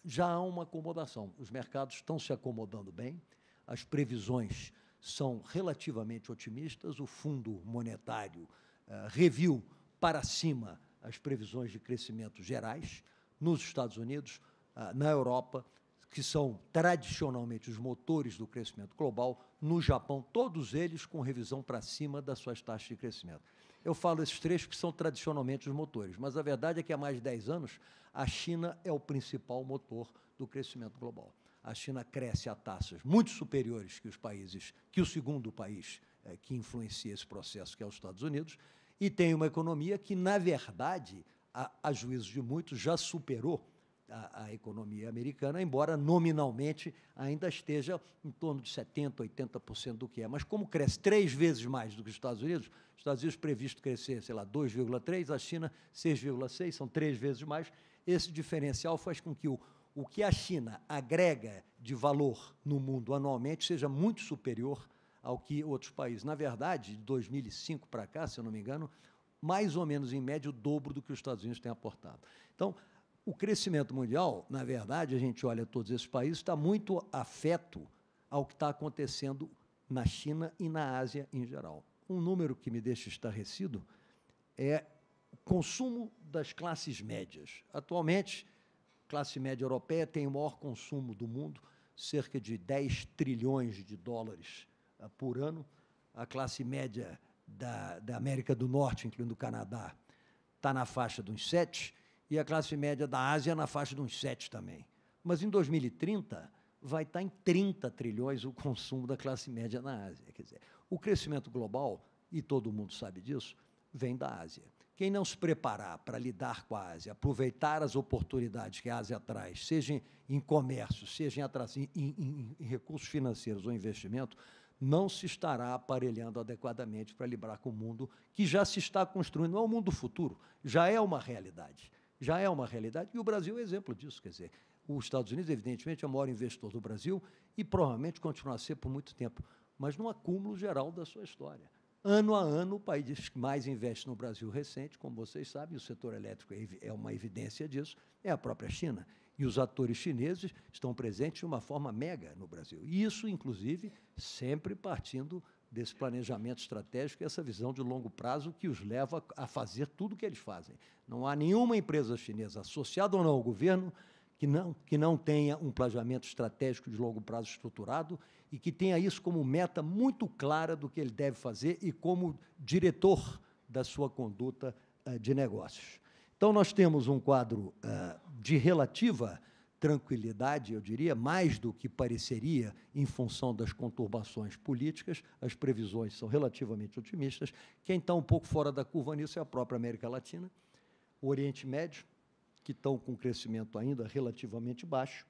[SPEAKER 5] já há uma acomodação. Os mercados estão se acomodando bem, as previsões são relativamente otimistas, o Fundo Monetário eh, reviu para cima as previsões de crescimento gerais nos Estados Unidos, ah, na Europa que são tradicionalmente os motores do crescimento global, no Japão, todos eles com revisão para cima das suas taxas de crescimento. Eu falo esses três que são tradicionalmente os motores, mas a verdade é que há mais de 10 anos a China é o principal motor do crescimento global. A China cresce a taxas muito superiores que os países, que o segundo país é, que influencia esse processo, que é os Estados Unidos, e tem uma economia que, na verdade, a, a juízo de muitos, já superou a, a, economia americana, embora nominalmente ainda esteja em torno de 70%, 80% do que é. Mas como cresce três vezes mais do que os Estados Unidos, os Estados Unidos previsto crescer, sei lá, 2,3%, a China 6,6%, são três vezes mais. Esse diferencial faz com que o, o que a China agrega de valor no mundo anualmente seja muito superior ao que outros países. Na verdade, de 2005 para cá, se eu não me engano, mais ou menos em média o dobro do que os Estados Unidos têm aportado. Então, o crescimento mundial, na verdade, a gente olha todos esses países, está muito afeto ao que está acontecendo na China e na Ásia em geral. Um número que me deixa estarrecido é o consumo das classes médias. Atualmente, a classe média europeia tem o maior consumo do mundo, cerca de 10 trilhões de dólares ah, por ano. A classe média da, da América do Norte, incluindo o Canadá, está na faixa dos 7 e a classe média da Ásia na faixa de uns 7 também. Mas em 2030 vai estar tá em 30 trilhões o consumo da classe média na Ásia. Quer dizer, o crescimento global, e todo mundo sabe disso, vem da Ásia. Quem não se preparar para lidar com a Ásia, aproveitar as oportunidades que a Ásia traz, seja em comércio, seja em, em, em, em recursos financeiros ou investimento, não se estará aparelhando adequadamente para lidar com o mundo que já se está construindo. Não é o mundo futuro, já é uma realidade já é uma realidade, e o Brasil é exemplo disso. Quer dizer, os Estados Unidos, evidentemente, é o maior investidor do Brasil e provavelmente continuará a ser por muito tempo, mas no acúmulo geral da sua história. Ano a ano, o país que mais investe no Brasil recente, como vocês sabem, o setor elétrico é, é uma evidência disso, é a própria China. E os atores chineses estão presentes de uma forma mega no Brasil. E isso, inclusive, sempre partindo desse planejamento estratégico e essa visão de longo prazo que os leva a fazer tudo o que eles fazem. Não há nenhuma empresa chinesa, associada ou não ao governo, que não, que não tenha um planejamento estratégico de longo prazo estruturado e que tenha isso como meta muito clara do que ele deve fazer e como diretor da sua conduta eh, de negócios. Então, nós temos um quadro eh, de relativa tranquilidade, eu diria, mais do que pareceria em função das conturbações políticas, as previsões são relativamente otimistas. Quem está um pouco fora da curva nisso é a própria América Latina, o Oriente Médio, que estão com crescimento ainda relativamente baixo,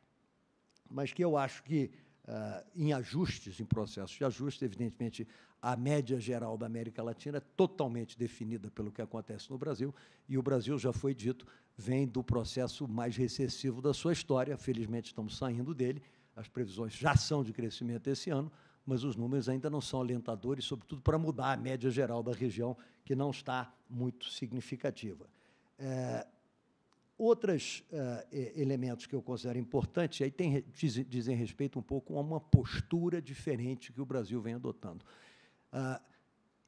[SPEAKER 5] mas que eu acho que ah, em ajustes, em processos de ajuste. Evidentemente, a média geral da América Latina é totalmente definida pelo que acontece no Brasil, e o Brasil, já foi dito, vem do processo mais recessivo da sua história. Felizmente, estamos saindo dele. As previsões já são de crescimento esse ano, mas os números ainda não são alentadores, sobretudo para mudar a média geral da região, que não está muito significativa. É, Outros uh, ah, elementos que eu considero importantes, aí tem, dizem, dizem, respeito um pouco a uma postura diferente que o Brasil vem adotando. Uh,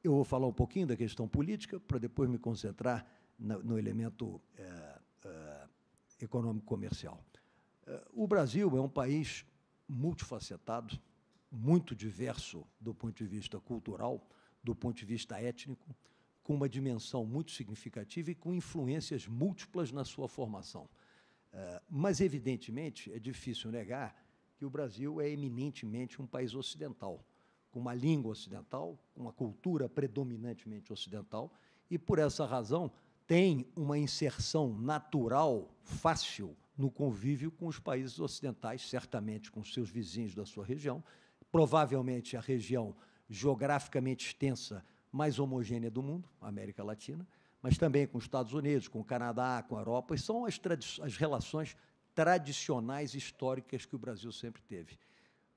[SPEAKER 5] eu vou falar um pouquinho da questão política, para depois me concentrar no elemento uh, econômico-comercial. Ah, o Brasil é um país multifacetado, muito diverso do ponto de vista cultural, do ponto de vista étnico, com uma dimensão muito significativa e com influências múltiplas na sua formação. Eh, mas, evidentemente, é difícil negar que o Brasil é eminentemente um país ocidental, com uma língua ocidental, com uma cultura predominantemente ocidental, e, por essa razão, tem uma inserção natural, fácil, no convívio com os países ocidentais, certamente com seus vizinhos da sua região, provavelmente a região geograficamente extensa mais homogênea do mundo, América Latina, mas também com os Estados Unidos, com o Canadá, com a Europa, e são as, as relações tradicionais históricas que o Brasil sempre teve.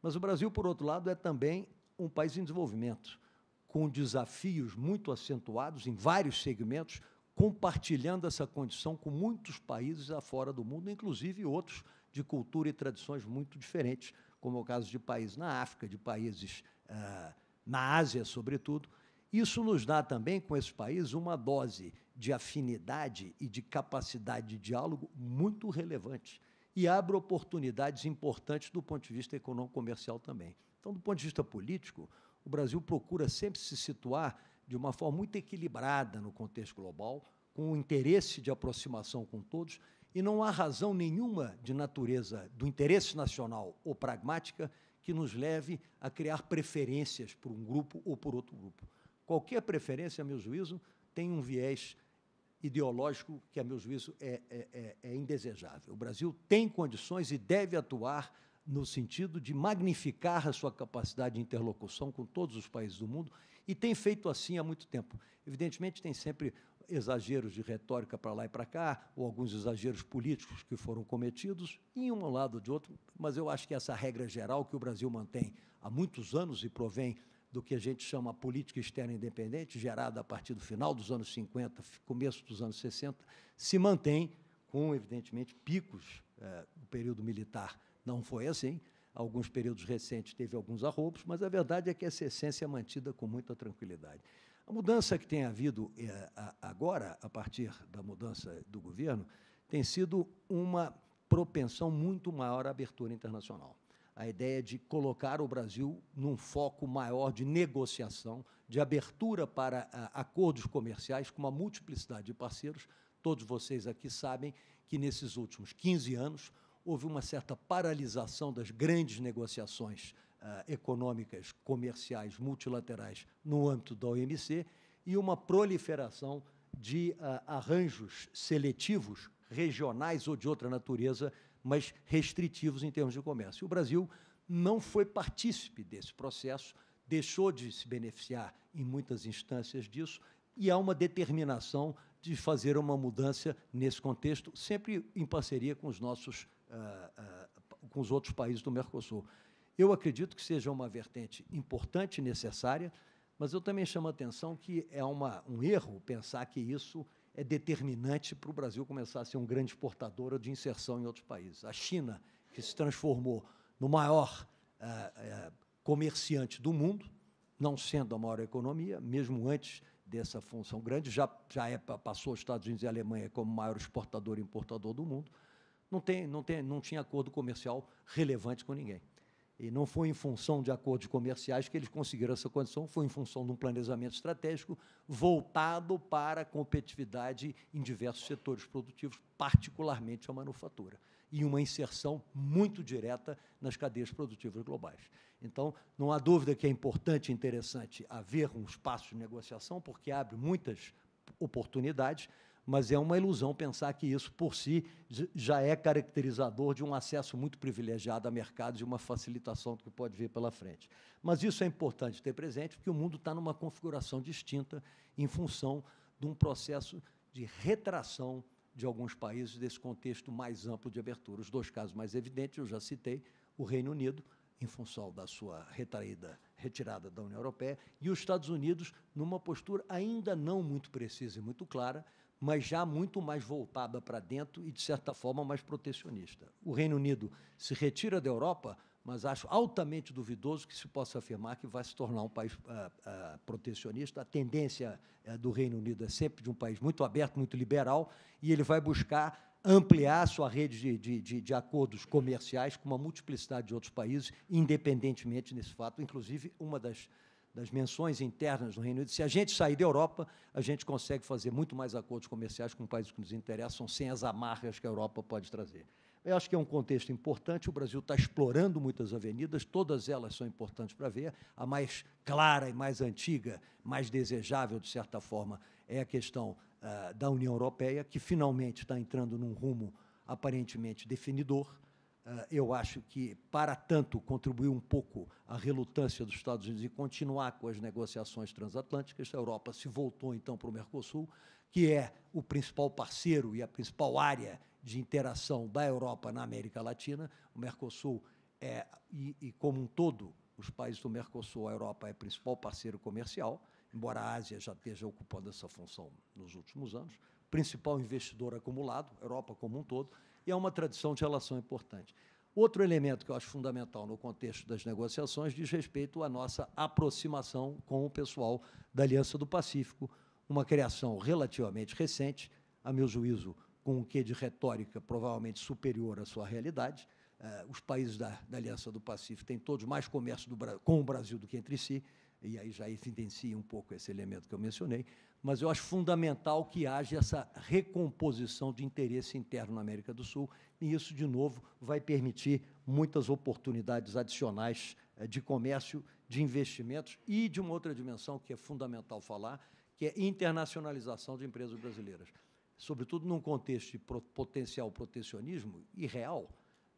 [SPEAKER 5] Mas o Brasil, por outro lado, é também um país em desenvolvimento, com desafios muito acentuados em vários segmentos, compartilhando essa condição com muitos países afora do mundo, inclusive outros de cultura e tradições muito diferentes, como é o caso de países na África, de países ah, na Ásia, sobretudo, isso nos dá também, com esses países, uma dose de afinidade e de capacidade de diálogo muito relevante e abre oportunidades importantes do ponto de vista econômico-comercial também. Então, do ponto de vista político, o Brasil procura sempre se situar de uma forma muito equilibrada no contexto global, com o interesse de aproximação com todos, e não há razão nenhuma de natureza do interesse nacional ou pragmática que nos leve a criar preferências por um grupo ou por outro grupo. Qualquer preferência, a meu juízo, tem um viés ideológico que, a meu juízo, é, é, é, é indesejável. O Brasil tem condições e deve atuar no sentido de magnificar a sua capacidade de interlocução com todos os países do mundo, e tem feito assim há muito tempo. Evidentemente, tem sempre exageros de retórica para lá e para cá, ou alguns exageros políticos que foram cometidos, em um lado ou de outro, mas eu acho que essa regra geral que o Brasil mantém há muitos anos e provém do que a gente chama política externa independente, gerada a partir do final dos anos 50, começo dos anos 60, se mantém com, evidentemente, picos. É, o período militar não foi assim. Alguns períodos recentes teve alguns arroubos, mas a verdade é que essa essência é mantida com muita tranquilidade. A mudança que tem havido é, agora, a partir da mudança do governo, tem sido uma propensão muito maior à abertura internacional a ideia de colocar o Brasil num foco maior de negociação, de abertura para ah, acordos comerciais com uma multiplicidade de parceiros. Todos vocês aqui sabem que, nesses últimos 15 anos, houve uma certa paralisação das grandes negociações ah, econômicas, comerciais, multilaterais no âmbito da OMC e uma proliferação de ah, arranjos seletivos, regionais ou de outra natureza, mas restritivos em termos de comércio. E o Brasil não foi partícipe desse processo, deixou de se beneficiar em muitas instâncias disso, e há uma determinação de fazer uma mudança nesse contexto, sempre em parceria com os nossos, ah, ah, com os outros países do Mercosul. Eu acredito que seja uma vertente importante e necessária, mas eu também chamo a atenção que é uma, um erro pensar que isso é determinante para o Brasil começar a ser um grande exportador de inserção em outros países. A China, que se transformou no maior eh, eh, comerciante do mundo, não sendo a maior economia, mesmo antes dessa função grande, já, já é, passou os Estados Unidos e a Alemanha como maior exportador e importador do mundo, não, tem, não, tem, não tinha acordo comercial relevante com ninguém. E não foi em função de acordos comerciais que eles conseguiram essa condição, foi em função de um planejamento estratégico voltado para a competitividade em diversos setores produtivos, particularmente a manufatura, e uma inserção muito direta nas cadeias produtivas globais. Então, não há dúvida que é importante e interessante haver um espaço de negociação, porque abre muitas oportunidades, mas é uma ilusão pensar que isso, por si, já é caracterizador de um acesso muito privilegiado a mercados e uma facilitação do que pode vir pela frente. Mas isso é importante ter presente, porque o mundo está numa configuração distinta em função de um processo de retração de alguns países desse contexto mais amplo de abertura. Os dois casos mais evidentes, eu já citei, o Reino Unido, em função da sua retraída, retirada da União Europeia, e os Estados Unidos, numa postura ainda não muito precisa e muito clara, mas já muito mais voltada para dentro e, de certa forma, mais protecionista. O Reino Unido se retira da Europa, mas acho altamente duvidoso que se possa afirmar que vai se tornar um país uh, uh, protecionista. A tendência uh, do Reino Unido é sempre de um país muito aberto, muito liberal, e ele vai buscar ampliar sua rede de, de, de, de, acordos comerciais com uma multiplicidade de outros países, independentemente desse fato. Inclusive, uma das das menções internas no Reino Unido, se a gente sair da Europa, a gente consegue fazer muito mais acordos comerciais com países que nos interessam, sem as amarras que a Europa pode trazer. Eu acho que é um contexto importante. O Brasil está explorando muitas avenidas, todas elas são importantes para ver. A mais clara e mais antiga, mais desejável, de certa forma, é a questão uh, da União Europeia, que finalmente está entrando num rumo aparentemente definidor. Ah, eu acho que, para tanto, contribuiu um pouco a relutância dos Estados Unidos em continuar com as negociações transatlânticas. A Europa se voltou, então, para o Mercosul, que é o principal parceiro e a principal área de interação da Europa na América Latina. O Mercosul é, e, e como um todo, os países do Mercosul, a Europa é o principal parceiro comercial, embora a Ásia já esteja ocupando essa função nos últimos anos, principal investidor acumulado, Europa como um todo, e há é uma tradição de relação importante. Outro elemento que eu acho fundamental no contexto das negociações diz respeito à nossa aproximação com o pessoal da Aliança do Pacífico, uma criação relativamente recente, a meu juízo, com um quê de retórica provavelmente superior à sua realidade. Eh, os países da, da Aliança do Pacífico têm todos mais comércio do, com o Brasil do que entre si, e aí já evidencia um pouco esse elemento que eu mencionei mas eu acho fundamental que haja essa recomposição de interesse interno na América do Sul, e isso, de novo, vai permitir muitas oportunidades adicionais eh, de comércio, de investimentos e de uma outra dimensão que é fundamental falar, que é internacionalização de empresas brasileiras. Sobretudo num contexto de potencial protecionismo irreal,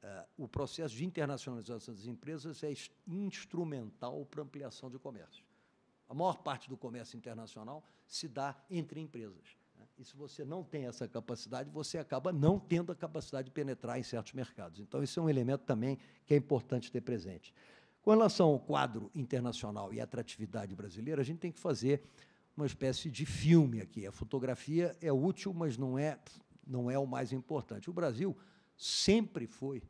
[SPEAKER 5] eh, o processo de internacionalização das empresas é instrumental para ampliação de comércio a maior parte do comércio internacional se dá entre empresas. Né? E se você não tem essa capacidade, você acaba não tendo a capacidade de penetrar em certos mercados. Então, esse é um elemento também que é importante ter presente. Com relação ao quadro internacional e atratividade brasileira, a gente tem que fazer uma espécie de filme aqui. A fotografia é útil, mas não é, não é o mais importante. O Brasil sempre foi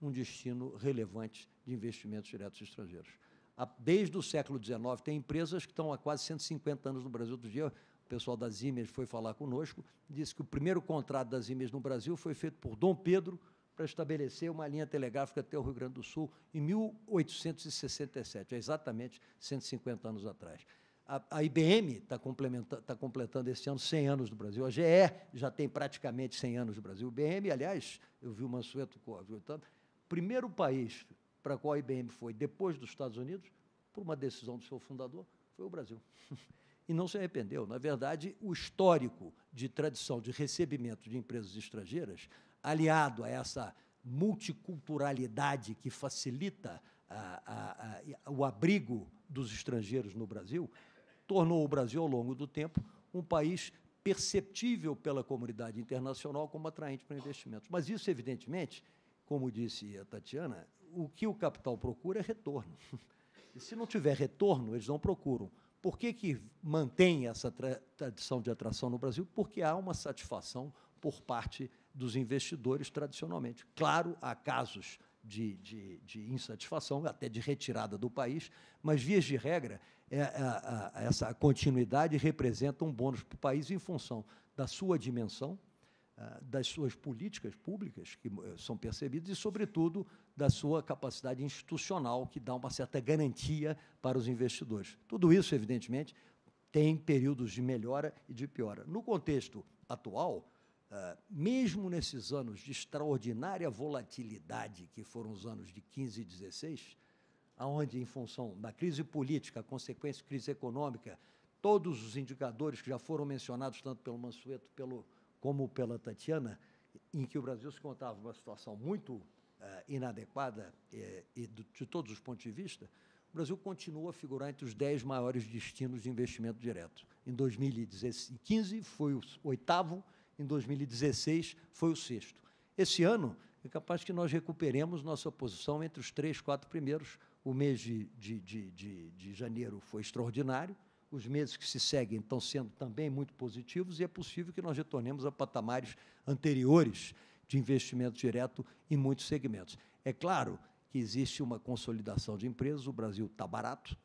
[SPEAKER 5] um destino relevante de investimentos diretos estrangeiros desde o século XIX. Tem empresas que estão há quase 150 anos no Brasil. Outro dia, o pessoal das Imes foi falar conosco, disse que o primeiro contrato das Imes no Brasil foi feito por Dom Pedro para estabelecer uma linha telegráfica até o Rio Grande do Sul em 1867, é exatamente 150 anos atrás. A, IBM está está completando esse ano 100 anos do Brasil. A GE já tem praticamente 100 anos do Brasil. O IBM, aliás, eu vi o Mansueto o então, primeiro país para a qual a IBM foi depois dos Estados Unidos, por uma decisão do seu fundador, foi o Brasil. E não se arrependeu. Na verdade, o histórico de tradição de recebimento de empresas estrangeiras, aliado a essa multiculturalidade que facilita a, a, a, o abrigo dos estrangeiros no Brasil, tornou o Brasil, ao longo do tempo, um país perceptível pela comunidade internacional como atraente para investimentos. Mas isso, evidentemente, como disse a Tatiana, o que o capital procura é retorno. E se não tiver retorno, eles não procuram. Por que, que mantém essa tra tradição de atração no Brasil? Porque há uma satisfação por parte dos investidores tradicionalmente. Claro, há casos de, de, de insatisfação, até de retirada do país, mas, vias de regra, é, é essa continuidade representa um bônus para o país em função da sua dimensão, ah, das suas políticas públicas que eh, são percebidas e, sobretudo, da sua capacidade institucional, que dá uma certa garantia para os investidores. Tudo isso, evidentemente, tem períodos de melhora e de piora. No contexto atual, eh, mesmo nesses anos de extraordinária volatilidade, que foram os anos de 15 e 16, aonde, em função da crise política, consequência crise econômica, todos os indicadores que já foram mencionados, tanto pelo Mansueto pelo, como pela Tatiana, em que o Brasil se contava uma situação muito eh, inadequada eh, e de todos os pontos de vista, o Brasil continua a figurar entre os dez maiores destinos de investimento direto. Em 2015 foi o oitavo, em 2016 foi o sexto. Esse ano é capaz que nós recuperemos nossa posição entre os três, quatro primeiros. O mês de, de, de, de, de janeiro foi extraordinário, os meses que se seguem estão sendo também muito positivos e é possível que nós retornemos a patamares anteriores de investimento direto em muitos segmentos. É claro que existe uma consolidação de empresas, o Brasil está barato,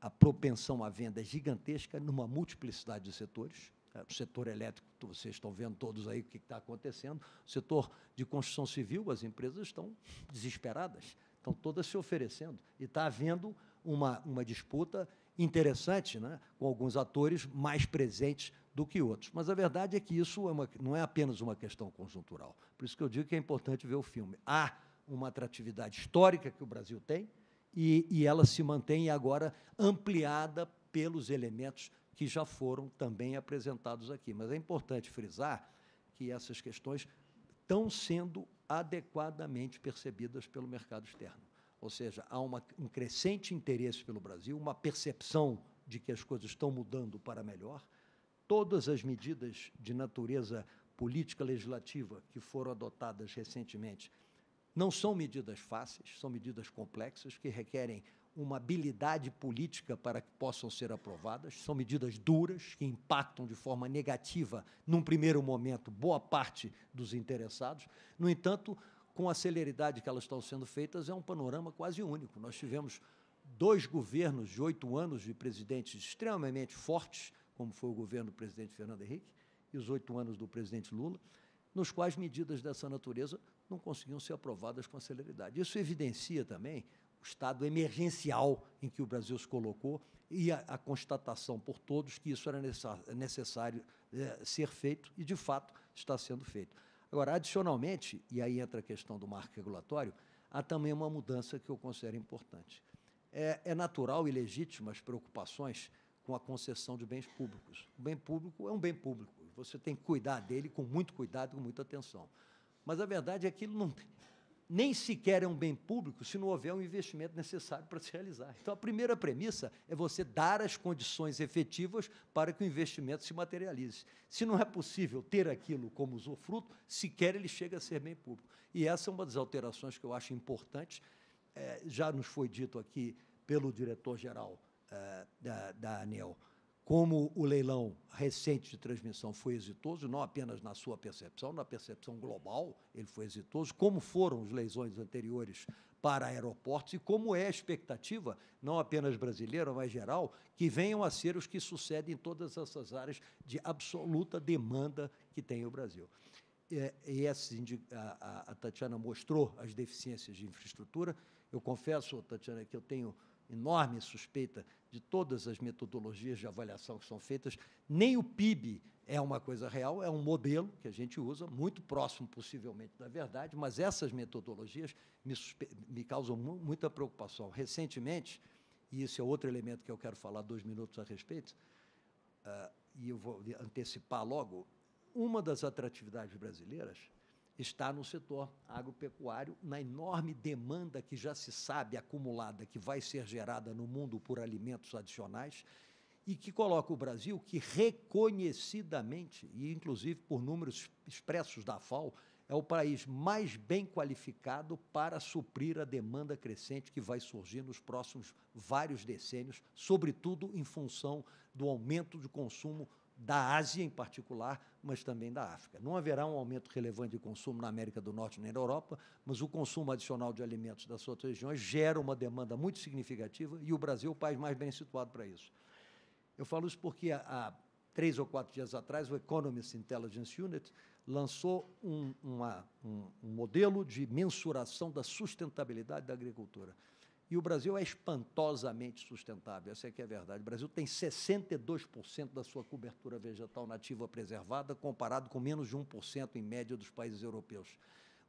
[SPEAKER 5] a propensão à venda é gigantesca numa multiplicidade de setores. Né? O setor elétrico, vocês estão vendo todos aí o que está acontecendo. O setor de construção civil, as empresas estão desesperadas, estão todas se oferecendo. E está havendo uma, uma disputa interessante né, com alguns atores mais presentes do que outros. Mas a verdade é que isso é uma, não é apenas uma questão conjuntural. Por isso que eu digo que é importante ver o filme. Há uma atratividade histórica que o Brasil tem e, e ela se mantém agora ampliada pelos elementos que já foram também apresentados aqui. Mas é importante frisar que essas questões estão sendo adequadamente percebidas pelo mercado externo. Ou seja, há uma, um crescente interesse pelo Brasil, uma percepção de que as coisas estão mudando para melhor, todas as medidas de natureza política legislativa que foram adotadas recentemente não são medidas fáceis, são medidas complexas que requerem uma habilidade política para que possam ser aprovadas. São medidas duras que impactam de forma negativa, num primeiro momento, boa parte dos interessados. No entanto, com a celeridade que elas estão sendo feitas, é um panorama quase único. Nós tivemos dois governos de oito anos de presidentes extremamente fortes como foi o governo do presidente Fernando Henrique, e os oito anos do presidente Lula, nos quais medidas dessa natureza não conseguiam ser aprovadas com celeridade. Isso evidencia também o estado emergencial em que o Brasil se colocou e a, a constatação por todos que isso era necessário é, ser feito e, de fato, está sendo feito. Agora, adicionalmente, e aí entra a questão do marco regulatório, há também uma mudança que eu considero importante. É, é natural e legítima as preocupações com a concessão de bens públicos. O bem público é um bem público, você tem que cuidar dele com muito cuidado, com muita atenção. Mas a verdade é que aquilo não, nem sequer é um bem público se não houver um investimento necessário para se realizar. Então, a primeira premissa é você dar as condições efetivas para que o investimento se materialize. Se não é possível ter aquilo como usufruto, sequer ele chega a ser bem público. E essa é uma das alterações que eu acho importante. É, já nos foi dito aqui pelo diretor-geral eh, da, da ANEL, como o leilão recente de transmissão foi exitoso, não apenas na sua percepção, na percepção global, ele foi exitoso, como foram os leilões anteriores para aeroportos e como é a expectativa, não apenas brasileira, mas geral, que venham a ser os que sucedem em todas essas áreas de absoluta demanda que tem o Brasil. É, e essa, a, a Tatiana mostrou as deficiências de infraestrutura. Eu confesso, Tatiana, que eu tenho enorme suspeita de todas as metodologias de avaliação que são feitas, nem o PIB é uma coisa real, é um modelo que a gente usa, muito próximo possivelmente da verdade, mas essas metodologias me, me causam muita preocupação. Recentemente, e esse é outro elemento que eu quero falar dois minutos a respeito, uh, e eu vou antecipar logo, uma das atratividades brasileiras está no setor agropecuário, na enorme demanda que já se sabe acumulada, que vai ser gerada no mundo por alimentos adicionais, e que coloca o Brasil, que reconhecidamente, e inclusive por números expressos da FAO, é o país mais bem qualificado para suprir a demanda crescente que vai surgir nos próximos vários decênios, sobretudo em função do aumento de consumo da Ásia em particular, mas também da África. Não haverá um aumento relevante de consumo na América do Norte nem na Europa, mas o consumo adicional de alimentos das outras regiões gera uma demanda muito significativa e o Brasil é o país mais bem situado para isso. Eu falo isso porque há três ou quatro dias atrás o Economist Intelligence Unit lançou um, uma, um, um modelo de mensuração da sustentabilidade da agricultura. E o Brasil é espantosamente sustentável, essa é que é a verdade. O Brasil tem 62% da sua cobertura vegetal nativa preservada, comparado com menos de 1% em média dos países europeus.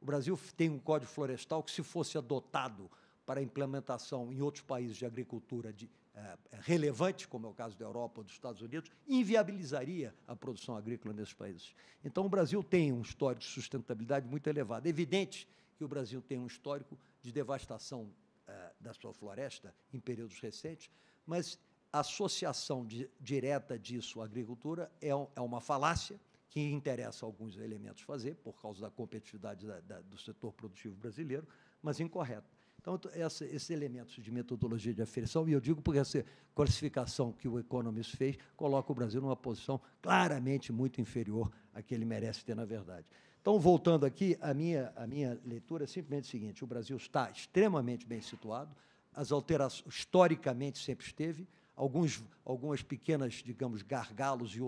[SPEAKER 5] O Brasil tem um código florestal que, se fosse adotado para implementação em outros países de agricultura de, eh, eh, relevante, como é o caso da Europa ou dos Estados Unidos, inviabilizaria a produção agrícola nesses países. Então, o Brasil tem um histórico de sustentabilidade muito elevado. É evidente que o Brasil tem um histórico de devastação eh, da sua floresta em períodos recentes, mas a associação de, direta disso à agricultura é, um, é, uma falácia que interessa alguns elementos fazer, por causa da competitividade da, da, do setor produtivo brasileiro, mas incorreta. Então, essa, esses elementos de metodologia de aferição, e eu digo porque essa classificação que o Economist fez coloca o Brasil numa posição claramente muito inferior à que ele merece ter, na verdade. Então, voltando aqui, a minha, a minha leitura é simplesmente o seguinte: o Brasil está extremamente bem situado, as alterações historicamente sempre esteve, alguns, algumas pequenas, digamos, gargalos e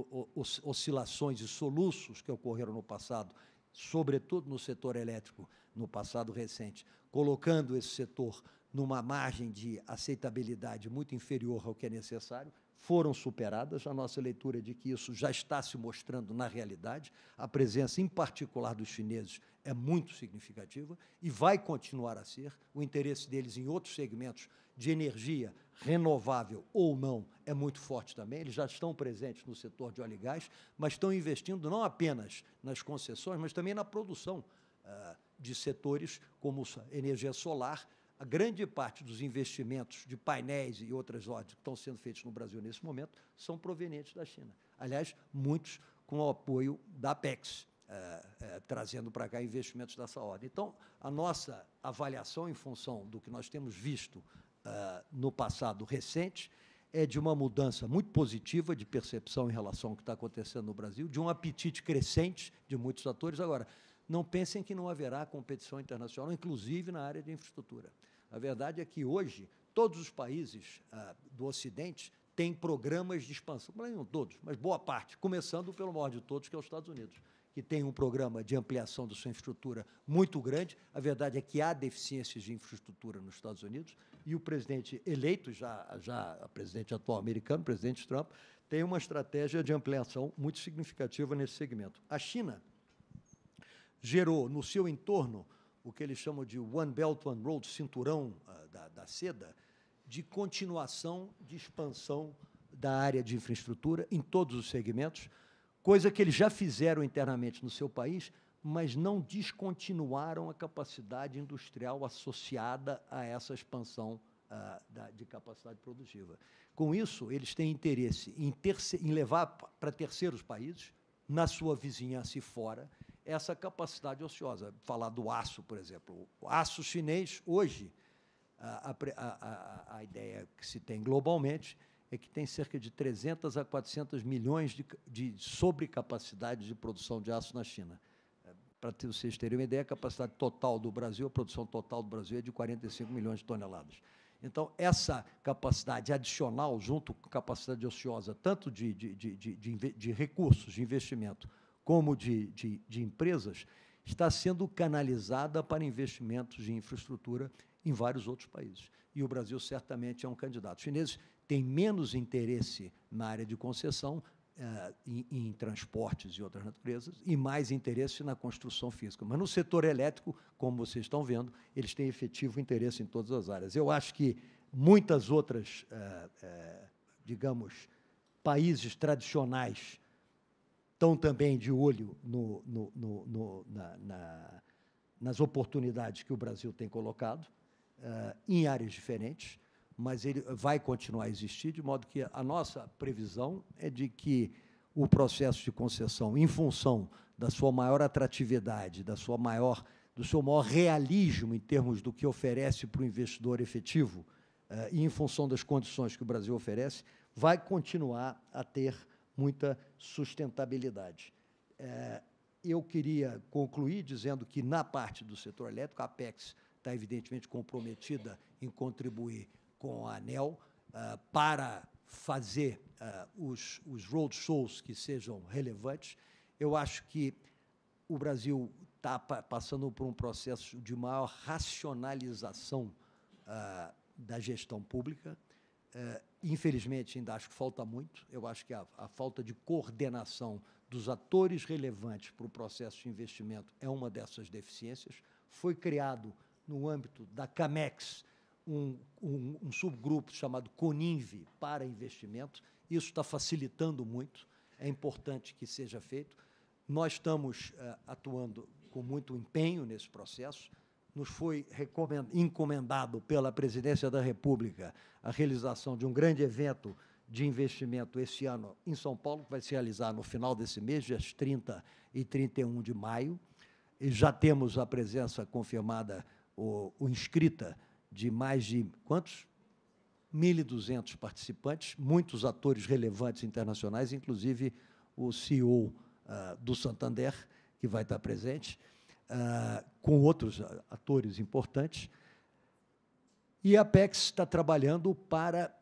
[SPEAKER 5] oscilações e soluços que ocorreram no passado, sobretudo no setor elétrico, no passado recente, colocando esse setor numa margem de aceitabilidade muito inferior ao que é necessário, foram superadas, a nossa leitura é de que isso já está se mostrando na realidade, a presença em particular dos chineses é muito significativa e vai continuar a ser, o interesse deles em outros segmentos de energia renovável ou não é muito forte também, eles já estão presentes no setor de óleo e gás, mas estão investindo não apenas nas concessões, mas também na produção ah, de setores como energia solar, a grande parte dos investimentos de painéis e outras ordens que estão sendo feitos no Brasil nesse momento são provenientes da China. Aliás, muitos com o apoio da Apex, é, é, trazendo para cá investimentos dessa ordem. Então, a nossa avaliação em função do que nós temos visto é, no passado recente é de uma mudança muito positiva de percepção em relação ao que está acontecendo no Brasil, de um apetite crescente de muitos atores. Agora, não pensem que não haverá competição internacional, inclusive na área de infraestrutura. A verdade é que hoje todos os países ah, do Ocidente têm programas de expansão, não todos, mas boa parte, começando pelo maior de todos, que é os Estados Unidos, que tem um programa de ampliação da sua infraestrutura muito grande. A verdade é que há deficiências de infraestrutura nos Estados Unidos e o presidente eleito, já, já o presidente atual americano, o presidente Trump, tem uma estratégia de ampliação muito significativa nesse segmento. A China gerou no seu entorno o que eles chamam de One Belt, One Road, cinturão ah, da, da seda, de continuação, de expansão da área de infraestrutura em todos os segmentos, coisa que eles já fizeram internamente no seu país, mas não descontinuaram a capacidade industrial associada a essa expansão ah, da, de capacidade produtiva. Com isso, eles têm interesse em, terce, em levar para terceiros países, na sua vizinhança e fora, essa capacidade ociosa. Falar do aço, por exemplo. O aço chinês, hoje, a, a, a, ideia que se tem globalmente é que tem cerca de 300 a 400 milhões de, de sobrecapacidade de produção de aço na China. É, Para vocês terem uma ideia, a capacidade total do Brasil, a produção total do Brasil é de 45 milhões de toneladas. Então, essa capacidade adicional, junto com a capacidade ociosa, tanto de, de, de, de, de recursos, de investimento, como de, de, de empresas, está sendo canalizada para investimentos de infraestrutura em vários outros países. E o Brasil certamente é um candidato. Os chineses têm menos interesse na área de concessão, eh, em, em, transportes e outras naturezas, e mais interesse na construção física. Mas no setor elétrico, como vocês estão vendo, eles têm efetivo interesse em todas as áreas. Eu acho que muitas outras, eh, eh, digamos, países tradicionais estão também de olho no, no, no, na, na, nas oportunidades que o Brasil tem colocado, uh, em áreas diferentes, mas ele vai continuar a existir, de modo que a nossa previsão é de que o processo de concessão, em função da sua maior atratividade, da sua maior, do seu maior realismo em termos do que oferece para o investidor efetivo, uh, e em função das condições que o Brasil oferece, vai continuar a ter muita sustentabilidade. É, eu queria concluir dizendo que, na parte do setor elétrico, a Apex está evidentemente comprometida em contribuir com a ANEL uh, é, para fazer uh, os, os roadshows que sejam relevantes. Eu acho que o Brasil está pa passando por um processo de maior racionalização uh, da gestão pública. Uh, Infelizmente, ainda acho que falta muito. Eu acho que a, a falta de coordenação dos atores relevantes para o processo de investimento é uma dessas deficiências. Foi criado, no âmbito da CAMEX, um, um, um subgrupo chamado CONINVE para investimento. Isso está facilitando muito. É importante que seja feito. Nós estamos uh, atuando com muito empenho nesse processo nos foi encomendado pela Presidência da República a realização de um grande evento de investimento esse ano em São Paulo, que vai se realizar no final desse mês, dias 30 e 31 de maio. E já temos a presença confirmada, ou, inscrita, de mais de quantos? 1.200 participantes, muitos atores relevantes internacionais, inclusive o CEO uh, ah, do Santander, que vai estar presente. Ah, com outros atores importantes. E a Apex está trabalhando para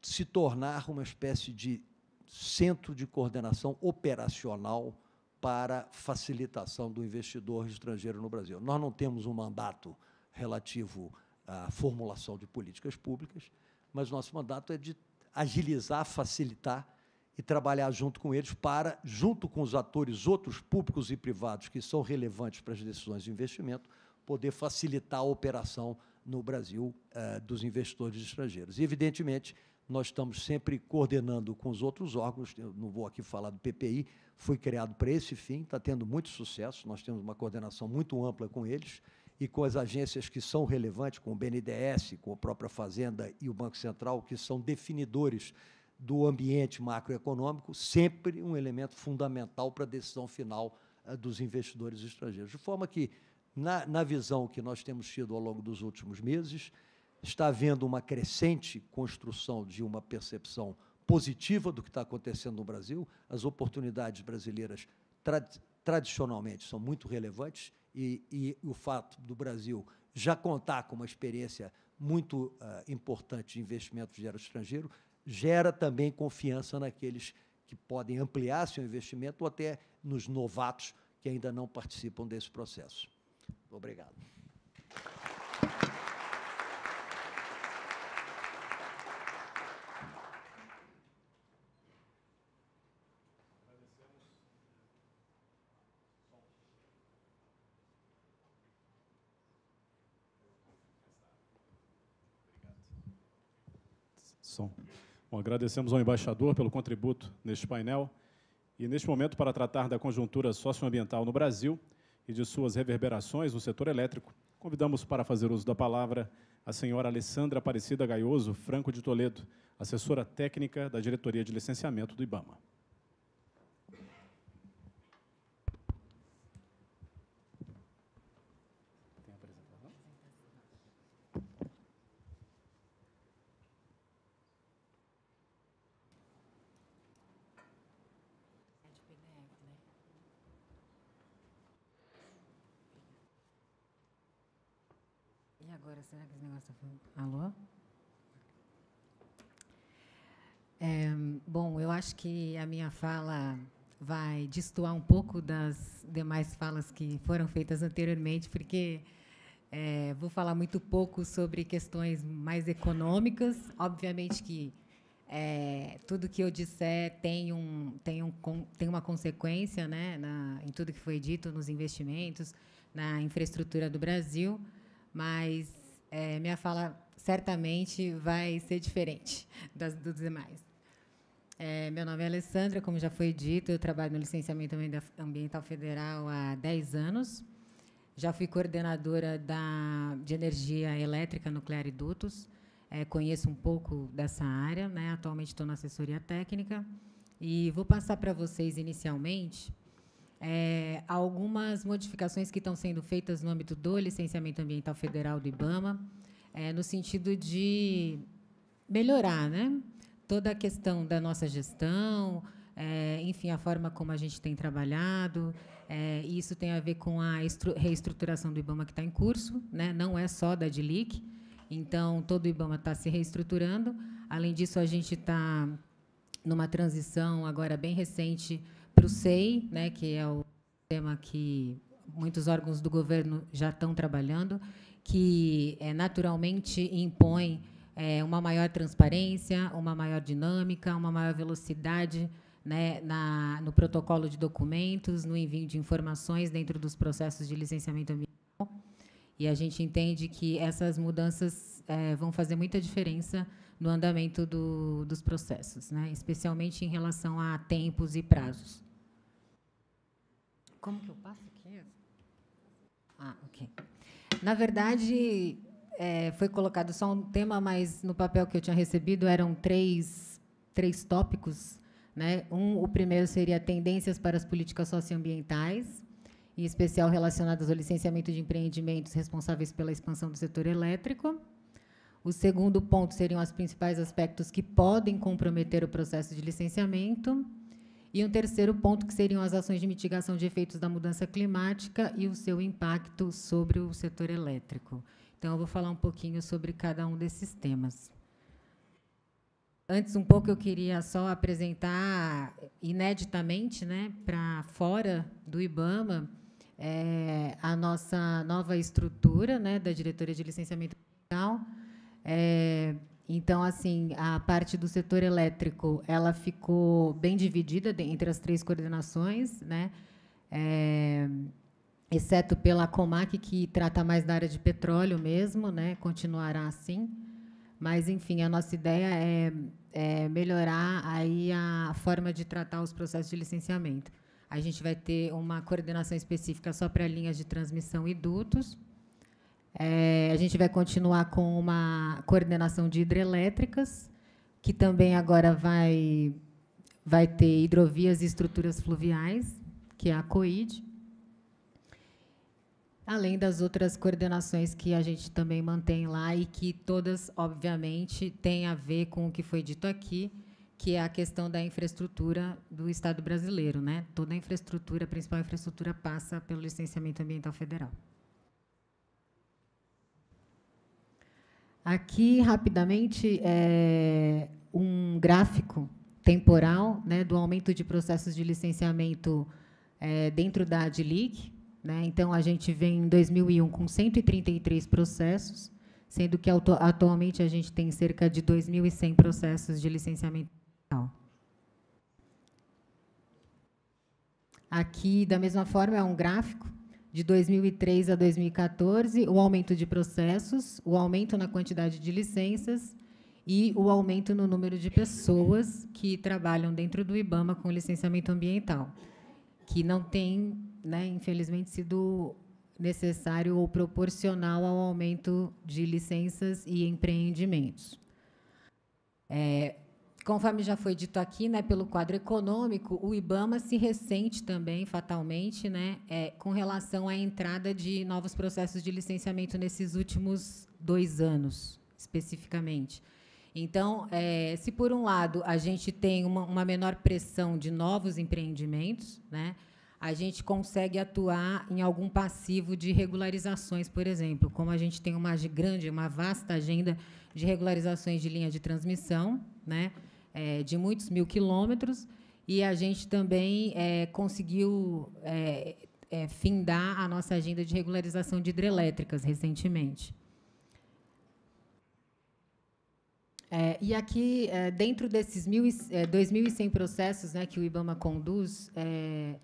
[SPEAKER 5] se tornar uma espécie de centro de coordenação operacional para facilitação do investidor estrangeiro no Brasil. Nós não temos um mandato relativo à formulação de políticas públicas, mas nosso mandato é de agilizar, facilitar e trabalhar junto com eles para, junto com os atores outros públicos e privados que são relevantes para as decisões de investimento, poder facilitar a operação no Brasil eh, dos investidores estrangeiros. E, evidentemente, nós estamos sempre coordenando com os outros órgãos, eu não vou aqui falar do PPI, foi criado para esse fim, está tendo muito sucesso, nós temos uma coordenação muito ampla com eles e com as agências que são relevantes, com o BNDES, com a própria Fazenda e o Banco Central, que são definidores do ambiente macroeconômico, sempre um elemento fundamental para a decisão final eh, dos investidores estrangeiros. De forma que, na, na visão que nós temos tido ao longo dos últimos meses, está havendo uma crescente construção de uma percepção positiva do que está acontecendo no Brasil. As oportunidades brasileiras tra tradicionalmente são muito relevantes e, e, o fato do Brasil já contar com uma experiência muito uh, importante de investimento de dinheiro estrangeiro gera também confiança naqueles que podem ampliar seu investimento ou até nos novatos que ainda não participam desse processo. Obrigado.
[SPEAKER 2] Bom, agradecemos ao embaixador pelo contributo neste painel e, neste momento, para tratar da conjuntura socioambiental no Brasil e de suas reverberações no setor elétrico, convidamos para fazer uso da palavra a senhora Alessandra Aparecida Gaioso Franco de Toledo, assessora técnica da Diretoria de Licenciamento do IBAMA.
[SPEAKER 6] Será que esse negócio está falando? Alô? É, bom, eu acho que a minha fala vai destoar um pouco das demais falas que foram feitas anteriormente, porque é, vou falar muito pouco sobre questões mais econômicas. Obviamente que é, tudo que eu disser tem, um, tem, um, tem uma consequência né, na, em tudo que foi dito nos investimentos, na infraestrutura do Brasil, mas é, minha fala certamente vai ser diferente das, dos demais. É, meu nome é Alessandra, como já foi dito, eu trabalho no licenciamento ambiental federal há 10 anos. Já fui coordenadora da, de energia elétrica, nuclear e dutos. É, conheço um pouco dessa área, né? atualmente estou na assessoria técnica. E vou passar para vocês, inicialmente, é, algumas modificações que estão sendo feitas no âmbito do licenciamento ambiental federal do IBAMA, é, no sentido de melhorar né, toda a questão da nossa gestão, é, enfim, a forma como a gente tem trabalhado. É, isso tem a ver com a reestruturação do IBAMA que está em curso, né, não é só da DILIC. Então, todo o IBAMA está se reestruturando. Além disso, a gente está numa transição agora bem recente para o SEI, né, que é o tema que muitos órgãos do governo já estão trabalhando, que é, naturalmente impõe é, uma maior transparência, uma maior dinâmica, uma maior velocidade né, na, no protocolo de documentos, no envio de informações dentro dos processos de licenciamento ambiental. E a gente entende que essas mudanças é, vão fazer muita diferença no andamento do, dos processos, né, especialmente em relação a tempos e prazos. Como que eu passo aqui? Ah, ok. Na verdade, é, foi colocado só um tema, mas no papel que eu tinha recebido eram três, três tópicos. Né? Um, o primeiro seria tendências para as políticas socioambientais, em especial relacionadas ao licenciamento de empreendimentos responsáveis pela expansão do setor elétrico. O segundo ponto seriam os principais aspectos que podem comprometer o processo de licenciamento. E um terceiro ponto, que seriam as ações de mitigação de efeitos da mudança climática e o seu impacto sobre o setor elétrico. Então, eu vou falar um pouquinho sobre cada um desses temas. Antes, um pouco, eu queria só apresentar, ineditamente, né, para fora do IBAMA, é, a nossa nova estrutura né, da Diretoria de Licenciamento Ambiental. É, então, assim, a parte do setor elétrico, ela ficou bem dividida entre as três coordenações, né? É, exceto pela Comac, que trata mais da área de petróleo mesmo, né? Continuará assim. Mas, enfim, a nossa ideia é, é melhorar aí a forma de tratar os processos de licenciamento. A gente vai ter uma coordenação específica só para linhas de transmissão e dutos, é, a gente vai continuar com uma coordenação de hidrelétricas, que também agora vai, vai ter hidrovias e estruturas fluviais, que é a COID, além das outras coordenações que a gente também mantém lá e que todas, obviamente, têm a ver com o que foi dito aqui, que é a questão da infraestrutura do Estado brasileiro. Né? Toda a infraestrutura, a principal infraestrutura, passa pelo licenciamento ambiental federal. Aqui, rapidamente, é um gráfico temporal né, do aumento de processos de licenciamento é, dentro da ADLIC. Né? Então, a gente vem em 2001 com 133 processos, sendo que atualmente a gente tem cerca de 2.100 processos de licenciamento. Aqui, da mesma forma, é um gráfico de 2003 a 2014, o aumento de processos, o aumento na quantidade de licenças e o aumento no número de pessoas que trabalham dentro do IBAMA com licenciamento ambiental, que não tem, né, infelizmente, sido necessário ou proporcional ao aumento de licenças e empreendimentos. É, Conforme já foi dito aqui, né, pelo quadro econômico, o IBAMA se ressente também, fatalmente, né, é, com relação à entrada de novos processos de licenciamento nesses últimos dois anos, especificamente. Então, é, se por um lado a gente tem uma, uma menor pressão de novos empreendimentos, né, a gente consegue atuar em algum passivo de regularizações, por exemplo, como a gente tem uma grande, uma vasta agenda de regularizações de linha de transmissão, né? é, de muitos mil quilômetros, e a gente também é, conseguiu é, é, findar a nossa agenda de regularização de hidrelétricas recentemente. É, e aqui, é, dentro desses mil, é, 2.100 processos né, que o IBAMA conduz, é,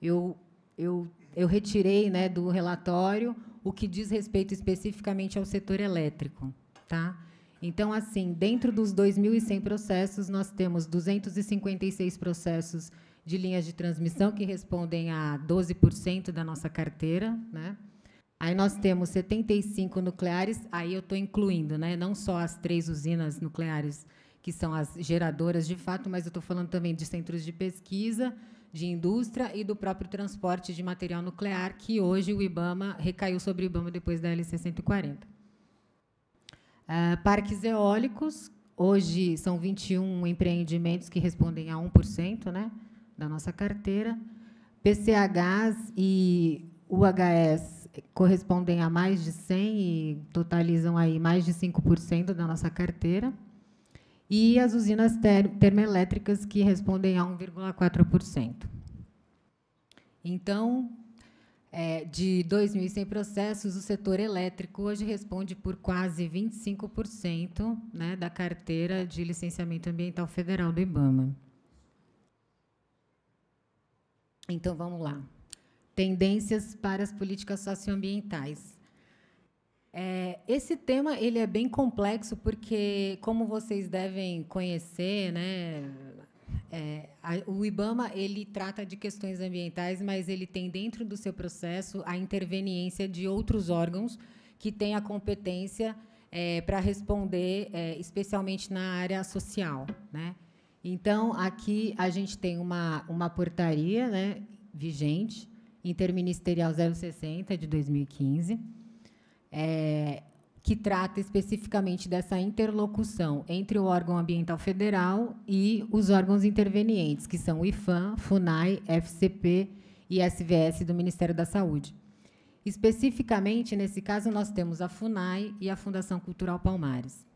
[SPEAKER 6] eu, eu, eu retirei né, do relatório o que diz respeito especificamente ao setor elétrico. Tá? Então, assim, dentro dos 2.100 processos, nós temos 256 processos de linhas de transmissão que respondem a 12% da nossa carteira, né? Aí nós temos 75 nucleares, aí eu estou incluindo, né? Não só as três usinas nucleares que são as geradoras de fato, mas eu estou falando também de centros de pesquisa, de indústria e do próprio transporte de material nuclear, que hoje o IBAMA recaiu sobre o IBAMA depois da LC 140. Uh, parques eólicos, hoje são 21 empreendimentos que respondem a 1% né, da nossa carteira. PCHs e UHS correspondem a mais de 100 e totalizam aí mais de 5% da nossa carteira. E as usinas ter termoelétricas, que respondem a 1,4%. Então, é, de 2.100 processos, o setor elétrico hoje responde por quase 25% né, da carteira de licenciamento ambiental federal do IBAMA. Então, vamos lá. Tendências para as políticas socioambientais. É, esse tema ele é bem complexo porque, como vocês devem conhecer, né, é, a, o IBAMA ele trata de questões ambientais, mas ele tem dentro do seu processo a interveniência de outros órgãos que têm a competência é, para responder, é, especialmente na área social, né? Então aqui a gente tem uma uma portaria, né, vigente interministerial 060 de 2015. É, que trata especificamente dessa interlocução entre o órgão ambiental federal e os órgãos intervenientes, que são o IFAM, FUNAI, FCP e SVS do Ministério da Saúde. Especificamente, nesse caso, nós temos a FUNAI e a Fundação Cultural Palmares,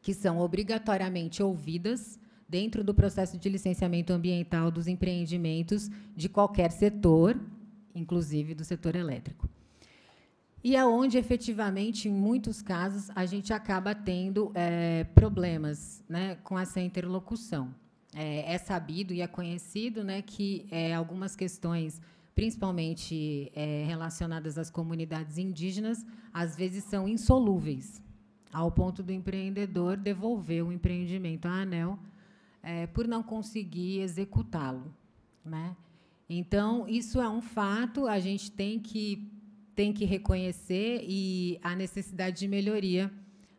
[SPEAKER 6] que são obrigatoriamente ouvidas dentro do processo de licenciamento ambiental dos empreendimentos de qualquer setor, inclusive do setor elétrico e é onde, efetivamente, em muitos casos, a gente acaba tendo é, problemas né, com essa interlocução. É, é, sabido e é conhecido né, que é, algumas questões, principalmente é, relacionadas às comunidades indígenas, às vezes são insolúveis, ao ponto do empreendedor devolver o empreendimento à ANEL é, por não conseguir executá-lo. Né? Então, isso é um fato, a gente tem que tem que reconhecer e a necessidade de melhoria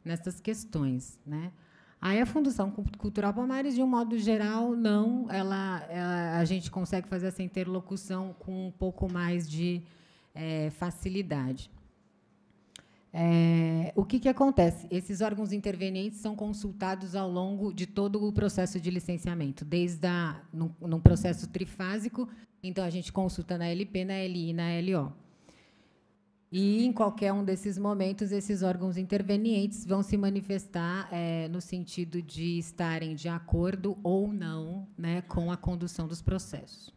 [SPEAKER 6] nessas questões, né? Aí a Fundação Cultural Palmares, de um modo geral, não, ela, ela a gente consegue fazer essa interlocução com um pouco mais de é, facilidade. É, o que, que acontece? Esses órgãos intervenientes são consultados ao longo de todo o processo de licenciamento, desde a, num, num processo trifásico, então a gente consulta na LP, na LI e na LO. E em qualquer um desses momentos, esses órgãos intervenientes vão se manifestar é, no sentido de estarem de acordo ou não né, com a condução dos processos.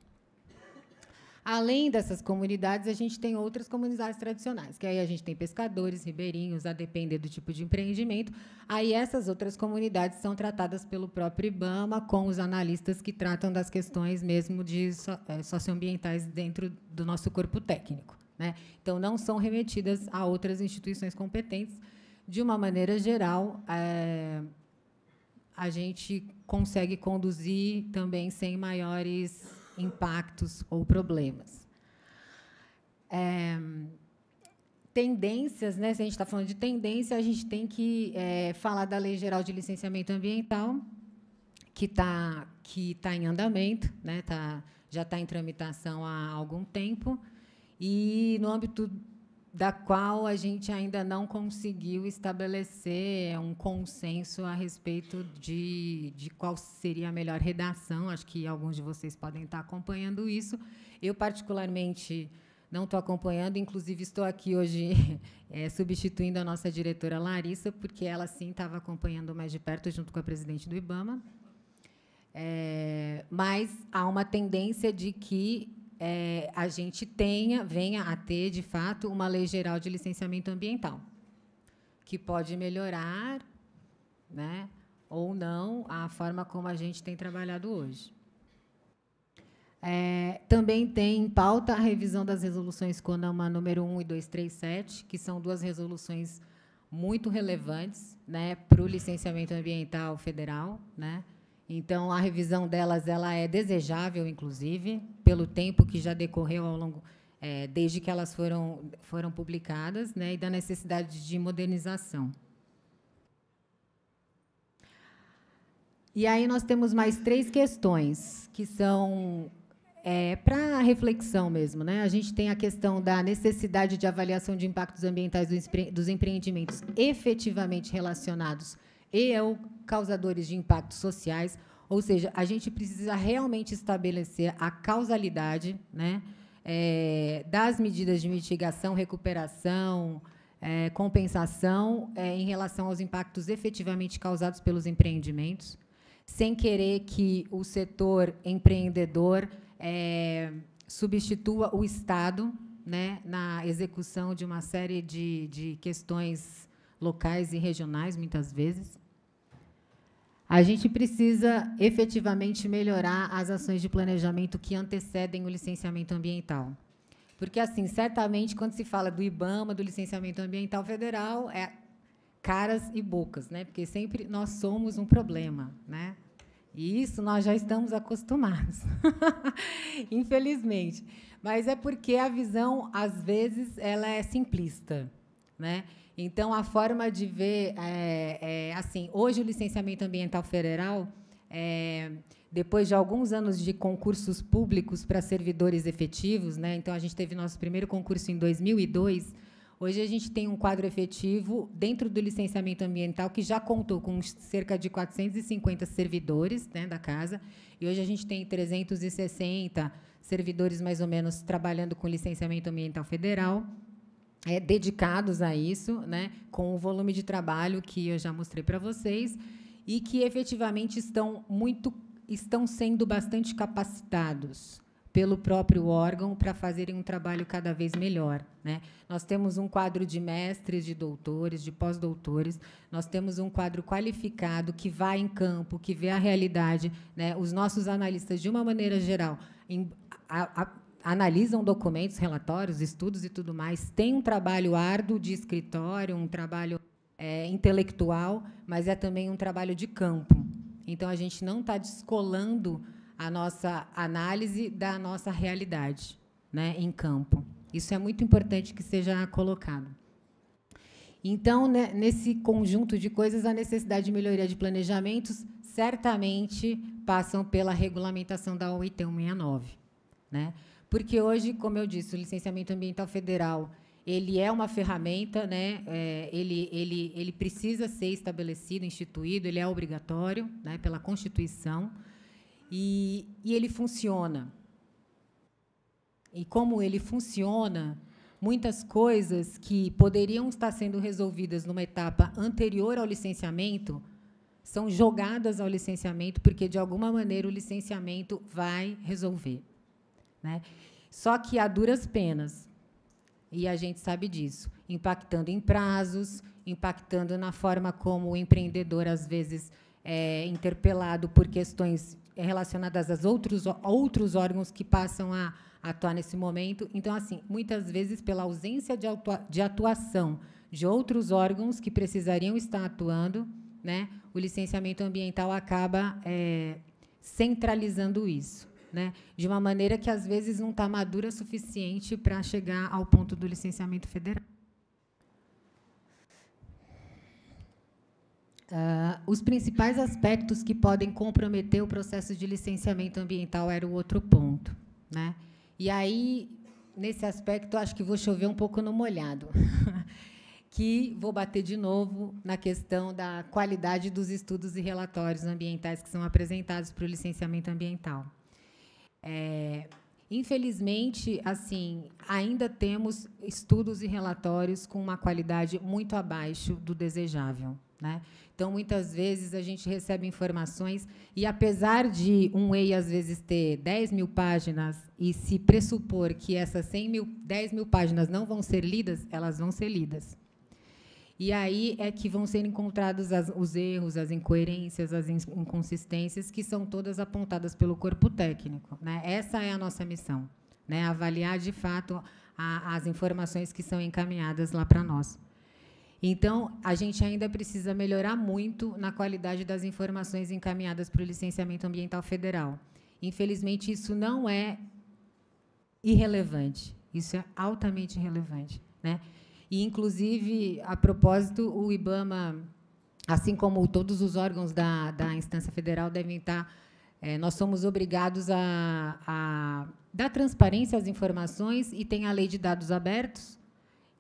[SPEAKER 6] Além dessas comunidades, a gente tem outras comunidades tradicionais, que aí a gente tem pescadores, ribeirinhos, a depender do tipo de empreendimento. Aí essas outras comunidades são tratadas pelo próprio IBAMA, com os analistas que tratam das questões mesmo de eh, socioambientais dentro do nosso corpo técnico. Né? Então, não são remetidas a outras instituições competentes. De uma maneira geral, é, a gente consegue conduzir também sem maiores impactos ou problemas. É, tendências, né? se a gente está falando de tendência, a gente tem que é, falar da Lei Geral de Licenciamento Ambiental, que está que tá em andamento, né? tá, já está em tramitação há algum tempo e no âmbito da qual a gente ainda não conseguiu estabelecer um consenso a respeito de, de qual seria a melhor redação. Acho que alguns de vocês podem estar acompanhando isso. Eu, particularmente, não estou acompanhando, inclusive estou aqui hoje é, substituindo a nossa diretora Larissa, porque ela sim estava acompanhando mais de perto junto com a presidente do IBAMA. É, mas há uma tendência de que é, a gente tenha, venha a ter, de fato, uma lei geral de licenciamento ambiental, que pode melhorar né, ou não a forma como a gente tem trabalhado hoje. É, também tem em pauta a revisão das resoluções CONAMA número 1 e 237, que são duas resoluções muito relevantes né, para o licenciamento ambiental federal, né, então, a revisão delas ela é desejável, inclusive, pelo tempo que já decorreu ao longo, é, desde que elas foram, foram publicadas, né, e da necessidade de modernização. E aí nós temos mais três questões que são é, para reflexão mesmo. Né? A gente tem a questão da necessidade de avaliação de impactos ambientais dos empreendimentos efetivamente relacionados e ao causadores de impactos sociais, ou seja, a gente precisa realmente estabelecer a causalidade né, é, das medidas de mitigação, recuperação, é, compensação é, em relação aos impactos efetivamente causados pelos empreendimentos, sem querer que o setor empreendedor substitua o Estado né, na execução de uma série de, de questões locais e regionais, muitas vezes. A gente precisa efetivamente melhorar as ações de planejamento que antecedem o licenciamento ambiental. Porque, assim, certamente, quando se fala do IBAMA, do licenciamento ambiental federal, é caras e bocas, né? porque sempre nós somos um problema. Né? E isso nós já estamos acostumados, infelizmente. Mas é porque a visão, às vezes, ela é simplista. Né? Então, a forma de ver, é, é, assim, hoje o licenciamento ambiental federal, é, depois de alguns anos de concursos públicos para servidores efetivos, né, então a gente teve nosso primeiro concurso em 2002, hoje a gente tem um quadro efetivo dentro do licenciamento ambiental que já contou com cerca de 450 servidores né, da casa, e hoje a gente tem 360 servidores, mais ou menos, trabalhando com licenciamento ambiental federal, é, dedicados a isso, né, com o volume de trabalho que eu já mostrei para vocês e que efetivamente estão muito estão sendo bastante capacitados pelo próprio órgão para fazerem um trabalho cada vez melhor. Né? Nós temos um quadro de mestres, de doutores, de pós-doutores, nós temos um quadro qualificado que vai em campo, que vê a realidade. Né? Os nossos analistas, de uma maneira geral, em, a, a, analisam documentos, relatórios, estudos e tudo mais, tem um trabalho árduo de escritório, um trabalho é, intelectual, mas é também um trabalho de campo. Então, a gente não está descolando a nossa análise da nossa realidade né, em campo. Isso é muito importante que seja colocado. Então, né, nesse conjunto de coisas, a necessidade de melhoria de planejamentos certamente passam pela regulamentação da OIT 169. Né? porque hoje, como eu disse, o licenciamento ambiental federal ele é uma ferramenta, né? É, ele, ele, ele precisa ser estabelecido, instituído, ele é obrigatório né? pela Constituição e, e ele funciona. E como ele funciona, muitas coisas que poderiam estar sendo resolvidas numa etapa anterior ao licenciamento são jogadas ao licenciamento, porque, de alguma maneira, o licenciamento vai resolver. Né? Só que há duras penas, e a gente sabe disso, impactando em prazos, impactando na forma como o empreendedor, às vezes, é interpelado por questões relacionadas a outros, outros órgãos que passam a atuar nesse momento. Então, assim, muitas vezes, pela ausência de, atua de atuação de outros órgãos que precisariam estar atuando, né, o licenciamento ambiental acaba é, centralizando isso né? de uma maneira que, às vezes, não está madura o suficiente para chegar ao ponto do licenciamento federal. Uh, os principais aspectos que podem comprometer o processo de licenciamento ambiental era o outro ponto. Né? E aí, nesse aspecto, acho que vou chover um pouco no molhado, que vou bater de novo na questão da qualidade dos estudos e relatórios ambientais que são apresentados para o licenciamento ambiental. É, infelizmente, assim, ainda temos estudos e relatórios com uma qualidade muito abaixo do desejável. Né? Então, muitas vezes a gente recebe informações e, apesar de um EI às vezes ter 10 mil páginas e se pressupor que essas 100 mil, 10 mil páginas não vão ser lidas, elas vão ser lidas. E aí é que vão ser encontrados as, os erros, as incoerências, as inconsistências que são todas apontadas pelo corpo técnico. Né? Essa é a nossa missão, né? avaliar de fato a, as informações que são encaminhadas lá para nós. Então, a gente ainda precisa melhorar muito na qualidade das informações encaminhadas para o licenciamento ambiental federal. Infelizmente, isso não é irrelevante, isso é altamente relevante. Né? E, inclusive, a propósito, o IBAMA, assim como todos os órgãos da, da instância federal, devem estar. É, nós somos obrigados a, a dar transparência às informações e tem a lei de dados abertos.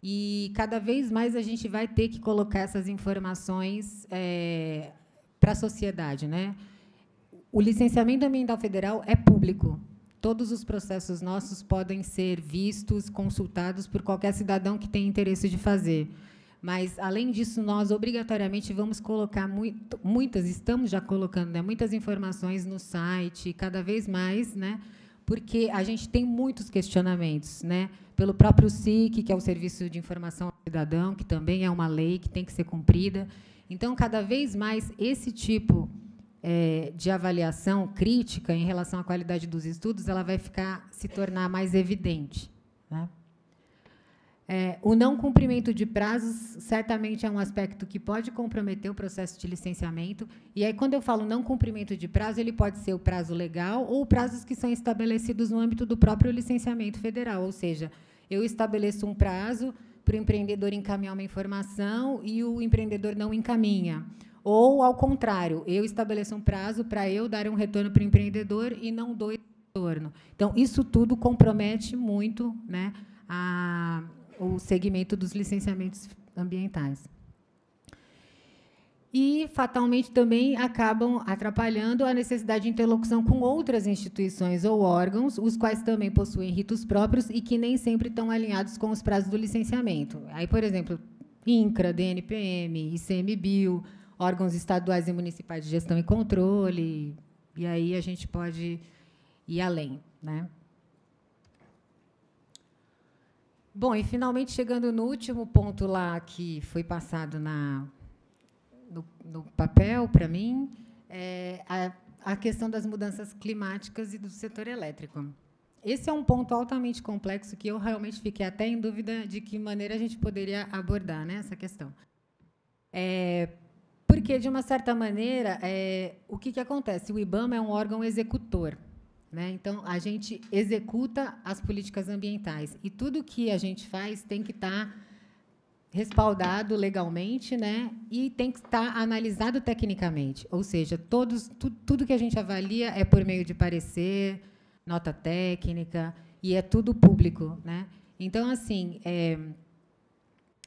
[SPEAKER 6] E cada vez mais a gente vai ter que colocar essas informações é, eh, para a sociedade. Né? O licenciamento ambiental federal é público todos os processos nossos podem ser vistos, consultados por qualquer cidadão que tenha interesse de fazer. Mas, além disso, nós obrigatoriamente vamos colocar muito, muitas, estamos já colocando né, muitas informações no site, cada vez mais, né, porque a gente tem muitos questionamentos. Né, pelo próprio SIC, que é o Serviço de Informação ao Cidadão, que também é uma lei que tem que ser cumprida. Então, cada vez mais, esse tipo é, de avaliação crítica em relação à qualidade dos estudos, ela vai ficar se tornar mais evidente. Né? É, o não cumprimento de prazos certamente é um aspecto que pode comprometer o processo de licenciamento. E aí, quando eu falo não cumprimento de prazo, ele pode ser o prazo legal ou prazos que são estabelecidos no âmbito do próprio licenciamento federal. Ou seja, eu estabeleço um prazo para o empreendedor encaminhar uma informação e o empreendedor não encaminha. Ou, ao contrário, eu estabeleço um prazo para eu dar um retorno para o empreendedor e não dou retorno. Então, isso tudo compromete muito né, a, o segmento dos licenciamentos ambientais. E, fatalmente, também acabam atrapalhando a necessidade de interlocução com outras instituições ou órgãos, os quais também possuem ritos próprios e que nem sempre estão alinhados com os prazos do licenciamento. Aí, por exemplo, INCRA, DNPM, ICMBio, órgãos estaduais e municipais de gestão e controle, e aí a gente pode ir além. Né? Bom, e finalmente chegando no último ponto lá que foi passado na, no, no papel para mim, é a, a questão das mudanças climáticas e do setor elétrico. Esse é um ponto altamente complexo que eu realmente fiquei até em dúvida de que maneira a gente poderia abordar né, essa questão. É, porque, de uma certa maneira, é, o que, que acontece? O IBAMA é um órgão executor. Né? Então, a gente executa as políticas ambientais. E tudo que a gente faz tem que estar tá respaldado legalmente né? e tem que estar tá analisado tecnicamente. Ou seja, todos, tu, tudo que a gente avalia é por meio de parecer, nota técnica, e é tudo público. Né? Então, assim, é,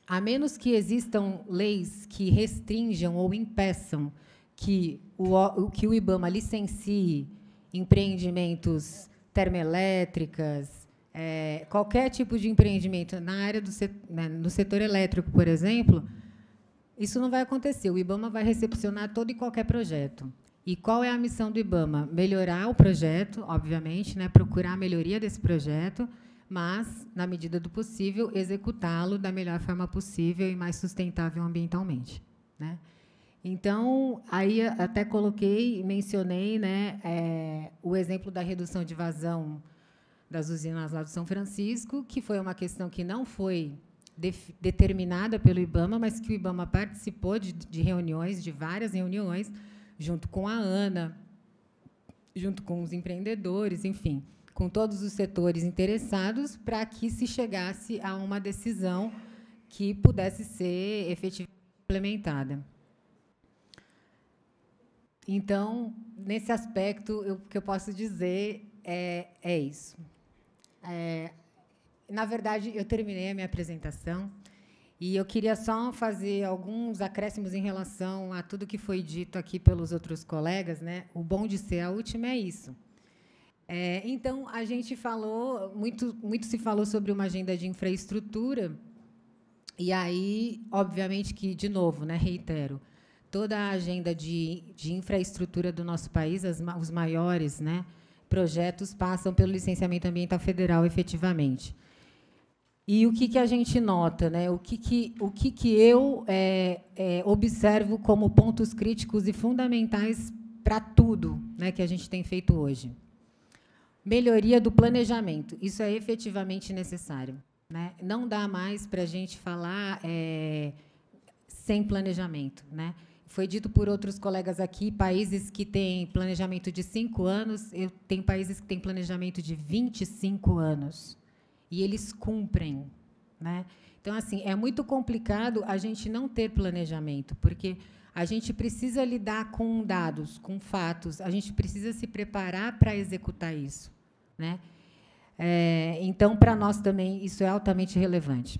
[SPEAKER 6] a menos que existam leis que restringam ou impeçam que o, que o IBAMA licencie empreendimentos termoelétricas, é, qualquer tipo de empreendimento na área do setor, né, no setor elétrico, por exemplo, isso não vai acontecer. O IBAMA vai recepcionar todo e qualquer projeto. E qual é a missão do IBAMA? Melhorar o projeto, obviamente, né? procurar a melhoria desse projeto mas, na medida do possível, executá-lo da melhor forma possível e mais sustentável ambientalmente. Né? Então, aí eh, até coloquei, mencionei né, é, o exemplo da redução de vazão das usinas lá do São Francisco, que foi uma questão que não foi de, determinada pelo IBAMA, mas que o IBAMA participou de, de reuniões, de várias reuniões, junto com a ANA, junto com os empreendedores, enfim com todos os setores interessados para que se chegasse a uma decisão que pudesse ser efetivamente implementada. Então, nesse aspecto, eu, o que eu posso dizer é, é isso. É, na verdade, eu terminei a minha apresentação e eu queria só fazer alguns acréscimos em relação a tudo que foi dito aqui pelos outros colegas. Né? O bom de ser a última é isso. É, então, a gente falou, muito, muito se falou sobre uma agenda de infraestrutura, e aí, obviamente que, de novo, né, reitero, toda a agenda de, de infraestrutura do nosso país, as, os maiores né, projetos passam pelo licenciamento ambiental federal, efetivamente. E o que, que a gente nota? Né? O, que, que, o que, que eu é, é, observo como pontos críticos e fundamentais para tudo né, que a gente tem feito hoje? Melhoria do planejamento. Isso é efetivamente necessário. Né? Não dá mais para a gente falar é, sem planejamento. Né? Foi dito por outros colegas aqui, países que têm planejamento de cinco anos, eu tenho países que têm planejamento de 25 anos. E eles cumprem. Né? Então, assim, é muito complicado a gente não ter planejamento, porque a gente precisa lidar com dados, com fatos. A gente precisa se preparar para executar isso, né? É, então, para nós também isso é altamente relevante.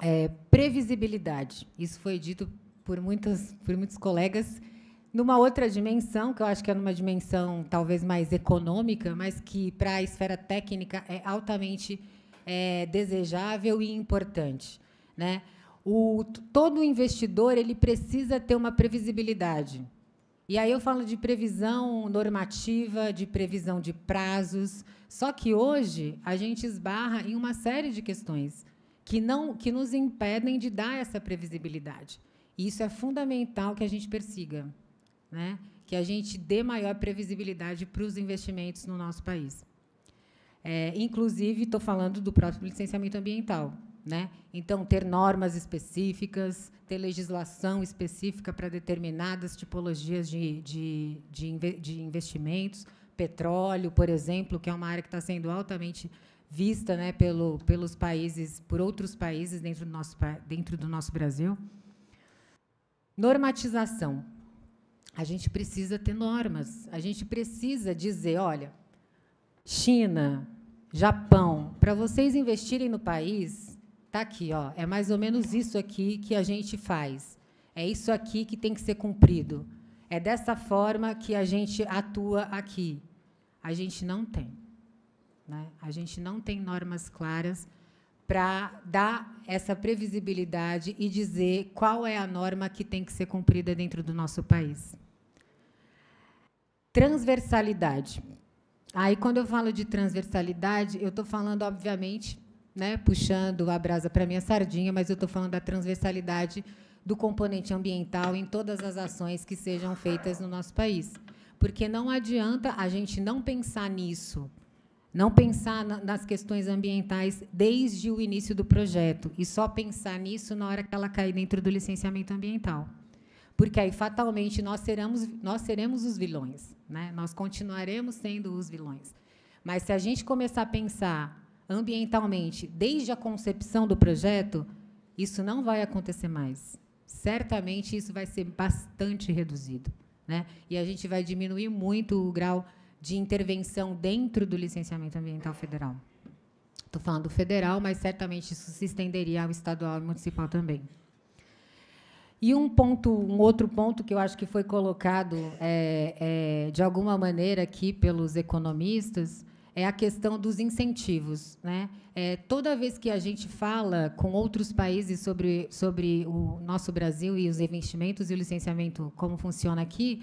[SPEAKER 6] É, previsibilidade. Isso foi dito por muitas, por muitos colegas numa outra dimensão, que eu acho que é numa dimensão talvez mais econômica, mas que para a esfera técnica é altamente é, desejável e importante. Né? o, todo investidor ele precisa ter uma previsibilidade. E aí eu falo de previsão normativa, de previsão de prazos. Só que hoje a gente esbarra em uma série de questões que não que nos impedem de dar essa previsibilidade. E isso é fundamental que a gente persiga, né? Que a gente dê maior previsibilidade para os investimentos no nosso país. É, inclusive, estou falando do próprio licenciamento ambiental né? Então, ter normas específicas, ter legislação específica para determinadas tipologias de, de, de, de, investimentos, petróleo, por exemplo, que é uma área que está sendo altamente vista né, pelo, pelos países, por outros países dentro do nosso, dentro do nosso Brasil. Normatização. A gente precisa ter normas. A gente precisa dizer, olha, China, Japão, para vocês investirem no país, Tá aqui, ó. É mais ou menos isso aqui que a gente faz. É isso aqui que tem que ser cumprido. É dessa forma que a gente atua aqui. A gente não tem. Né? A gente não tem normas claras para dar essa previsibilidade e dizer qual é a norma que tem que ser cumprida dentro do nosso país. Transversalidade. Aí, quando eu falo de transversalidade, eu estou falando, obviamente, né, puxando a brasa para minha sardinha, mas eu estou falando da transversalidade do componente ambiental em todas as ações que sejam feitas no nosso país. Porque não adianta a gente não pensar nisso, não pensar na, nas questões ambientais desde o início do projeto e só pensar nisso na hora que ela cair dentro do licenciamento ambiental. Porque aí, fatalmente, nós seremos, nós seremos os vilões, né? nós continuaremos sendo os vilões. Mas se a gente começar a pensar ambientalmente, desde a concepção do projeto, isso não vai acontecer mais. Certamente isso vai ser bastante reduzido. Né? E a gente vai diminuir muito o grau de intervenção dentro do licenciamento ambiental federal. Estou falando federal, mas certamente isso se estenderia ao estadual e municipal também. E um ponto, um outro ponto que eu acho que foi colocado é, é, de alguma maneira aqui pelos economistas é a questão dos incentivos. Né? É, toda vez que a gente fala com outros países sobre, sobre o nosso Brasil e os investimentos e o licenciamento, como funciona aqui,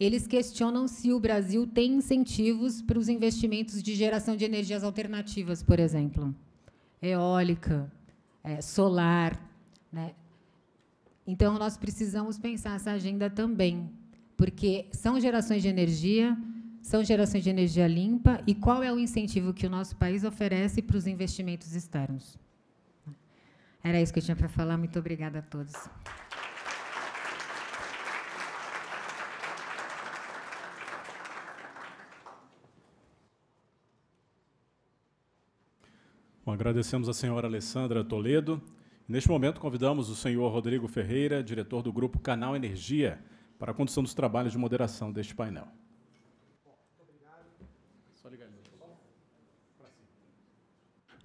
[SPEAKER 6] eles questionam se o Brasil tem incentivos para os investimentos de geração de energias alternativas, por exemplo, eólica, é, solar. Né? Então, nós precisamos pensar essa agenda também, porque são gerações de energia, são gerações de energia limpa e qual é o incentivo que o nosso país oferece para os investimentos externos. Era isso que eu tinha para falar. Muito obrigada a todos.
[SPEAKER 2] Bom, agradecemos a senhora Alessandra Toledo. Neste momento, convidamos o senhor Rodrigo Ferreira, diretor do Grupo Canal Energia, para a condução dos trabalhos de moderação deste painel.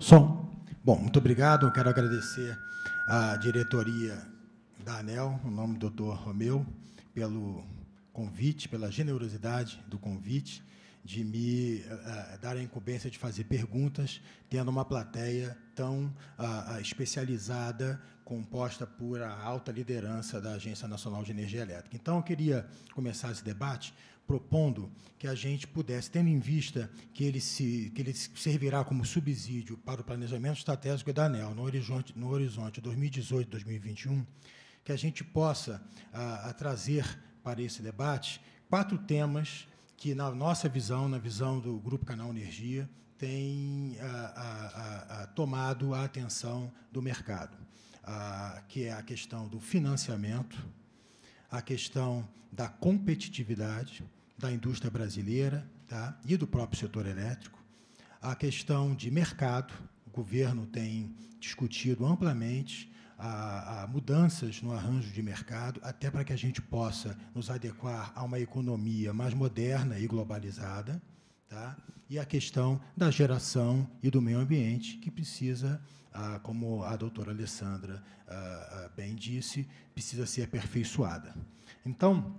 [SPEAKER 7] Som. Bom, muito obrigado. Eu quero agradecer à diretoria da ANEL, o no nome do doutor Romeu, pelo convite, pela generosidade do convite, de me uh, dar a incumbência de fazer perguntas, tendo uma plateia tão uh, especializada, composta por a alta liderança da Agência Nacional de Energia Elétrica. Então, eu queria começar esse debate propondo que a gente pudesse, tendo em vista que ele, se, que ele servirá como subsídio para o planejamento estratégico da ANEL no horizonte, no horizonte 2018-2021, que a gente possa a, a trazer para esse debate quatro temas que, na nossa visão, na visão do Grupo Canal Energia, tem a, a, tomado a atenção do mercado, que é a questão do financiamento, a questão da competitividade, da indústria brasileira tá? e do próprio setor elétrico, a questão de mercado. O governo tem discutido amplamente a, a mudanças no arranjo de mercado, até para que a gente possa nos adequar a uma economia mais moderna e globalizada. Tá? e a questão da geração e do meio ambiente, que precisa, ah, como a doutora Alessandra ah, ah bem disse, precisa ser aperfeiçoada. Então,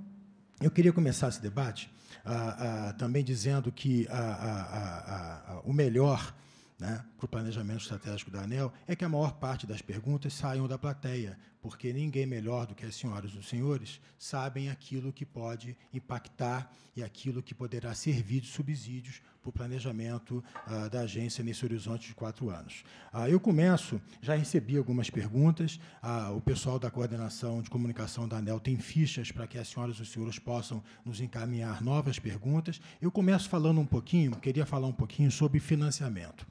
[SPEAKER 7] eu queria começar esse debate ah, ah, também dizendo que ah, ah, ah, ah o melhor né, para o planejamento estratégico da ANEL é que a maior parte das perguntas saiam da plateia, porque ninguém melhor do que as senhoras e os senhores sabem aquilo que pode impactar e aquilo que poderá servir de subsídios para o planejamento ah, da agência nesse horizonte de quatro anos. Ah, eu começo, já recebi algumas perguntas, ah, o pessoal da coordenação de comunicação da ANEL tem fichas para que as senhoras e os senhores possam nos encaminhar novas perguntas. Eu começo falando um pouquinho, queria falar um pouquinho sobre financiamento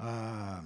[SPEAKER 7] ah,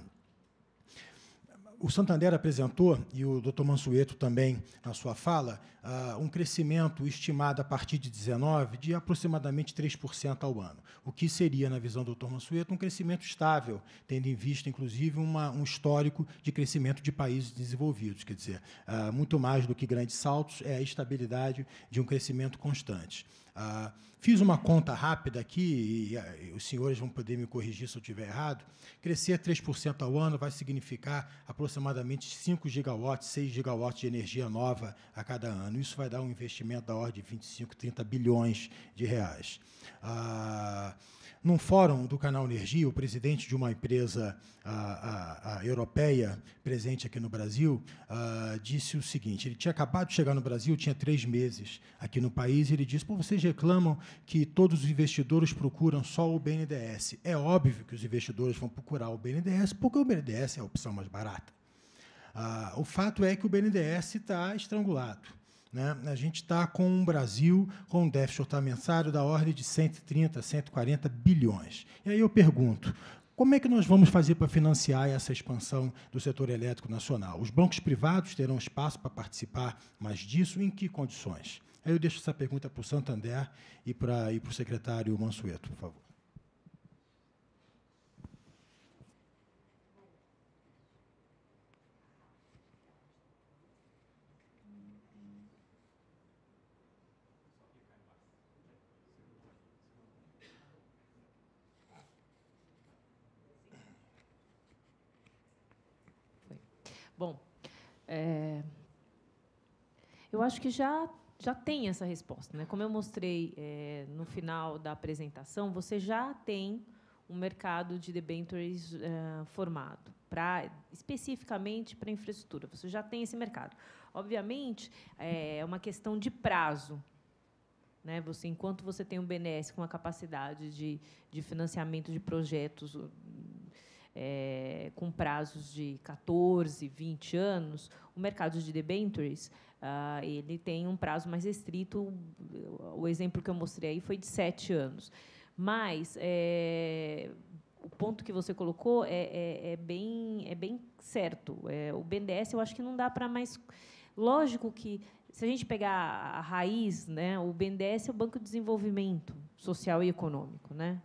[SPEAKER 7] o Santander apresentou, e o doutor Mansueto também na sua fala, uh, um crescimento estimado a partir de 19 de aproximadamente 3% ao ano, o que seria, na visão do Dr. Mansueto, um crescimento estável, tendo em vista, inclusive, uma, um histórico de crescimento de países desenvolvidos, quer dizer, uh, muito mais do que grandes saltos, é a estabilidade de um crescimento constante. Uh, fiz uma conta rápida aqui, e, e, os senhores vão poder me corrigir se eu estiver errado. Crescer 3% ao ano vai significar aproximadamente 5 gigawatts, 6 gigawatts de energia nova a cada ano ano. Isso vai dar um investimento da ordem de 25, 30 bilhões de reais. Ah, num fórum do Canal Energia, o presidente de uma empresa a, a, a europeia presente aqui no Brasil a, ah, disse o seguinte: ele tinha acabado de chegar no Brasil, tinha três meses aqui no país, e ele disse: vocês reclamam que todos os investidores procuram só o BNDES. É óbvio que os investidores vão procurar o BNDES, porque o BNDES é a opção mais barata. Ah, o fato é que o BNDES está estrangulado. Né? A gente está com um Brasil com um déficit orçamentário da ordem de 130, 140 bilhões. E aí eu pergunto, como é que nós vamos fazer para financiar essa expansão do setor elétrico nacional? Os bancos privados terão espaço para participar mais disso? Em que condições? Aí eu deixo essa pergunta para o Santander e para, e para o secretário Mansueto, por favor.
[SPEAKER 4] Bom, é, eu acho que já já tem essa resposta, né? Como eu mostrei é, no final da apresentação, você já tem um mercado de debentures é, formado, pra, especificamente para infraestrutura. Você já tem esse mercado. Obviamente, é, é uma questão de prazo. Né? Você, enquanto você tem um BNS com a capacidade de, de financiamento de projetos é, com prazos de 14, 20 anos, o mercado de debentures ah, ele tem um prazo mais restrito. O exemplo que eu mostrei aí foi de 7 anos. Mas é, o ponto que você colocou é, é, é bem, é bem certo. É, o BNDES eu acho que não dá para mais. Lógico que se a gente pegar a raiz, né, o BNDES é o Banco de Desenvolvimento Social e Econômico, né?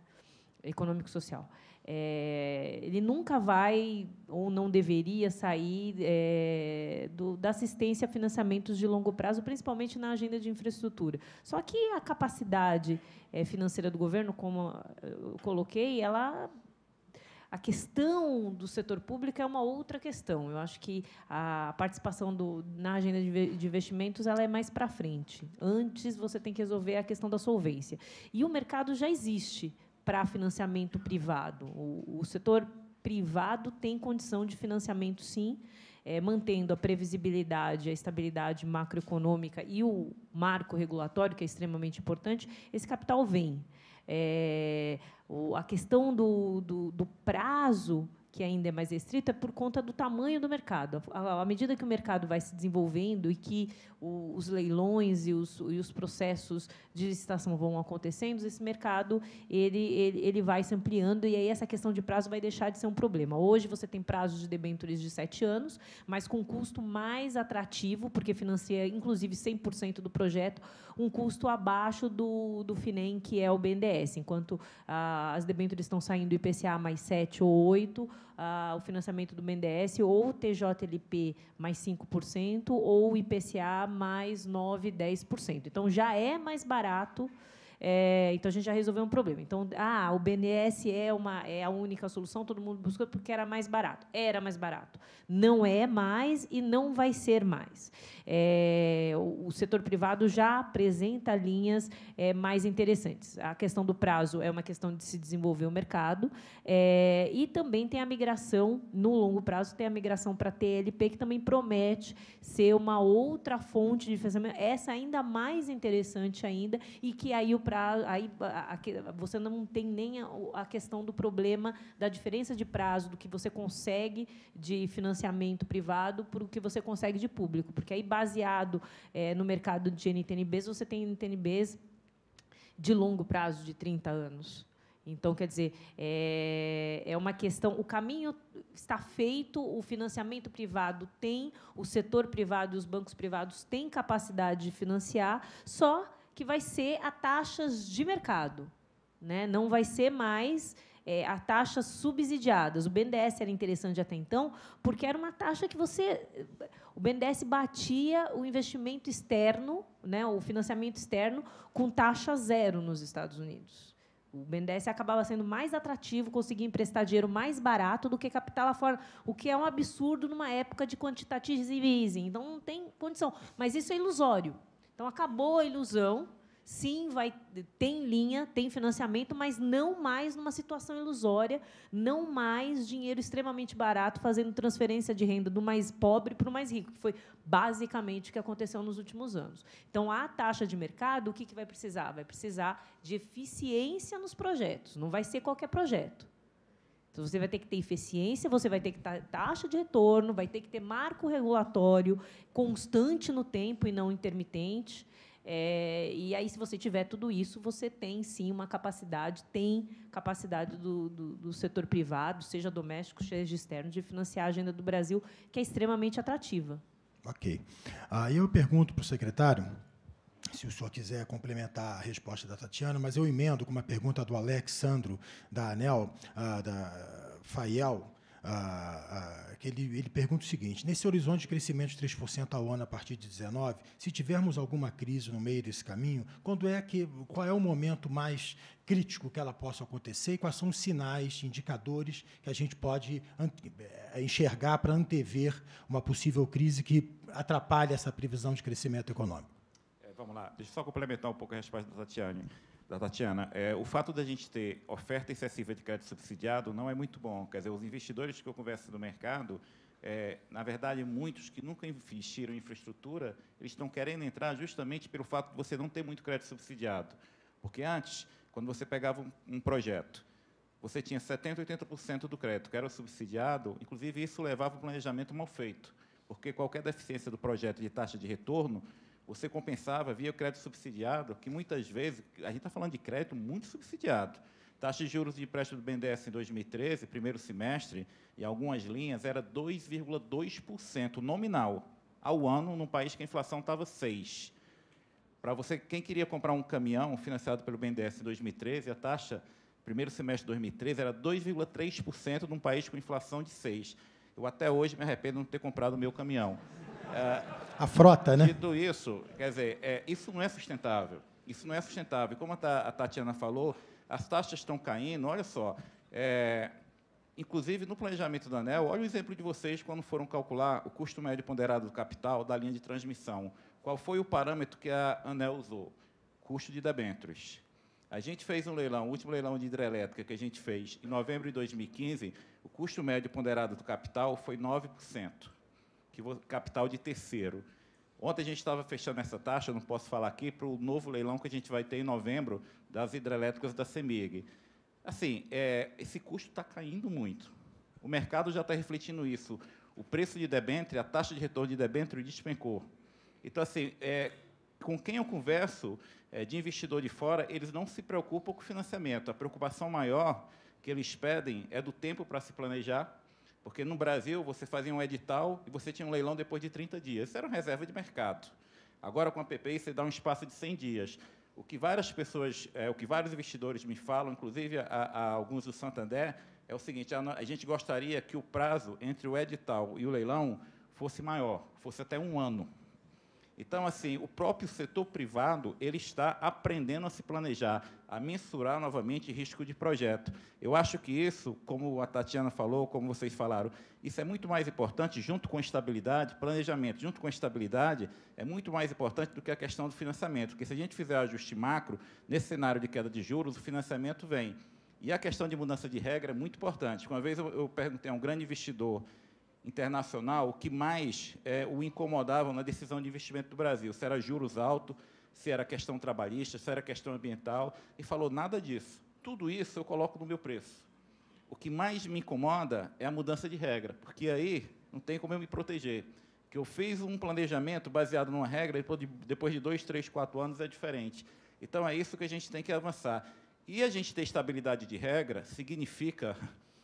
[SPEAKER 4] Econômico Social. É, ele nunca vai ou não deveria sair é, do, da assistência a financiamentos de longo prazo, principalmente na agenda de infraestrutura. Só que a capacidade é, financeira do governo, como ah, eu coloquei, ela a questão do setor público é uma outra questão. Eu acho que a participação do, na agenda de investimentos ela é mais para frente. Antes você tem que resolver a questão da solvência. E o mercado já existe para financiamento privado. O, o, setor privado tem condição de financiamento, sim, é, mantendo a previsibilidade, a estabilidade macroeconômica e o marco regulatório, que é extremamente importante, esse capital vem. É, o, a questão do, do, do prazo que ainda é mais restrita, é por conta do tamanho do mercado. À medida que o mercado vai se desenvolvendo e que o, os leilões e os, e os processos de licitação vão acontecendo, esse mercado ele, ele, ele vai se ampliando e aí essa questão de prazo vai deixar de ser um problema. Hoje você tem prazos de debêntures de sete anos, mas com um custo mais atrativo, porque financia, inclusive, 100% do projeto, um custo abaixo do, do FINEM, que é o BNDES. Enquanto ah, as debêntures estão saindo IPCA mais 7 ou 8, ah, o financiamento do BNDES ou TJLP mais 5% ou IPCA mais 9, 10%. Então já é mais barato é, então a gente já resolveu um problema. Então, ah, o BNS é uma é a única solução, todo mundo buscou porque era mais barato. Era mais barato. Não é mais e não vai ser mais. É, o, o, setor privado já apresenta linhas é, mais interessantes. A questão do prazo é uma questão de se desenvolver o mercado é, e também tem a migração no longo prazo tem a migração para TLP que também promete ser uma outra fonte de financiamento. Essa é ainda mais interessante ainda e que aí o prazo prazo, aí você não tem nem a, questão do problema da diferença de prazo do que você consegue de financiamento privado para o que você consegue de público, porque aí baseado eh, no mercado de NTNBs você tem NTNBs de longo prazo de 30 anos. Então, quer dizer, é, é uma questão. O caminho está feito, o financiamento privado tem, o setor privado e os bancos privados têm capacidade de financiar, só que vai ser a taxas de mercado. Né? Não vai ser mais é, a taxas subsidiadas. O BNDES era interessante até então, porque era uma taxa que você. O BNDES batia o investimento externo, né, o financiamento externo, com taxa zero nos Estados Unidos. O BNDES acabava sendo mais atrativo, conseguia emprestar dinheiro mais barato do que capital lá fora, o que é um absurdo numa época de quantitative easing. Então, não tem condição. Mas isso é ilusório. Então acabou a ilusão. Sim, vai tem linha, tem financiamento, mas não mais numa situação ilusória, não mais dinheiro extremamente barato fazendo transferência de renda do mais pobre para o mais rico, que foi basicamente o que aconteceu nos últimos anos. Então, a taxa de mercado, o que, que vai precisar? Vai precisar de eficiência nos projetos, não vai ser qualquer projeto. Então, você vai ter que ter eficiência, você vai ter que ter taxa de retorno, vai ter que ter marco regulatório constante no tempo e não intermitente. É, e aí, se você tiver tudo isso, você tem sim uma capacidade, tem capacidade do, do, do, setor privado, seja doméstico, seja externo, de financiar a agenda do Brasil, que é extremamente atrativa.
[SPEAKER 7] Ok. Aí eu pergunto para o secretário se o senhor quiser complementar a resposta da Tatiana, mas eu emendo com uma pergunta do Alexandro, da ANEL, ah, da FAEL, ah, ah, que ele, ele pergunta o seguinte: nesse horizonte de crescimento de 3% ao ano a partir de 19, se tivermos alguma crise no meio desse caminho, quando é que qual é o momento mais crítico que ela possa acontecer e quais são os sinais, indicadores que a gente pode eh, enxergar para antever uma possível crise que atrapalhe essa previsão de crescimento econômico?
[SPEAKER 3] vamos lá. Deixa eu só complementar um pouco a resposta da Tatiane. Da Tatiana, é, o fato a gente ter oferta excessiva de crédito subsidiado não é muito bom. Quer dizer, os investidores que eu converso no mercado, é, na verdade, muitos que nunca investiram em infraestrutura, eles estão querendo entrar justamente pelo fato de você não ter muito crédito subsidiado. Porque antes, quando você pegava um, um projeto, você tinha 70%, 80% do crédito que era subsidiado, inclusive isso levava o planejamento mal feito, porque qualquer deficiência do projeto de taxa de retorno você compensava via crédito subsidiado, que muitas vezes, a gente está falando de crédito muito subsidiado. Taxa de juros de empréstimo do BNDES em 2013, primeiro semestre, e algumas linhas, era 2,2% nominal ao ano, num país que a inflação estava 6%. Para você, quem queria comprar um caminhão financiado pelo BNDES em 2013, a taxa, primeiro semestre de 2013, era 2,3% num país com inflação de 6%. Eu até hoje me arrependo de não ter comprado o meu caminhão a frota, né? Dito isso, quer dizer, é, isso não é sustentável. Isso não é sustentável. Como a Tatiana falou, as taxas estão caindo. Olha só, é, inclusive no planejamento do ANEL, olha o exemplo de vocês quando foram calcular o custo médio ponderado do capital da linha de transmissão. Qual foi o parâmetro que a ANEL usou? Custo de debêntures. A gente fez um leilão, o último leilão de hidrelétrica que a gente fez em novembro de 2015, o custo médio ponderado do capital foi 9% que capital de terceiro. Ontem a gente estava fechando essa taxa, não posso falar aqui, para o novo leilão que a gente vai ter em novembro das hidrelétricas da CEMIG. Assim, é, esse custo está caindo muito. O mercado já está refletindo isso. O preço de debênture, a taxa de retorno de debênture despencou. Então, assim, é, com quem eu converso é, de investidor de fora, eles não se preocupam com o financiamento. A preocupação maior que eles pedem é do tempo para se planejar porque no Brasil você fazia um edital e você tinha um leilão depois de 30 dias. Isso era uma reserva de mercado. Agora com a PPI você dá um espaço de 100 dias. O que várias pessoas, é, o que vários investidores me falam, inclusive a, a alguns do Santander, é o seguinte: a, a gente gostaria que o prazo entre o edital e o leilão fosse maior, fosse até um ano. Então, assim, o próprio setor privado ele está aprendendo a se planejar, a mensurar novamente risco de projeto. Eu acho que isso, como a Tatiana falou, como vocês falaram, isso é muito mais importante junto com a estabilidade, planejamento, junto com a estabilidade, é muito mais importante do que a questão do financiamento, porque se a gente fizer ajuste macro, nesse cenário de queda de juros, o financiamento vem. E a questão de mudança de regra é muito importante. Uma vez eu perguntei a um grande investidor internacional, o que mais é, o incomodava na decisão de investimento do Brasil, se era juros altos, se era questão trabalhista, se era questão ambiental, e falou nada disso. Tudo isso eu coloco no meu preço. O que mais me incomoda é a mudança de regra, porque aí não tem como eu me proteger. Que eu fiz um planejamento baseado numa regra, depois de, depois de dois, três, quatro anos é diferente. Então é isso que a gente tem que avançar. E a gente ter estabilidade de regra significa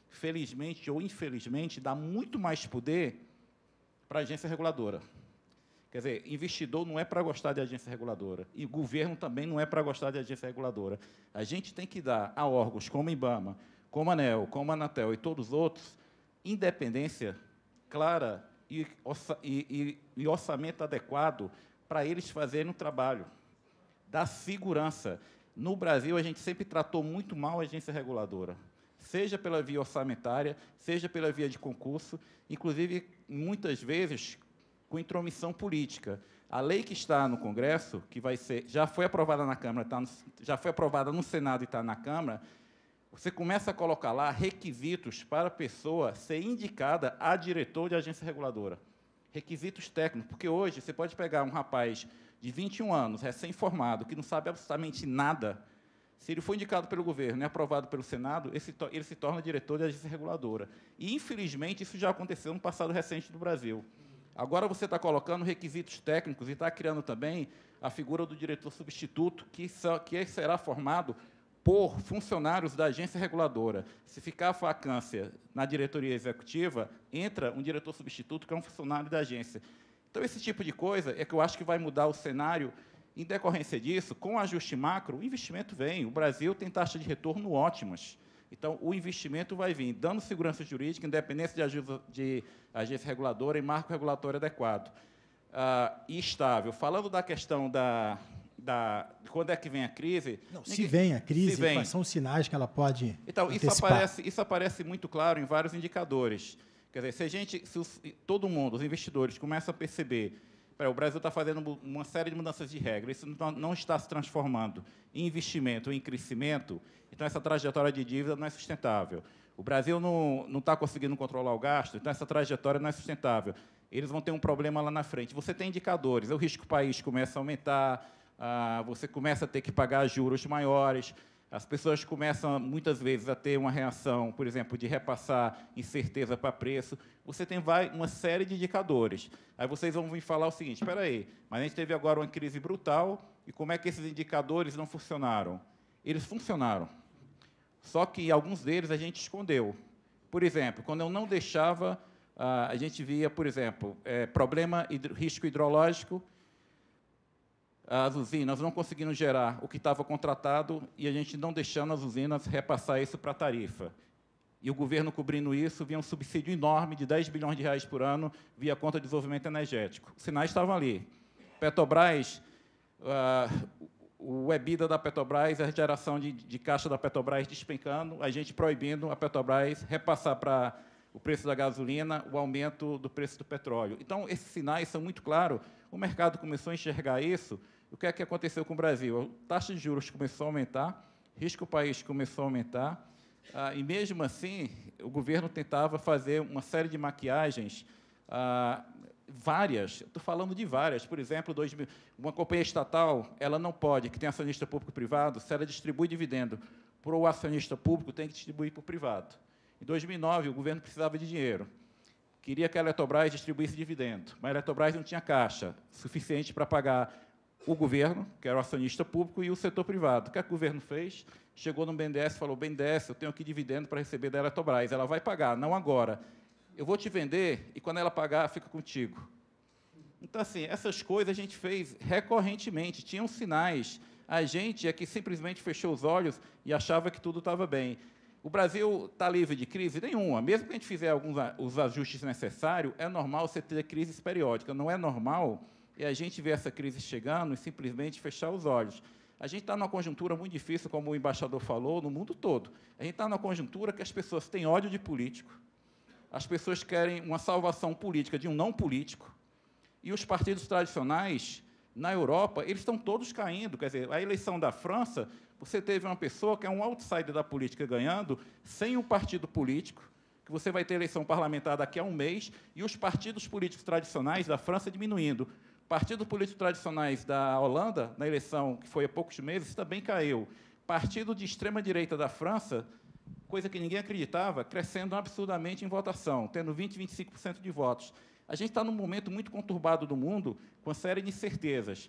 [SPEAKER 3] felizmente ou infelizmente, dá muito mais poder para a agência reguladora. Quer dizer, investidor não é para gostar de agência reguladora e governo também não é para gostar de agência reguladora. A gente tem que dar a órgãos como a IBAMA, como a ANEL, como a Anatel e todos os outros independência clara e, orça, e, e, e orçamento adequado para eles fazerem o trabalho. Dar segurança. No Brasil, a gente sempre tratou muito mal a agência reguladora seja pela via orçamentária, seja pela via de concurso, inclusive, muitas vezes, com intromissão política. A lei que está no Congresso, que vai ser, já foi aprovada na Câmara, tá no, já foi aprovada no Senado e está na Câmara, você começa a colocar lá requisitos para a pessoa ser indicada a diretor de agência reguladora. Requisitos técnicos, porque hoje você pode pegar um rapaz de 21 anos, recém-formado, que não sabe absolutamente nada se ele for indicado pelo governo e aprovado pelo Senado, ele se torna diretor da agência reguladora. E, infelizmente, isso já aconteceu no passado recente do Brasil. Agora você está colocando requisitos técnicos e está criando também a figura do diretor substituto, que, que será formado por funcionários da agência reguladora. Se ficar a vacância na diretoria executiva, entra um diretor substituto que é um funcionário da agência. Então, esse tipo de coisa é que eu acho que vai mudar o cenário em decorrência disso, com o ajuste macro, o investimento vem. O Brasil tem taxas de retorno ótimas. Então, o investimento vai vir, dando segurança jurídica, independência de, de agência reguladora e marco regulatório adequado. Ah, e estável. Falando da questão da, da, quando é que vem a crise. Não, se vem a crise, vem. quais são
[SPEAKER 7] os sinais que ela pode. Então, isso aparece,
[SPEAKER 3] isso aparece muito claro em vários indicadores. Quer dizer, se a gente, se os, todo mundo, os investidores, começam a perceber é, o Brasil está fazendo uma série de mudanças de regras, isso não está se transformando em investimento, em crescimento, então essa trajetória de dívida não é sustentável. O Brasil não, não está conseguindo controlar o gasto, então essa trajetória não é sustentável. Eles vão ter um problema lá na frente. Você tem indicadores, é o risco país começa a aumentar, ah, você começa a ter que pagar juros maiores, as pessoas começam, muitas vezes, a ter uma reação, por exemplo, de repassar incerteza para preço. Você tem vai, uma série de indicadores. Aí vocês vão vir falar o seguinte, espera aí, mas a gente teve agora uma crise brutal, e como é que esses indicadores não funcionaram? Eles funcionaram, só que alguns deles a gente escondeu. Por exemplo, quando eu não deixava, ah, a gente via, por exemplo, eh, problema, risco hidrológico, as usinas não conseguindo gerar o que estava contratado e a gente não deixando as usinas repassar isso para a tarifa. E o governo cobrindo isso via um subsídio enorme de 10 bilhões de reais por ano via conta de desenvolvimento energético. Os sinais estavam ali. Petrobras, uh, o EBITDA da Petrobras, a geração de, de caixa da Petrobras despencando, a gente proibindo a Petrobras repassar para o preço da gasolina, o aumento do preço do petróleo. Então, esses sinais são muito claros. O mercado começou a enxergar isso o que é que aconteceu com o Brasil? A taxa de juros começou a aumentar, risco país começou a aumentar, ah, e mesmo assim, o governo tentava fazer uma série de maquiagens, ah, várias, estou falando de várias, por exemplo, dois, uma companhia estatal, ela não pode, que tem acionista público-privado, se ela distribui dividendo para o acionista público, tem que distribuir para o privado. Em 2009, o governo precisava de dinheiro. Queria que a Eletrobras distribuísse dividendo, mas a Eletrobras não tinha caixa suficiente para pagar o governo, que era o acionista público, e o setor privado. O que, é que o governo fez? Chegou no BNDES e falou, BNDES, eu tenho aqui dividendo para receber da Eletrobras. Ela vai pagar, não agora. Eu vou te vender e, quando ela pagar, fica contigo. Então, assim, essas coisas a gente fez recorrentemente, tinham sinais. A gente é que simplesmente fechou os olhos e achava que tudo estava bem. O Brasil está livre de crise nenhuma. Mesmo que a gente fizer alguns os ajustes necessários, é normal você ter crises periódicas. Não é normal e a gente vê essa crise chegando e simplesmente fechar os olhos. A gente está numa conjuntura muito difícil, como o embaixador falou, no mundo todo. A gente está numa conjuntura que as pessoas têm ódio de político, as pessoas querem uma salvação política de um não político, e os partidos tradicionais na Europa, eles estão todos caindo. Quer dizer, a eleição da França, você teve uma pessoa que é um outsider da política ganhando, sem um partido político, que você vai ter eleição parlamentar daqui a um mês, e os partidos políticos tradicionais da França diminuindo. Partidos políticos tradicionais da Holanda, na eleição que foi há poucos meses, também caiu. Partido de extrema-direita da França, coisa que ninguém acreditava, crescendo absurdamente em votação, tendo 20, 25% de votos. A gente está num momento muito conturbado do mundo, com uma série de incertezas.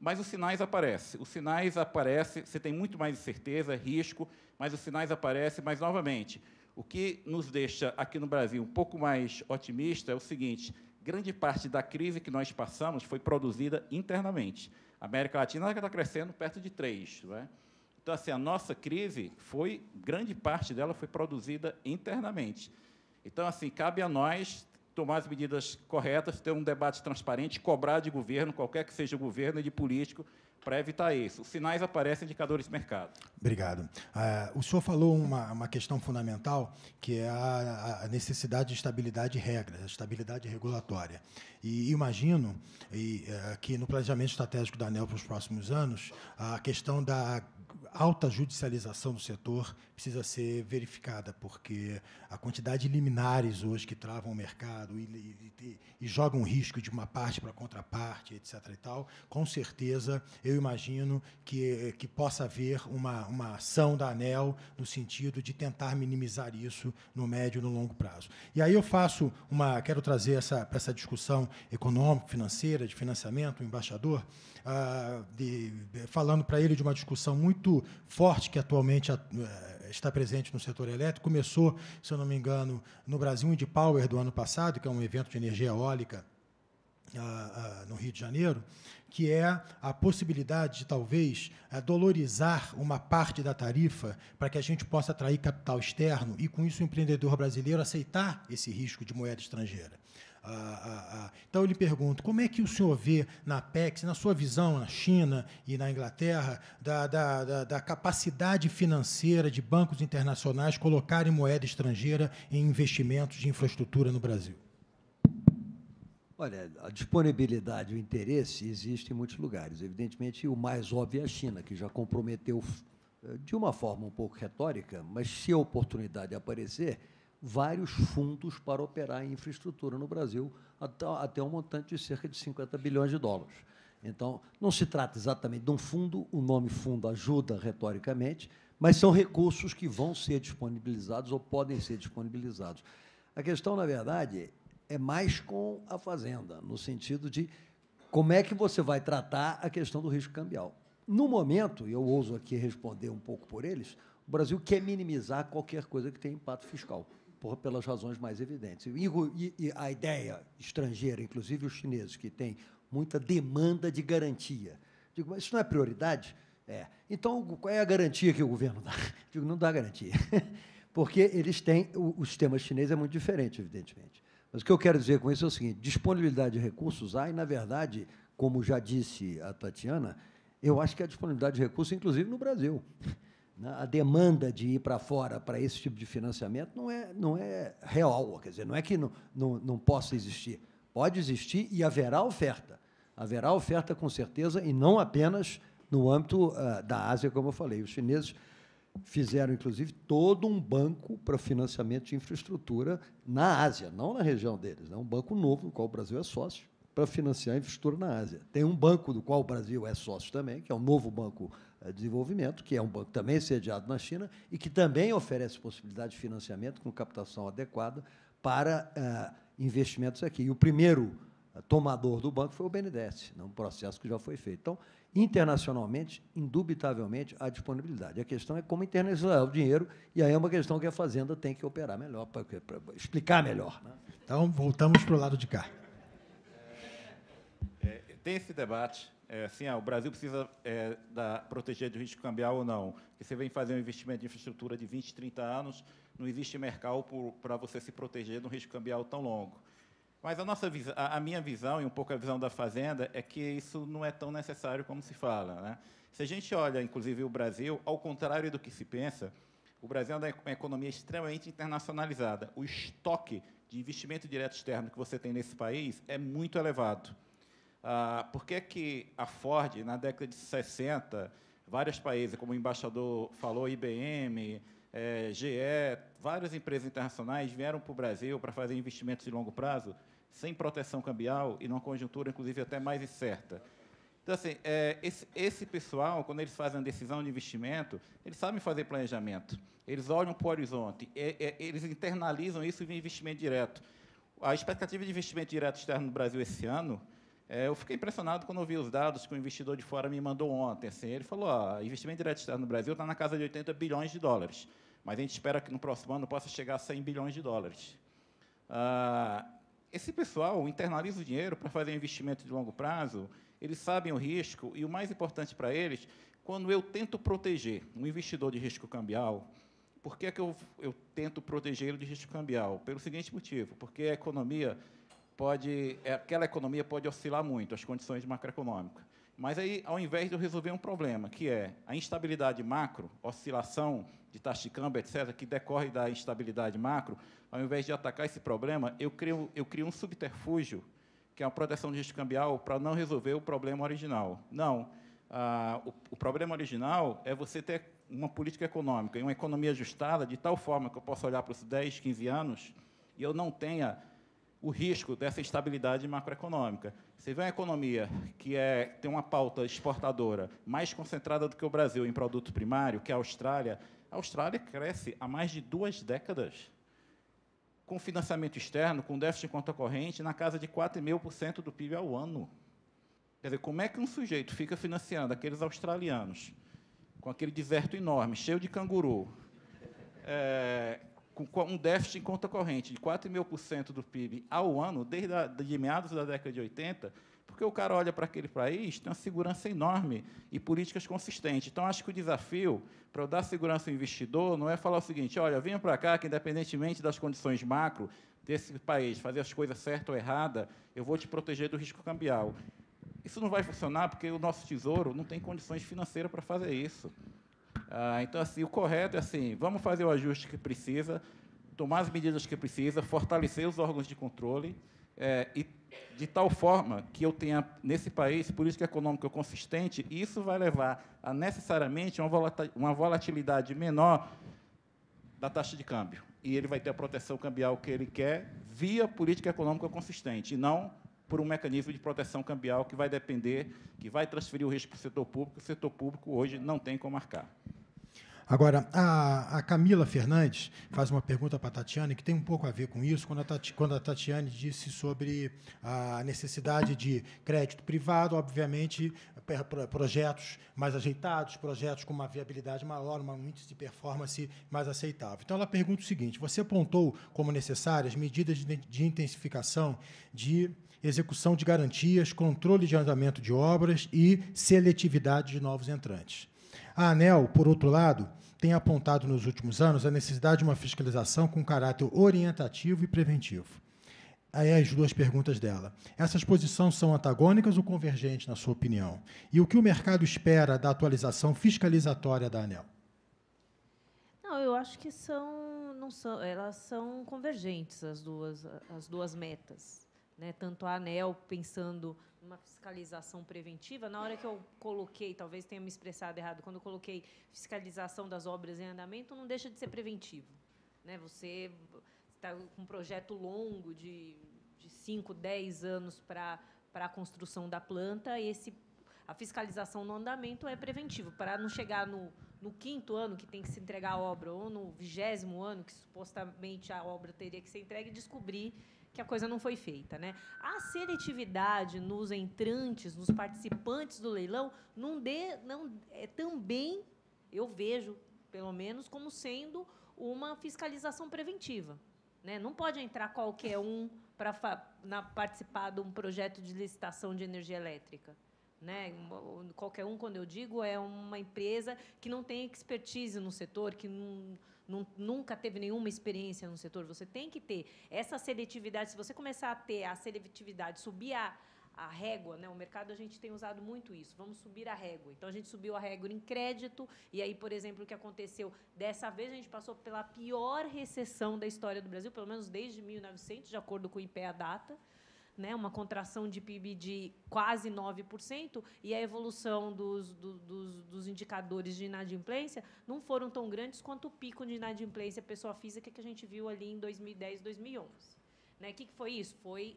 [SPEAKER 3] Mas os sinais aparecem. Os sinais aparecem, você tem muito mais incerteza, risco, mas os sinais aparecem. Mas, novamente, o que nos deixa aqui no Brasil um pouco mais otimista é o seguinte: grande parte da crise que nós passamos foi produzida internamente. A América Latina está crescendo perto de 3. Não é? Então, assim, a nossa crise foi, grande parte dela foi produzida internamente. Então, assim, cabe a nós tomar as medidas corretas, ter um debate transparente, cobrar de governo, qualquer que seja o governo e de político, para tá evitar isso. Os sinais aparecem indicadores de mercado. Obrigado.
[SPEAKER 7] Uh, o senhor falou uma, uma, questão fundamental, que é a, a, necessidade de estabilidade de regras, estabilidade regulatória. E imagino e, uh, que no planejamento estratégico da ANEL para os próximos anos, a questão da alta judicialização do setor precisa ser verificada, porque a quantidade de liminares hoje que travam o mercado e, e, e jogam risco de uma parte para a contraparte, etc. E tal, com certeza, eu imagino que, que possa haver uma, uma ação da ANEL no sentido de tentar minimizar isso no médio e no longo prazo. E aí eu faço uma. Quero trazer essa, para essa discussão econômica, financeira, de financiamento, o embaixador, ah, de, falando para ele de uma discussão muito forte que atualmente eh, está presente no setor elétrico. Começou, se eu não me engano, no Brasil Wind Power do ano passado, que é um evento de energia eólica ah, ah, no Rio de Janeiro, que é a possibilidade de talvez eh, dolorizar uma parte da tarifa para que a gente possa atrair capital externo e, com isso, o empreendedor brasileiro aceitar esse risco de moeda estrangeira. Então eu lhe pergunto, como é que o senhor vê na PEX, na sua visão, na China e na Inglaterra, da, da, da, da capacidade financeira de bancos internacionais colocarem moeda estrangeira em investimentos de infraestrutura no Brasil?
[SPEAKER 5] Olha, a disponibilidade e o interesse existe em muitos lugares. Evidentemente, o mais óbvio é a China, que já comprometeu, eh, de uma forma um pouco retórica, mas se a oportunidade aparecer, vários fundos para operar em infraestrutura no Brasil, até, até um montante de cerca de 50 bilhões de dólares. Então, não se trata exatamente de um fundo, o nome fundo ajuda retoricamente, mas são recursos que vão ser disponibilizados ou podem ser disponibilizados. A questão, na verdade, é mais com a Fazenda, no sentido de como é que você vai tratar a questão do risco cambial. No momento, e eu ouso aqui responder um pouco por eles, o Brasil quer minimizar qualquer coisa que tenha impacto fiscal por, pelas razões mais evidentes. E, e, e a ideia estrangeira, inclusive os chineses, que têm muita demanda de garantia. Digo, mas isso não é prioridade? É. Então, qual é a garantia que o governo dá? Digo, não dá garantia. Porque eles têm. O, o sistema chinês é muito diferente, evidentemente. Mas o que eu quero dizer com isso é o seguinte: disponibilidade de recursos há, e, na verdade, como já disse a Tatiana, eu acho que há disponibilidade de recursos, inclusive no Brasil. Né? a demanda de ir para fora para esse tipo de financiamento não é, não é real, quer dizer, não é que não, não, não possa existir. Pode existir e haverá oferta. Haverá oferta, com certeza, e não apenas no âmbito uh, da Ásia, como eu falei. Os chineses fizeram, inclusive, todo um banco para financiamento de infraestrutura na Ásia, não na região deles. É né? um banco novo, no qual o Brasil é sócio, para financiar infraestrutura na Ásia. Tem um banco do qual o Brasil é sócio também, que é o um novo banco eh, desenvolvimento, que é um banco também sediado na China e que também oferece possibilidade de financiamento com captação adequada para eh, investimentos aqui. E o primeiro eh, tomador do banco foi o BNDES, num né, processo que já foi feito. Então, internacionalmente, indubitavelmente, há disponibilidade. A questão é como internacionalizar o dinheiro, e aí é uma questão que a Fazenda tem que operar melhor, para
[SPEAKER 7] explicar melhor. Né? Então, voltamos para o lado de cá.
[SPEAKER 3] É, tem esse debate é, assim, ah, o Brasil precisa é, da, proteger do risco cambial ou não. Que você vem fazer um investimento de infraestrutura de 20, 30 anos, não existe mercado para você se proteger de um risco cambial tão longo. Mas a, nossa, a, a minha visão, e um pouco a visão da Fazenda, é que isso não é tão necessário como se fala. Né? Se a gente olha, inclusive, o Brasil, ao contrário do que se pensa, o Brasil é uma economia extremamente internacionalizada. O estoque de investimento direto externo que você tem nesse país é muito elevado. Ah, por que, que a Ford, na década de 60, vários países, como o embaixador falou, IBM, é, GE, várias empresas internacionais vieram para o Brasil para fazer investimentos de longo prazo sem proteção cambial e numa conjuntura, inclusive, até mais incerta. Então, assim, é, esse, esse, pessoal, quando eles fazem a decisão de investimento, eles sabem fazer planejamento, eles olham para o horizonte, é, é, eles internalizam isso em investimento direto. A expectativa de investimento direto externo no Brasil esse ano é, eu fiquei impressionado quando eu vi os dados que o um investidor de fora me mandou ontem. Assim, ele falou: ó, investimento direto externo no Brasil está na casa de 80 bilhões de dólares, mas a gente espera que no próximo ano possa chegar a 100 bilhões de dólares. Ah, esse pessoal internaliza o dinheiro para fazer investimento de longo prazo, eles sabem o risco e o mais importante para eles, quando eu tento proteger um investidor de risco cambial, por que, é que eu, eu tento proteger ele de risco cambial? Pelo seguinte motivo: porque a economia pode, é, aquela economia pode oscilar muito, as condições macroeconômicas. Mas aí, ao invés de eu resolver um problema, que é a instabilidade macro, oscilação de taxa de câmbio, etc., que decorre da instabilidade macro, ao invés de atacar esse problema, eu crio, eu crio um subterfúgio, que é a proteção de risco cambial, para não resolver o problema original. Não. Ah, o, o problema original é você ter uma política econômica e uma economia ajustada de tal forma que eu possa olhar para os 10, 15 anos e eu não tenha o risco dessa estabilidade macroeconômica. Você vê uma economia que é, tem uma pauta exportadora mais concentrada do que o Brasil em produto primário, que é a Austrália. A Austrália cresce há mais de duas décadas, com financiamento externo, com déficit em conta corrente, na casa de 4,5% do PIB ao ano. Quer dizer, como é que um sujeito fica financiando aqueles australianos, com aquele deserto enorme, cheio de canguru, é, com um déficit em conta corrente de 4,5% do PIB ao ano, desde a, de meados da década de 80, porque o cara olha para aquele país, tem uma segurança enorme e políticas consistentes. Então, acho que o desafio para eu dar segurança ao investidor não é falar o seguinte: olha, venha para cá, que independentemente das condições macro desse país, fazer as coisas certas ou erradas, eu vou te proteger do risco cambial. Isso não vai funcionar porque o nosso tesouro não tem condições financeiras para fazer isso. Ah, então, assim, o correto é assim, vamos fazer o ajuste que precisa, tomar as medidas que precisa, fortalecer os órgãos de controle é, e de tal forma que eu tenha nesse país política econômica consistente, isso vai levar a necessariamente uma volatilidade menor da taxa de câmbio. E ele vai ter a proteção cambial que ele quer via política econômica consistente, e não por um mecanismo de proteção cambial que vai depender, que vai transferir o risco para o setor público, o setor público hoje não tem como marcar.
[SPEAKER 7] Agora, a, a, Camila Fernandes faz uma pergunta para a Tatiane que tem um pouco a ver com isso, quando a, Tati, quando a Tatiane disse sobre a necessidade de crédito privado, obviamente, é, projetos mais ajeitados, projetos com uma viabilidade maior, um índice de performance mais aceitável. Então, ela pergunta o seguinte: você apontou como necessárias medidas de intensificação de execução de garantias, controle de andamento de obras e seletividade de novos entrantes. A ANEL, por outro lado, tem apontado nos últimos anos a necessidade de uma fiscalização com caráter orientativo e preventivo. Aí as duas perguntas dela. Essas posições são antagônicas ou convergentes, na sua opinião? E o que o mercado espera da atualização fiscalizatória da ANEL?
[SPEAKER 4] Não, eu acho que são, não são, elas são convergentes as duas, as duas metas, né? Tanto a ANEL pensando uma fiscalização preventiva, na hora que eu coloquei, talvez tenha me expressado errado, quando eu coloquei fiscalização das obras em andamento, não deixa de ser preventivo. Né? Você está com um projeto longo de, de 5, 10 anos para a construção da planta, esse a fiscalização no andamento é preventiva, para não chegar no, no, quinto ano que tem que se entregar a obra, ou no vigésimo ano que supostamente a obra teria que ser entregue, e descobrir que a coisa não foi feita. Né? A seletividade nos entrantes, nos participantes do leilão, não dê, não, é, também, eu vejo, pelo menos, como sendo uma fiscalização preventiva. Né? Não pode entrar qualquer um para participar de um projeto de licitação de energia elétrica. Né? Qualquer um, quando eu digo, é uma empresa que não tem expertise no setor, que não nunca teve nenhuma experiência no setor, você tem que ter essa seletividade. Se você começar a ter a seletividade, subir a, a régua, né? O mercado a gente tem usado muito isso. Vamos subir a régua. Então a gente subiu a régua em crédito e aí, por exemplo, o que aconteceu dessa vez a gente passou pela pior recessão da história do Brasil, pelo menos desde 1900, de acordo com o IPEA data né, uma contração de PIB de quase 9%, e a evolução dos, do, dos, dos, indicadores de inadimplência não foram tão grandes quanto o pico de inadimplência pessoa física que a gente viu ali em 2010, 2011. O né, que, que foi isso? Foi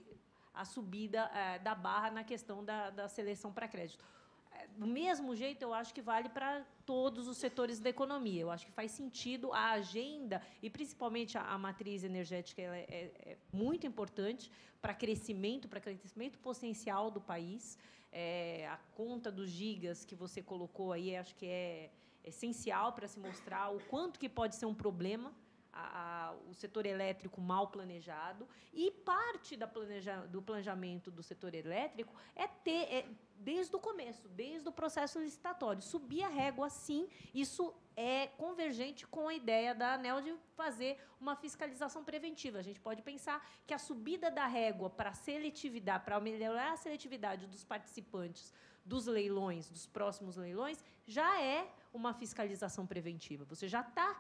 [SPEAKER 4] a subida é, da barra na questão da, da seleção para crédito do mesmo jeito, eu acho que vale para todos os setores da economia. Eu acho que faz sentido a agenda, e principalmente a, a matriz energética ela é, é, é muito importante para crescimento, para crescimento potencial do país. É, a conta dos gigas que você colocou aí, acho que é essencial para se mostrar o quanto que pode ser um problema a, a, o setor elétrico mal planejado e parte planeja, do planejamento do setor elétrico é ter, é, desde o começo, desde o processo licitatório, subir a régua sim, isso é convergente com a ideia da ANEL de fazer uma fiscalização preventiva. A gente pode pensar que a subida da régua para seletividade, para melhorar a seletividade dos participantes dos leilões, dos próximos leilões, já é uma fiscalização preventiva. Você já está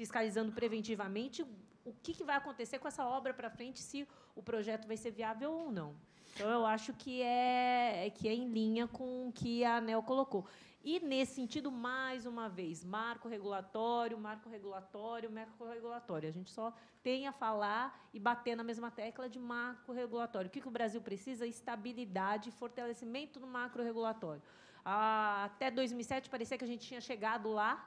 [SPEAKER 4] fiscalizando preventivamente o que, que vai acontecer com essa obra para frente, se o projeto vai ser viável ou não. Então, eu acho que é, é que é em linha com o que a ANEL colocou. E, nesse sentido, mais uma vez, marco regulatório, marco regulatório, marco regulatório. A gente só tem a falar e bater na mesma tecla de marco regulatório. O que, que o Brasil precisa? Estabilidade e fortalecimento do macro regulatório. Ah, até 2007, parecia que a gente tinha chegado lá,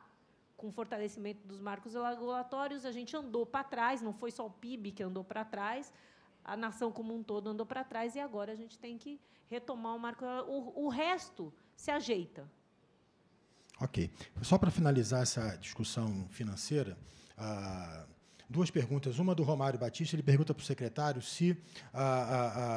[SPEAKER 4] com fortalecimento dos marcos regulatórios, a gente andou para trás, não foi só o PIB que andou para trás, a nação como um todo andou para trás e agora a gente tem que retomar o marco. O, o resto se ajeita.
[SPEAKER 7] Ok. Só para finalizar essa discussão financeira, ah, duas perguntas. Uma do Romário Batista, ele pergunta para o secretário se a ah,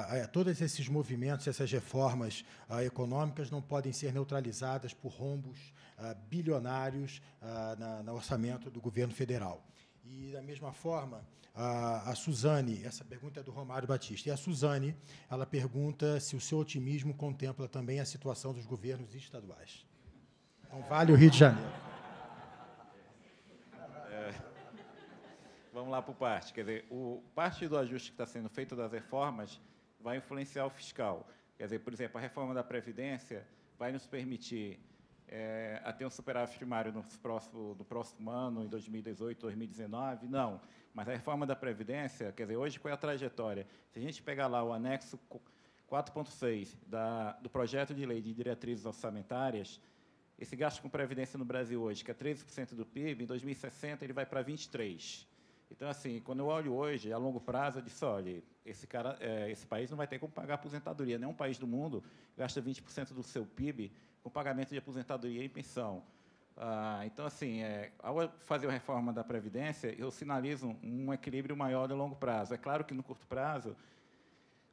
[SPEAKER 7] a ah, é, todos esses movimentos, essas reformas econômicas não podem ser neutralizadas por rombos ah, bilionários ah, no orçamento do governo federal. E, da mesma forma, a, ah, a Suzane, essa pergunta é do Romário Batista, e a Suzane ela pergunta se o seu otimismo contempla também a situação dos governos estaduais. Então, vale o Rio de Janeiro.
[SPEAKER 3] É, vamos lá para o parte. Quer dizer, o, parte do ajuste que está sendo feito das reformas vai influenciar o fiscal. Quer dizer, por exemplo, a reforma da Previdência vai nos permitir é, a ter um superávit primário no próximo, no próximo ano, em 2018, 2019, não. Mas a reforma da Previdência, quer dizer, hoje qual é a trajetória? Se a gente pegar lá o anexo 4.6 do projeto de lei de diretrizes orçamentárias, esse gasto com Previdência no Brasil hoje, que é 13% do PIB, em 2060 ele vai para 23%. Então, assim, quando eu olho hoje, a longo prazo, eu disse, olha, esse, cara, é, esse país não vai ter como pagar aposentadoria. Nenhum país do mundo gasta 20% do seu PIB com pagamento de aposentadoria e pensão. Ah, então, assim, é, ao fazer a reforma da Previdência, eu sinalizo um equilíbrio maior no longo prazo. É claro que, no curto prazo,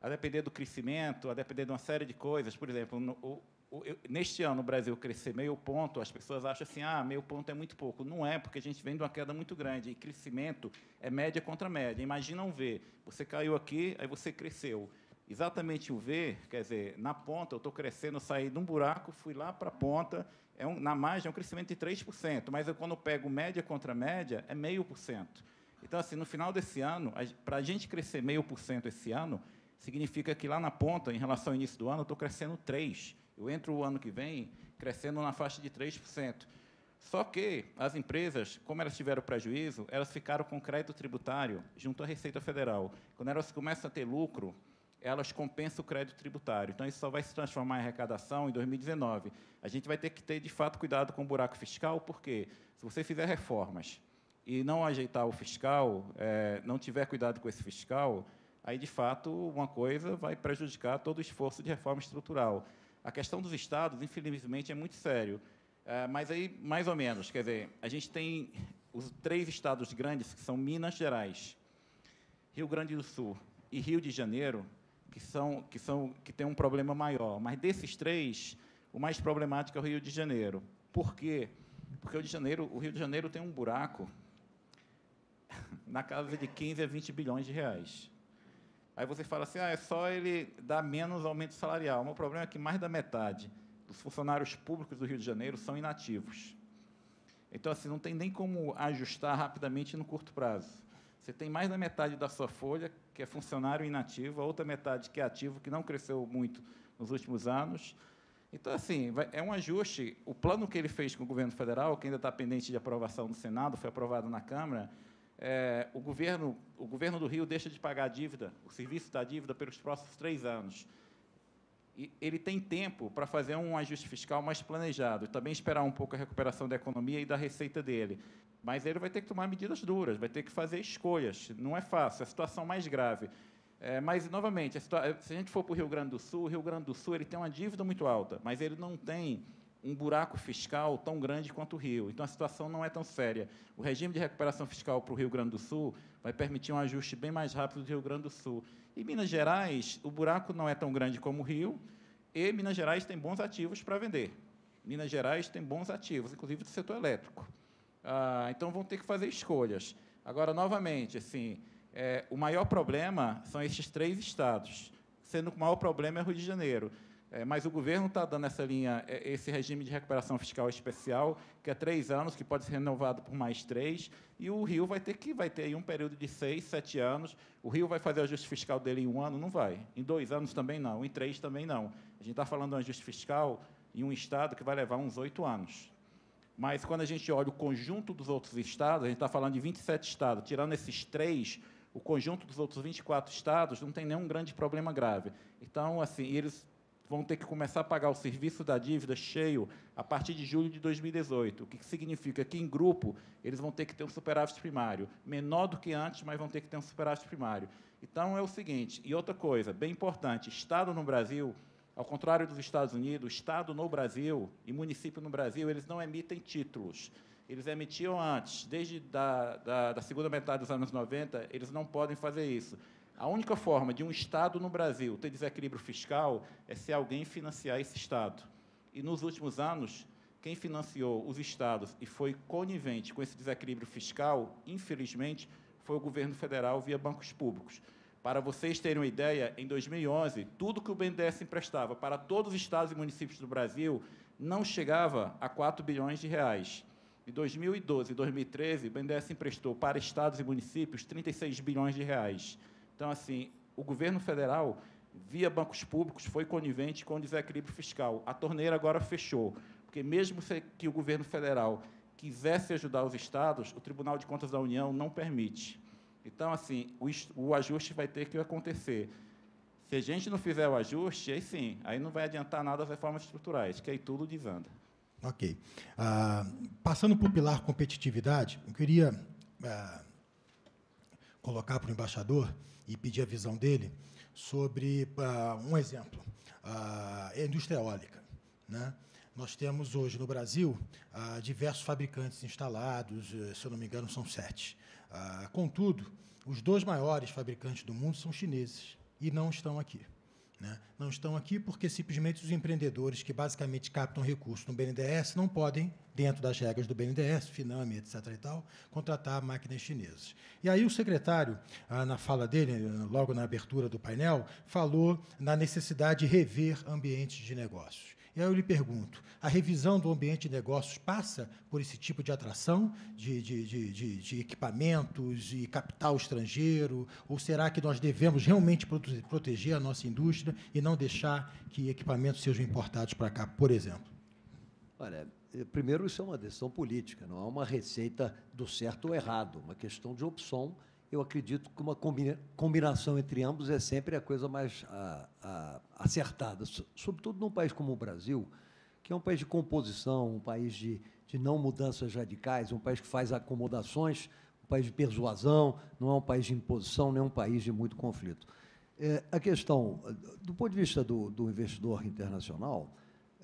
[SPEAKER 3] a depender do crescimento, a depender de uma série de coisas, por exemplo, no, o, o, eu, neste ano o Brasil crescer meio ponto, as pessoas acham assim, ah, meio ponto é muito pouco. Não é, porque a gente vem de uma queda muito grande, e crescimento é média contra média. Imagina um V, você caiu aqui, aí você cresceu exatamente o V, quer dizer, na ponta, eu estou crescendo, saí de um buraco, fui lá para a ponta, é um, na margem é um crescimento de 3%, mas eu, quando eu pego média contra média, é 0,5%. Então, assim, no final desse ano, para a gente crescer 0,5% esse ano, significa que lá na ponta, em relação ao início do ano, eu estou crescendo 3%. Eu entro o ano que vem crescendo na faixa de 3%. Só que as empresas, como elas tiveram prejuízo, elas ficaram com crédito tributário junto à Receita Federal. Quando elas começam a ter lucro, elas compensam o crédito tributário. Então, isso só vai se transformar em arrecadação em 2019. A gente vai ter que ter, de fato, cuidado com o buraco fiscal, porque se você fizer reformas e não ajeitar o fiscal, é, não tiver cuidado com esse fiscal, aí, de fato, uma coisa vai prejudicar todo o esforço de reforma estrutural. A questão dos estados, infelizmente, é muito sério. É, mas aí, mais ou menos, quer dizer, a gente tem os três estados grandes, que são Minas Gerais, Rio Grande do Sul e Rio de Janeiro, que são que são que tem um problema maior. Mas desses três, o mais problemático é o Rio de Janeiro. Por quê? Porque o, de Janeiro, o Rio de Janeiro tem um buraco na casa de 15 a 20 bilhões de reais. Aí você fala assim, ah, é só ele dar menos aumento salarial. Mas o problema é que mais da metade dos funcionários públicos do Rio de Janeiro são inativos. Então, assim, não tem nem como ajustar rapidamente no curto prazo. Você tem mais da metade da sua folha que é funcionário inativo, a outra metade que é ativo, que não cresceu muito nos últimos anos. Então, assim, é um ajuste. O plano que ele fez com o governo federal, que ainda está pendente de aprovação no Senado, foi aprovado na Câmara, é, o, governo, o governo do Rio deixa de pagar a dívida, o serviço da dívida, pelos próximos três anos ele tem tempo para fazer um ajuste fiscal mais planejado, também esperar um pouco a recuperação da economia e da receita dele. Mas ele vai ter que tomar medidas duras, vai ter que fazer escolhas. Não é fácil, é a situação mais grave. É, mas, novamente, se a gente for para o Rio Grande do Sul, o Rio Grande do Sul ele tem uma dívida muito alta, mas ele não tem um buraco fiscal tão grande quanto o Rio. Então, a situação não é tão séria. O regime de recuperação fiscal para o Rio Grande do Sul vai permitir um ajuste bem mais rápido do Rio Grande do Sul. E Minas Gerais, o buraco não é tão grande como o Rio, e Minas Gerais tem bons ativos para vender. Minas Gerais tem bons ativos, inclusive do setor elétrico. Ah, então vão ter que fazer escolhas. Agora, novamente, assim, é, o maior problema são esses três estados, sendo que o maior problema é o Rio de Janeiro. É, mas o governo está dando essa linha, é, esse regime de recuperação fiscal especial, que é três anos, que pode ser renovado por mais três, e o Rio vai ter que vai ter um período de seis, sete anos. O Rio vai fazer o ajuste fiscal dele em um ano? Não vai. Em dois anos também não, em três também não. A gente está falando de um ajuste fiscal em um estado que vai levar uns oito anos. Mas quando a gente olha o conjunto dos outros estados, a gente está falando de 27 estados, tirando esses três, o conjunto dos outros 24 estados não tem nenhum grande problema grave. Então, assim, eles vão ter que começar a pagar o serviço da dívida cheio a partir de julho de 2018, o que significa que, em grupo, eles vão ter que ter um superávit primário, menor do que antes, mas vão ter que ter um superávit primário. Então, é o seguinte, e outra coisa, bem importante, Estado no Brasil, ao contrário dos Estados Unidos, Estado no Brasil e município no Brasil, eles não emitem títulos. Eles emitiam antes, desde da, da, da segunda metade dos anos 90, eles não podem fazer isso. A única forma de um Estado no Brasil ter desequilíbrio fiscal é se alguém financiar esse Estado. E nos últimos anos, quem financiou os Estados e foi conivente com esse desequilíbrio fiscal, infelizmente, foi o governo federal via bancos públicos. Para vocês terem uma ideia, em 2011, tudo que o BNDES emprestava para todos os estados e municípios do Brasil não chegava a 4 bilhões de reais. Em 2012 e 2013, o BNDES emprestou para estados e municípios 36 bilhões de reais. Então, assim, o governo federal, via bancos públicos, foi conivente com o desequilíbrio fiscal. A torneira agora fechou, porque mesmo que o governo federal quisesse ajudar os estados, o Tribunal de Contas da União não permite. Então, assim, o, ajuste vai ter que acontecer. Se a gente não fizer o ajuste, aí sim, aí não vai adiantar nada as reformas estruturais, que aí tudo desanda.
[SPEAKER 7] Ok. Ah, passando para o pilar competitividade, eu queria ah, colocar para o embaixador e pedir a visão dele sobre uh, um exemplo, a indústria eólica. Né? Nós temos hoje no Brasil uh, diversos fabricantes instalados, eh, se eu não me engano, são sete. Uh, contudo, os dois maiores fabricantes do mundo são chineses e não estão aqui. Né? Não estão aqui porque simplesmente os empreendedores que basicamente captam recursos no BNDES não podem, dentro das regras do BNDES, Finame, etc. E tal, contratar máquinas chinesas. E aí o secretário, ah, na fala dele, logo na abertura do painel, falou na necessidade de rever ambientes de negócios. E aí eu lhe pergunto: a revisão do ambiente de negócios passa por esse tipo de atração de, de, de, de equipamentos e capital estrangeiro? Ou será que nós devemos realmente proteger a nossa indústria e não deixar que equipamentos sejam importados para cá, por exemplo?
[SPEAKER 5] Olha, eh, primeiro, isso é uma decisão política, não é uma receita do certo ou errado, é uma questão de opção eu acredito que uma combina, combinação entre ambos é sempre a coisa mais a, a, acertada, sobretudo num país como o Brasil, que é um país de composição, um país de, de não mudanças radicais, um país que faz acomodações, um país de persuasão, não é um país de imposição, nem é um país de muito conflito. É, a questão, do ponto de vista do, do investidor internacional,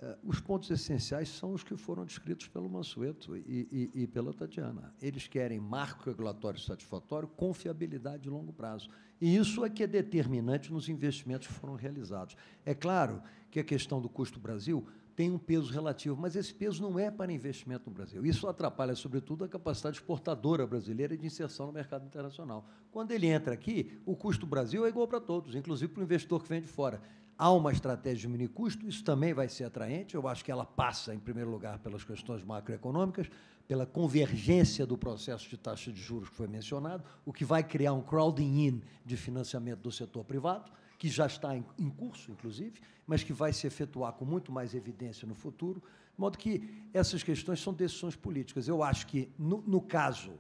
[SPEAKER 5] é, os pontos essenciais são os que foram descritos pelo Mansueto e, e, e pela Tatiana. Eles querem marco regulatório satisfatório, confiabilidade de longo prazo. E isso é que é determinante nos investimentos que foram realizados. É claro que a questão do custo Brasil tem um peso relativo, mas esse peso não é para investimento no Brasil. Isso atrapalha, sobretudo, a capacidade exportadora brasileira de inserção no mercado internacional. Quando ele entra aqui, o custo Brasil é igual para todos, inclusive para o investidor que vem de fora. Há uma estratégia de minicusto, isso também vai ser atraente. Eu acho que ela passa, em primeiro lugar, pelas questões macroeconômicas, pela convergência do processo de taxa de juros que foi mencionado, o que vai criar um crowding in de financiamento do setor privado, que já está em curso, inclusive, mas que vai se efetuar com muito mais evidência no futuro. De modo que essas questões são decisões políticas. Eu acho que, no, no caso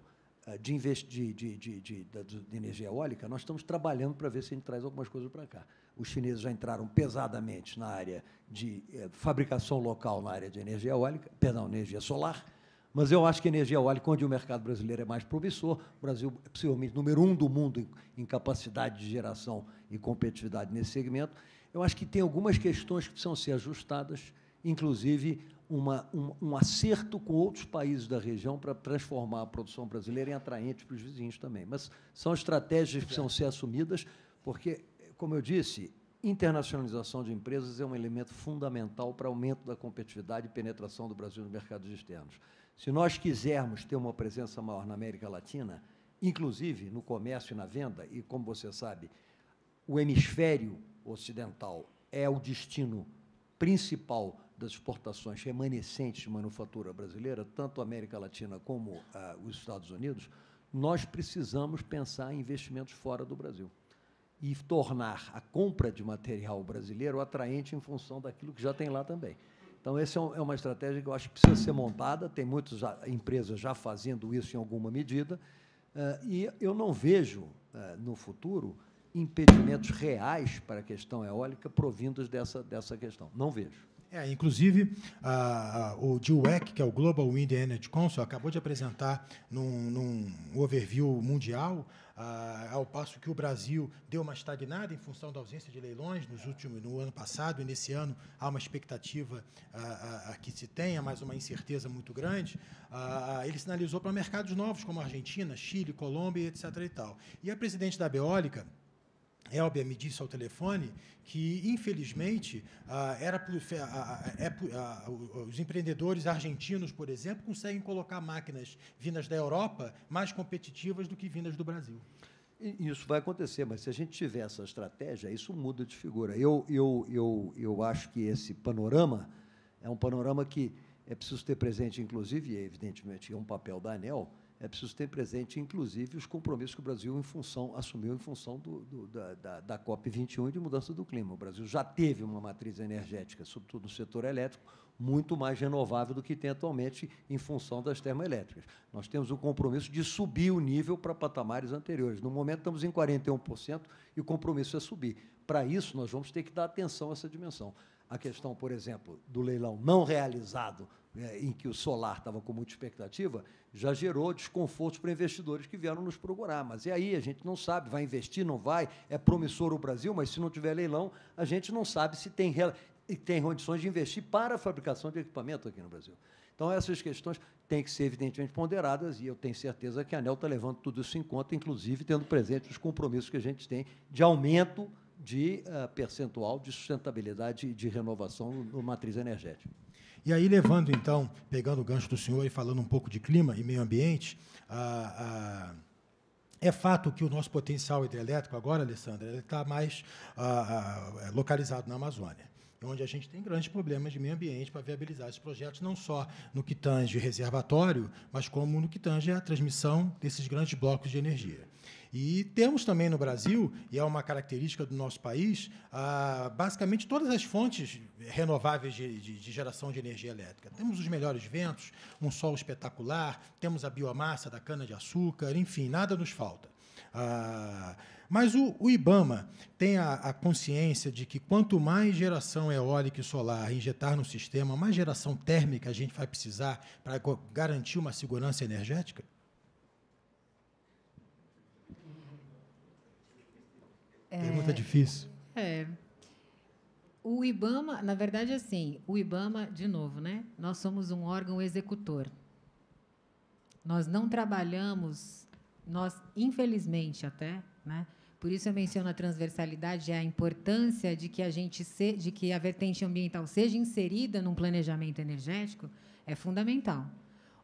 [SPEAKER 5] eh, de, de, de, de, energia eólica, nós estamos trabalhando para ver se a gente traz algumas coisas para cá os chineses já entraram pesadamente na área de eh, fabricação local na área de energia eólica, perdão, energia solar, mas eu acho que energia eólica, onde o mercado brasileiro é mais promissor, o Brasil é possivelmente número um do mundo em, em capacidade de geração e competitividade nesse segmento, eu acho que tem algumas questões que precisam ser ajustadas, inclusive uma, um, um, acerto com outros países da região para transformar a produção brasileira em atraente para os vizinhos também. Mas são estratégias que precisam ser assumidas, porque como eu disse, internacionalização de empresas é um elemento fundamental para aumento da competitividade e penetração do Brasil nos mercados externos. Se nós quisermos ter uma presença maior na América Latina, inclusive no comércio e na venda, e como você sabe, o hemisfério ocidental é o destino principal das exportações remanescentes de manufatura brasileira, tanto a América Latina como ah, os Estados Unidos, nós precisamos pensar em investimentos fora do Brasil e tornar a compra de material brasileiro atraente em função daquilo que já tem lá também. Então, essa é, é uma estratégia que eu acho que precisa ser montada. Tem muitas empresas já fazendo isso em alguma medida. Eh, e eu não vejo, eh, no futuro, impedimentos reais para a questão eólica provindos dessa, dessa questão. Não vejo.
[SPEAKER 7] É, inclusive, a, a, o GWEC, que é o Global Wind Energy Council, acabou de apresentar num, num overview mundial ah, ao passo que o Brasil deu uma estagnada em função da ausência de leilões nos últimos, no ano passado e nesse ano há uma expectativa ah, ah, que se tenha, mas uma incerteza muito grande. ele sinalizou para mercados novos como Argentina, Chile, Colômbia, etc. E, tal. e a presidente da Beólica, Elbia me disse ao telefone que, infelizmente, era, os empreendedores argentinos, por exemplo, conseguem colocar máquinas vindas da Europa mais competitivas do que vindas do Brasil.
[SPEAKER 5] Isso vai acontecer, mas se a gente tiver essa estratégia, isso muda de figura. Eu, eu, eu, eu acho que esse panorama é um panorama que é preciso ter presente, inclusive, e evidentemente é um papel da ANEL, é preciso ter presente, inclusive, os compromissos que o Brasil em função, assumiu em função do, do, da, da, da COP21 e de mudança do clima. O Brasil já teve uma matriz energética, sobretudo no setor elétrico, muito mais renovável do que tem atualmente em função das termoelétricas. Nós temos o compromisso de subir o nível para patamares anteriores. No momento, estamos em 41% e o compromisso é subir. Para isso, nós vamos ter que dar atenção a essa dimensão. A questão, por exemplo, do leilão não realizado, né, em que o solar estava com muita expectativa, já gerou desconfortos para investidores que vieram nos procurar. Mas e aí? A gente não sabe, vai investir, não vai? É promissor o Brasil, mas se não tiver leilão, a gente não sabe se tem, tem condições de investir para a fabricação de equipamento aqui no Brasil. Então, essas questões têm que ser, evidentemente, ponderadas, e eu tenho certeza que a ANEL está levando tudo isso em conta, inclusive tendo presente os compromissos que a gente tem de aumento de uh, percentual de sustentabilidade e de renovação no matriz energética.
[SPEAKER 7] E aí, levando então, pegando o gancho do senhor e falando um pouco de clima e meio ambiente, a, a é fato que o nosso potencial hidrelétrico agora, Alessandra, está mais é localizado na Amazônia, onde a gente tem grandes problemas de meio ambiente para viabilizar esses projetos, não só no que tange reservatório, mas como no que tange a transmissão desses grandes blocos de energia. E temos também no Brasil, e é uma característica do nosso país, ah, basicamente todas as fontes renováveis de, de, de, geração de energia elétrica. Temos os melhores ventos, um sol espetacular, temos a biomassa da cana-de-açúcar, enfim, nada nos falta. Ah, mas o, o, IBAMA tem a, a, consciência de que quanto mais geração eólica e solar injetar no sistema, mais geração térmica a gente vai precisar para garantir uma segurança energética? É... Pergunta é difícil.
[SPEAKER 6] É. O IBAMA, na verdade, assim, o IBAMA, de novo, né? Nós somos um órgão executor. Nós não trabalhamos, nós, infelizmente até, né? Por isso eu menciono a transversalidade e é a importância de que a gente se, de que a vertente ambiental seja inserida num planejamento energético é fundamental.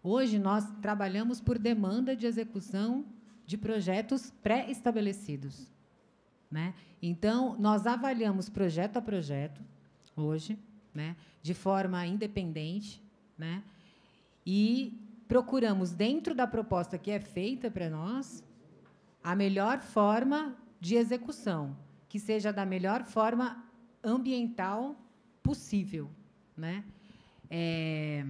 [SPEAKER 6] Hoje nós trabalhamos por demanda de execução de projetos pré-estabelecidos. Né? Então, nós avaliamos projeto a projeto, hoje, né? de forma independente, né? e procuramos, dentro da proposta que é feita para nós, a melhor forma de execução, que seja da melhor forma ambiental possível. Né? É...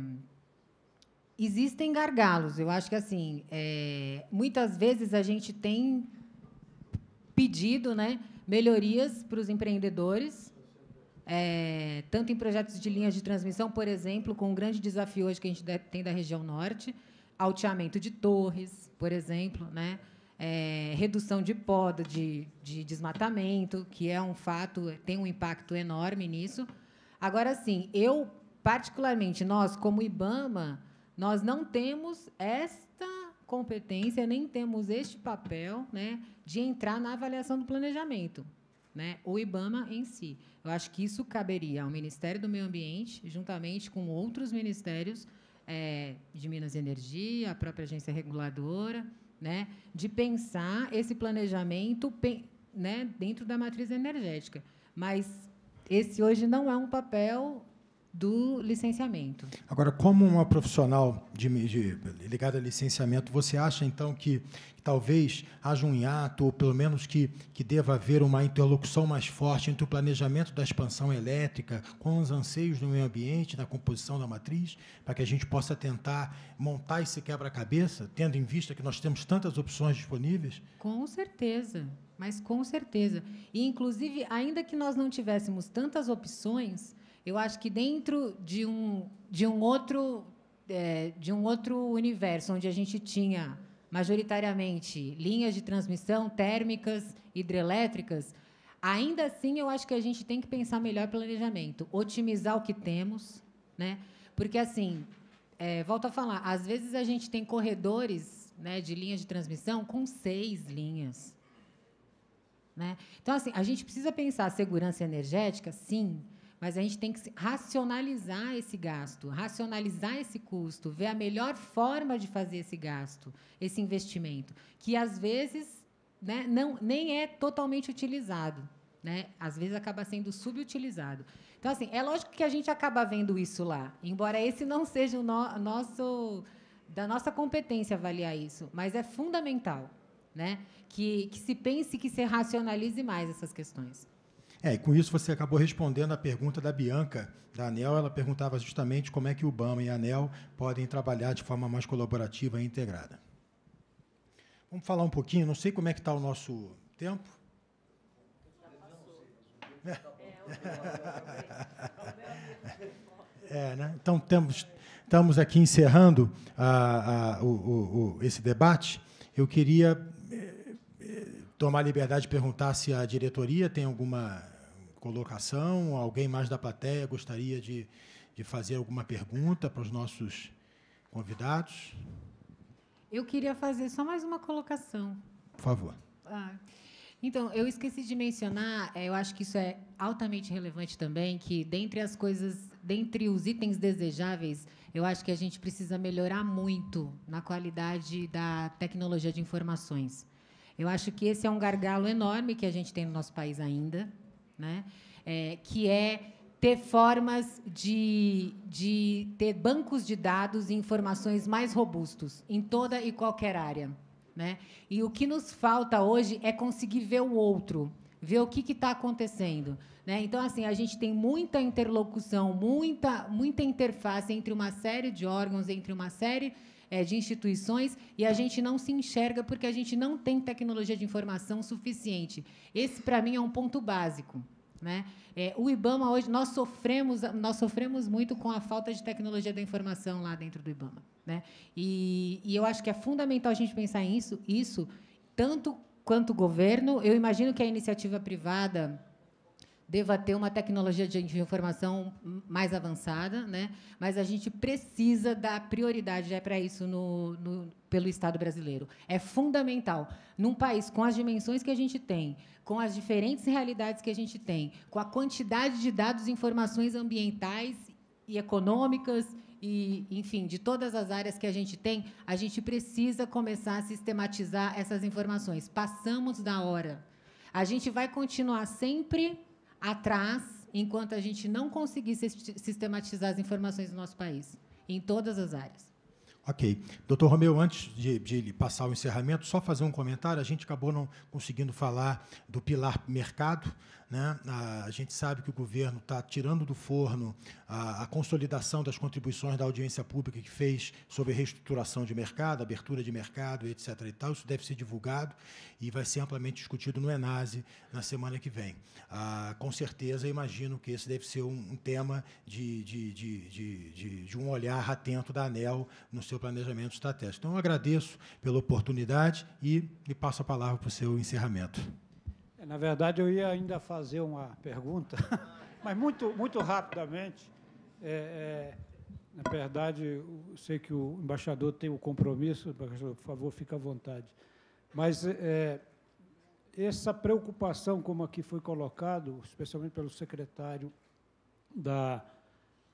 [SPEAKER 6] Existem gargalos, eu acho que assim, é... muitas vezes a gente tem pedido né, melhorias para os empreendedores, é, tanto em projetos de linhas de transmissão, por exemplo, com um grande desafio hoje que a gente tem da região norte, alteamento de torres, por exemplo, né, é, redução de poda, de, de desmatamento, que é um fato, tem um impacto enorme nisso. Agora, sim, eu, particularmente, nós, como IBAMA, nós não temos esta competência, nem temos este papel né, de entrar na avaliação do planejamento, né, o IBAMA em si. Eu acho que isso caberia ao Ministério do Meio Ambiente, juntamente com outros ministérios é, de Minas e Energia, a própria agência reguladora, né, de pensar esse planejamento né, dentro da matriz energética. Mas esse hoje não é um papel do licenciamento.
[SPEAKER 7] Agora, como uma profissional de, de, ligada a licenciamento, você acha então que, que talvez haja um hiato, ou pelo menos que, que deva haver uma interlocução mais forte entre o planejamento da expansão elétrica com os anseios do meio ambiente, na composição da matriz, para que a gente possa tentar montar esse quebra-cabeça, tendo em vista que nós temos tantas opções disponíveis?
[SPEAKER 6] Com certeza, mas com certeza. E, inclusive, ainda que nós não tivéssemos tantas opções, eu acho que dentro de um, de um outro é, de um outro universo onde a gente tinha majoritariamente linhas de transmissão térmicas, hidrelétricas, ainda assim eu acho que a gente tem que pensar melhor planejamento, otimizar o que temos, né? Porque assim, é, volto a falar, às vezes a gente tem corredores né, de linhas de transmissão com seis linhas. Né? Então, assim, a gente precisa pensar segurança energética, sim, mas a gente tem que racionalizar esse gasto, racionalizar esse custo, ver a melhor forma de fazer esse gasto, esse investimento, que às vezes né, não, nem é totalmente utilizado. Né? Às vezes acaba sendo subutilizado. Então, assim, é lógico que a gente acaba vendo isso lá, embora esse não seja o no, nosso da nossa competência avaliar isso, mas é fundamental, né? Que, que se pense, que se racionalize mais essas questões.
[SPEAKER 7] É, e com isso você acabou respondendo a pergunta da Bianca, da ANEL. Ela perguntava justamente como é que o BAMA e a ANEL podem trabalhar de forma mais colaborativa e integrada. Vamos falar um pouquinho, não sei como é que está o nosso tempo. É, né? Então, temos, estamos aqui encerrando a, ah, a, ah, o, o, esse debate. Eu queria eh, eh, tomar liberdade de perguntar se a diretoria tem alguma colocação. Alguém mais da plateia gostaria de, de fazer alguma pergunta para os nossos convidados?
[SPEAKER 6] Eu queria fazer só mais uma colocação. Por favor. Ah, então, eu esqueci de mencionar, é, eu acho que isso é altamente relevante também, que dentre as coisas, dentre os itens desejáveis, eu acho que a gente precisa melhorar muito na qualidade da tecnologia de informações. Eu acho que esse é um gargalo enorme que a gente tem no nosso país ainda né? É, que é ter formas de, de ter bancos de dados e informações mais robustos em toda e qualquer área. Né? E o que nos falta hoje é conseguir ver o outro, ver o que está acontecendo. Né? Então, assim, a gente tem muita interlocução, muita, muita interface entre uma série de órgãos, entre uma série é, de instituições e a gente não se enxerga porque a gente não tem tecnologia de informação suficiente. Esse, para mim, é um ponto básico. Né? É, o IBAMA hoje nós sofremos nós sofremos muito com a falta de tecnologia da informação lá dentro do IBAMA, né? E, e eu acho que é fundamental a gente pensar isso, isso tanto quanto o governo. Eu imagino que a iniciativa privada deva ter uma tecnologia de informação mais avançada, né? mas a gente precisa dar prioridade é para isso no, no, pelo Estado brasileiro. É fundamental. Num país com as dimensões que a gente tem, com as diferentes realidades que a gente tem, com a quantidade de dados e informações ambientais e econômicas e, enfim, de todas as áreas que a gente tem, a gente precisa começar a sistematizar essas informações. Passamos da hora. A gente vai continuar sempre atrás enquanto a gente não conseguir sistematizar as informações do nosso país, em todas as áreas.
[SPEAKER 7] Ok. Doutor Romeu, antes de, de passar o encerramento, só fazer um comentário. A gente acabou não conseguindo falar do pilar mercado, né? A gente sabe que o governo está tirando do forno a, a, consolidação das contribuições da audiência pública que fez sobre reestruturação de mercado, abertura de mercado, etc. E tal. Isso deve ser divulgado e vai ser amplamente discutido no Enase na semana que vem. Ah, com certeza, imagino que esse deve ser um, um tema de, de, de, de, de um olhar atento da ANEL no seu planejamento estratégico. Então, eu agradeço pela oportunidade e lhe passo a palavra para o seu encerramento.
[SPEAKER 1] Na verdade, eu ia ainda fazer uma pergunta, mas muito, muito rapidamente. É, é, na verdade, sei que o embaixador tem o um compromisso, por favor, fique à vontade. Mas é, essa preocupação, como aqui foi colocado, especialmente pelo secretário, da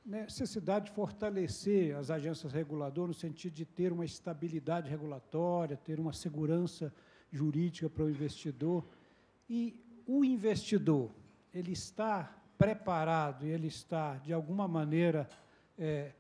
[SPEAKER 1] necessidade de fortalecer as agências reguladoras no sentido de ter uma estabilidade regulatória, ter uma segurança jurídica para o investidor e o investidor, ele está preparado, e ele está, de alguma maneira, é,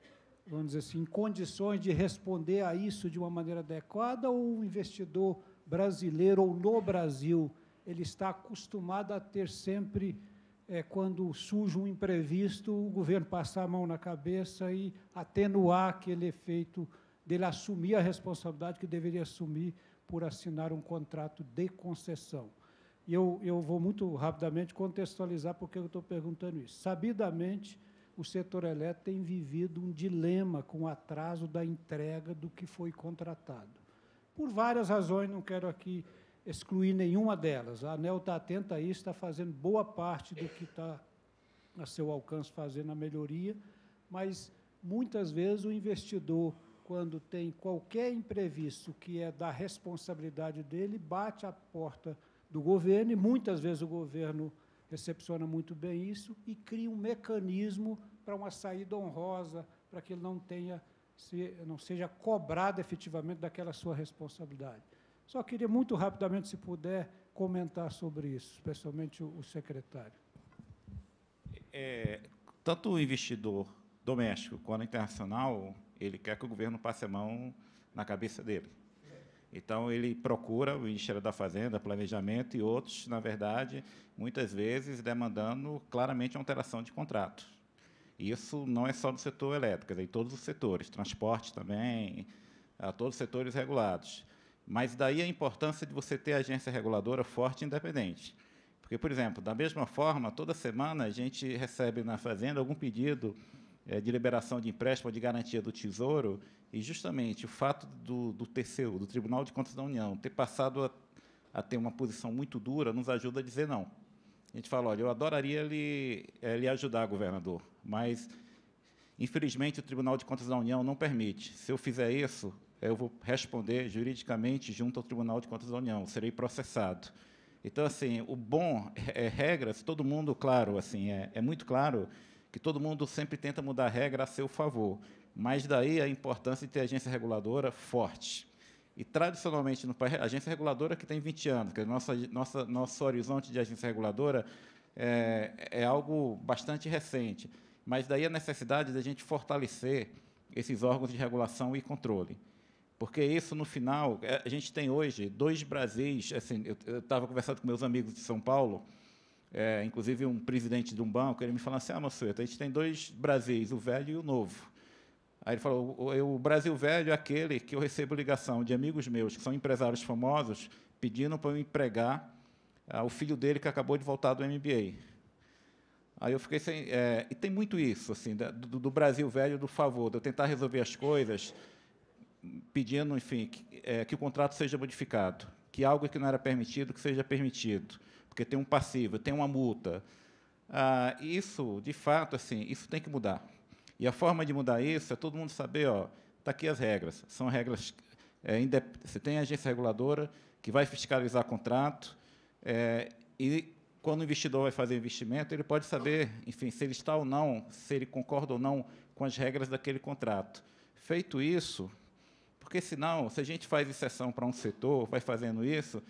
[SPEAKER 1] vamos dizer assim, em condições de responder a isso de uma maneira adequada, ou o investidor brasileiro ou no Brasil, ele está acostumado a ter sempre, é, quando surge um imprevisto, o governo passar a mão na cabeça e atenuar aquele efeito dele assumir a responsabilidade que deveria assumir por assinar um contrato de concessão. E eu, eu vou muito rapidamente contextualizar por que eu estou perguntando isso. Sabidamente, o setor elétrico tem vivido um dilema com o atraso da entrega do que foi contratado. Por várias razões, não quero aqui excluir nenhuma delas. A ANEL está atenta a isso, está fazendo boa parte do que está a seu alcance fazer na melhoria, mas muitas vezes o investidor, quando tem qualquer imprevisto que é da responsabilidade dele, bate a porta do governo, e muitas vezes o governo recepciona muito bem isso e cria um mecanismo para uma saída honrosa, para que ele não tenha se, não seja cobrado efetivamente daquela sua responsabilidade. Só queria muito rapidamente, se puder, comentar sobre isso, especialmente o, o secretário.
[SPEAKER 3] É, tanto o investidor doméstico quanto internacional, ele quer que o governo passe a mão na cabeça dele. Então, ele procura o Ministério da Fazenda, Planejamento e outros, na verdade, muitas vezes demandando claramente alteração de contrato. Isso não é só no setor elétrico, é em todos os setores, transporte também, a todos os setores regulados. Mas daí a importância de você ter agência reguladora forte e independente. Porque, por exemplo, da mesma forma, toda semana a gente recebe na Fazenda algum pedido é, de liberação de empréstimo ou de garantia do Tesouro, e justamente o fato do, do TCU, do Tribunal de Contas da União, ter passado a, a, ter uma posição muito dura, nos ajuda a dizer não. A gente fala, olha, eu adoraria lhe, é, lhe ajudar, governador, mas, infelizmente, o Tribunal de Contas da União não permite. Se eu fizer isso, eu vou responder juridicamente junto ao Tribunal de Contas da União, serei processado. Então, assim, o bom é, é regras, todo mundo, claro, assim, é, é muito claro que todo mundo sempre tenta mudar a regra a seu favor. Mas daí a importância de ter agência reguladora forte. E, tradicionalmente, no país, agência reguladora que tem 20 anos, que nossa, nossa, nosso horizonte de agência reguladora é, é algo bastante recente. Mas daí a necessidade de a gente fortalecer esses órgãos de regulação e controle. Porque isso, no final, é, a gente tem hoje dois Brasis. Assim, eu estava conversando com meus amigos de São Paulo, é, inclusive, um presidente de um banco, ele me falou assim, ah, Massueta, a gente tem dois Brasis, o velho e o novo. Aí ele falou, o, o Brasil velho é aquele que eu recebo ligação de amigos meus, que são empresários famosos, pedindo para eu empregar ah, o filho dele que acabou de voltar do MBA. Aí eu fiquei sem... É, e tem muito isso, assim, do, do, Brasil velho do favor, de eu tentar resolver as coisas, pedindo, enfim, que, é, que o contrato seja modificado, que algo que não era permitido, que seja permitido porque tem um passivo, tem uma multa. Ah, isso, de fato, assim, isso tem que mudar. E a forma de mudar isso é todo mundo saber, ó, tá aqui as regras. São regras. É, você tem a agência reguladora que vai fiscalizar contrato é, e quando o investidor vai fazer investimento, ele pode saber, enfim, se ele está ou não, se ele concorda ou não com as regras daquele contrato. Feito isso, porque senão, se a gente faz exceção para um setor, vai fazendo isso,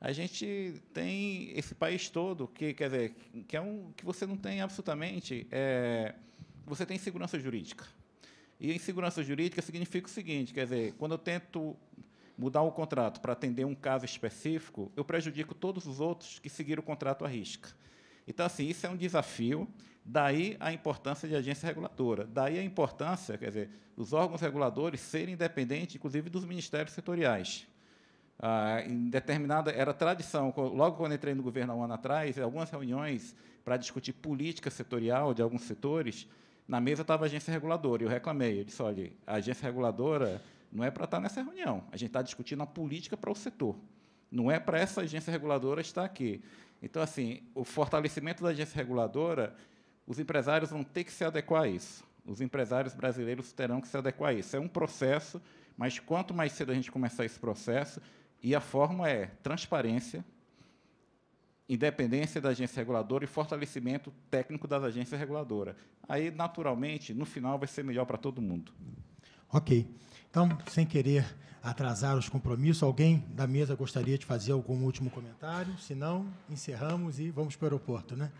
[SPEAKER 3] a gente tem esse país todo que quer dizer que é um que você não tem absolutamente é, você tem segurança jurídica e insegurança jurídica significa o seguinte quer dizer quando eu tento mudar o contrato para atender um caso específico eu prejudico todos os outros que seguiram o contrato à risca então assim isso é um desafio daí a importância de agência reguladora daí a importância quer dizer os órgãos reguladores serem independentes inclusive dos ministérios setoriais ah, em determinada era tradição. Logo quando entrei no governo há um ano atrás, algumas reuniões para discutir política setorial de alguns setores, na mesa estava a agência reguladora. E eu reclamei. Eu disse: olha, a agência reguladora não é para estar tá nessa reunião. A gente está discutindo a política para o setor. Não é para essa agência reguladora estar aqui. Então, assim, o fortalecimento da agência reguladora, os empresários vão ter que se adequar a isso. Os empresários brasileiros terão que se adequar a isso. É um processo, mas quanto mais cedo a gente começar esse processo, e a forma é transparência, independência da agência reguladora e fortalecimento técnico das agências reguladoras. Aí, naturalmente, no final vai ser melhor para todo mundo.
[SPEAKER 7] Ok. Então, sem querer atrasar os compromissos, alguém da mesa gostaria de fazer algum último
[SPEAKER 3] comentário? Se não,
[SPEAKER 7] encerramos e vamos para o aeroporto, né?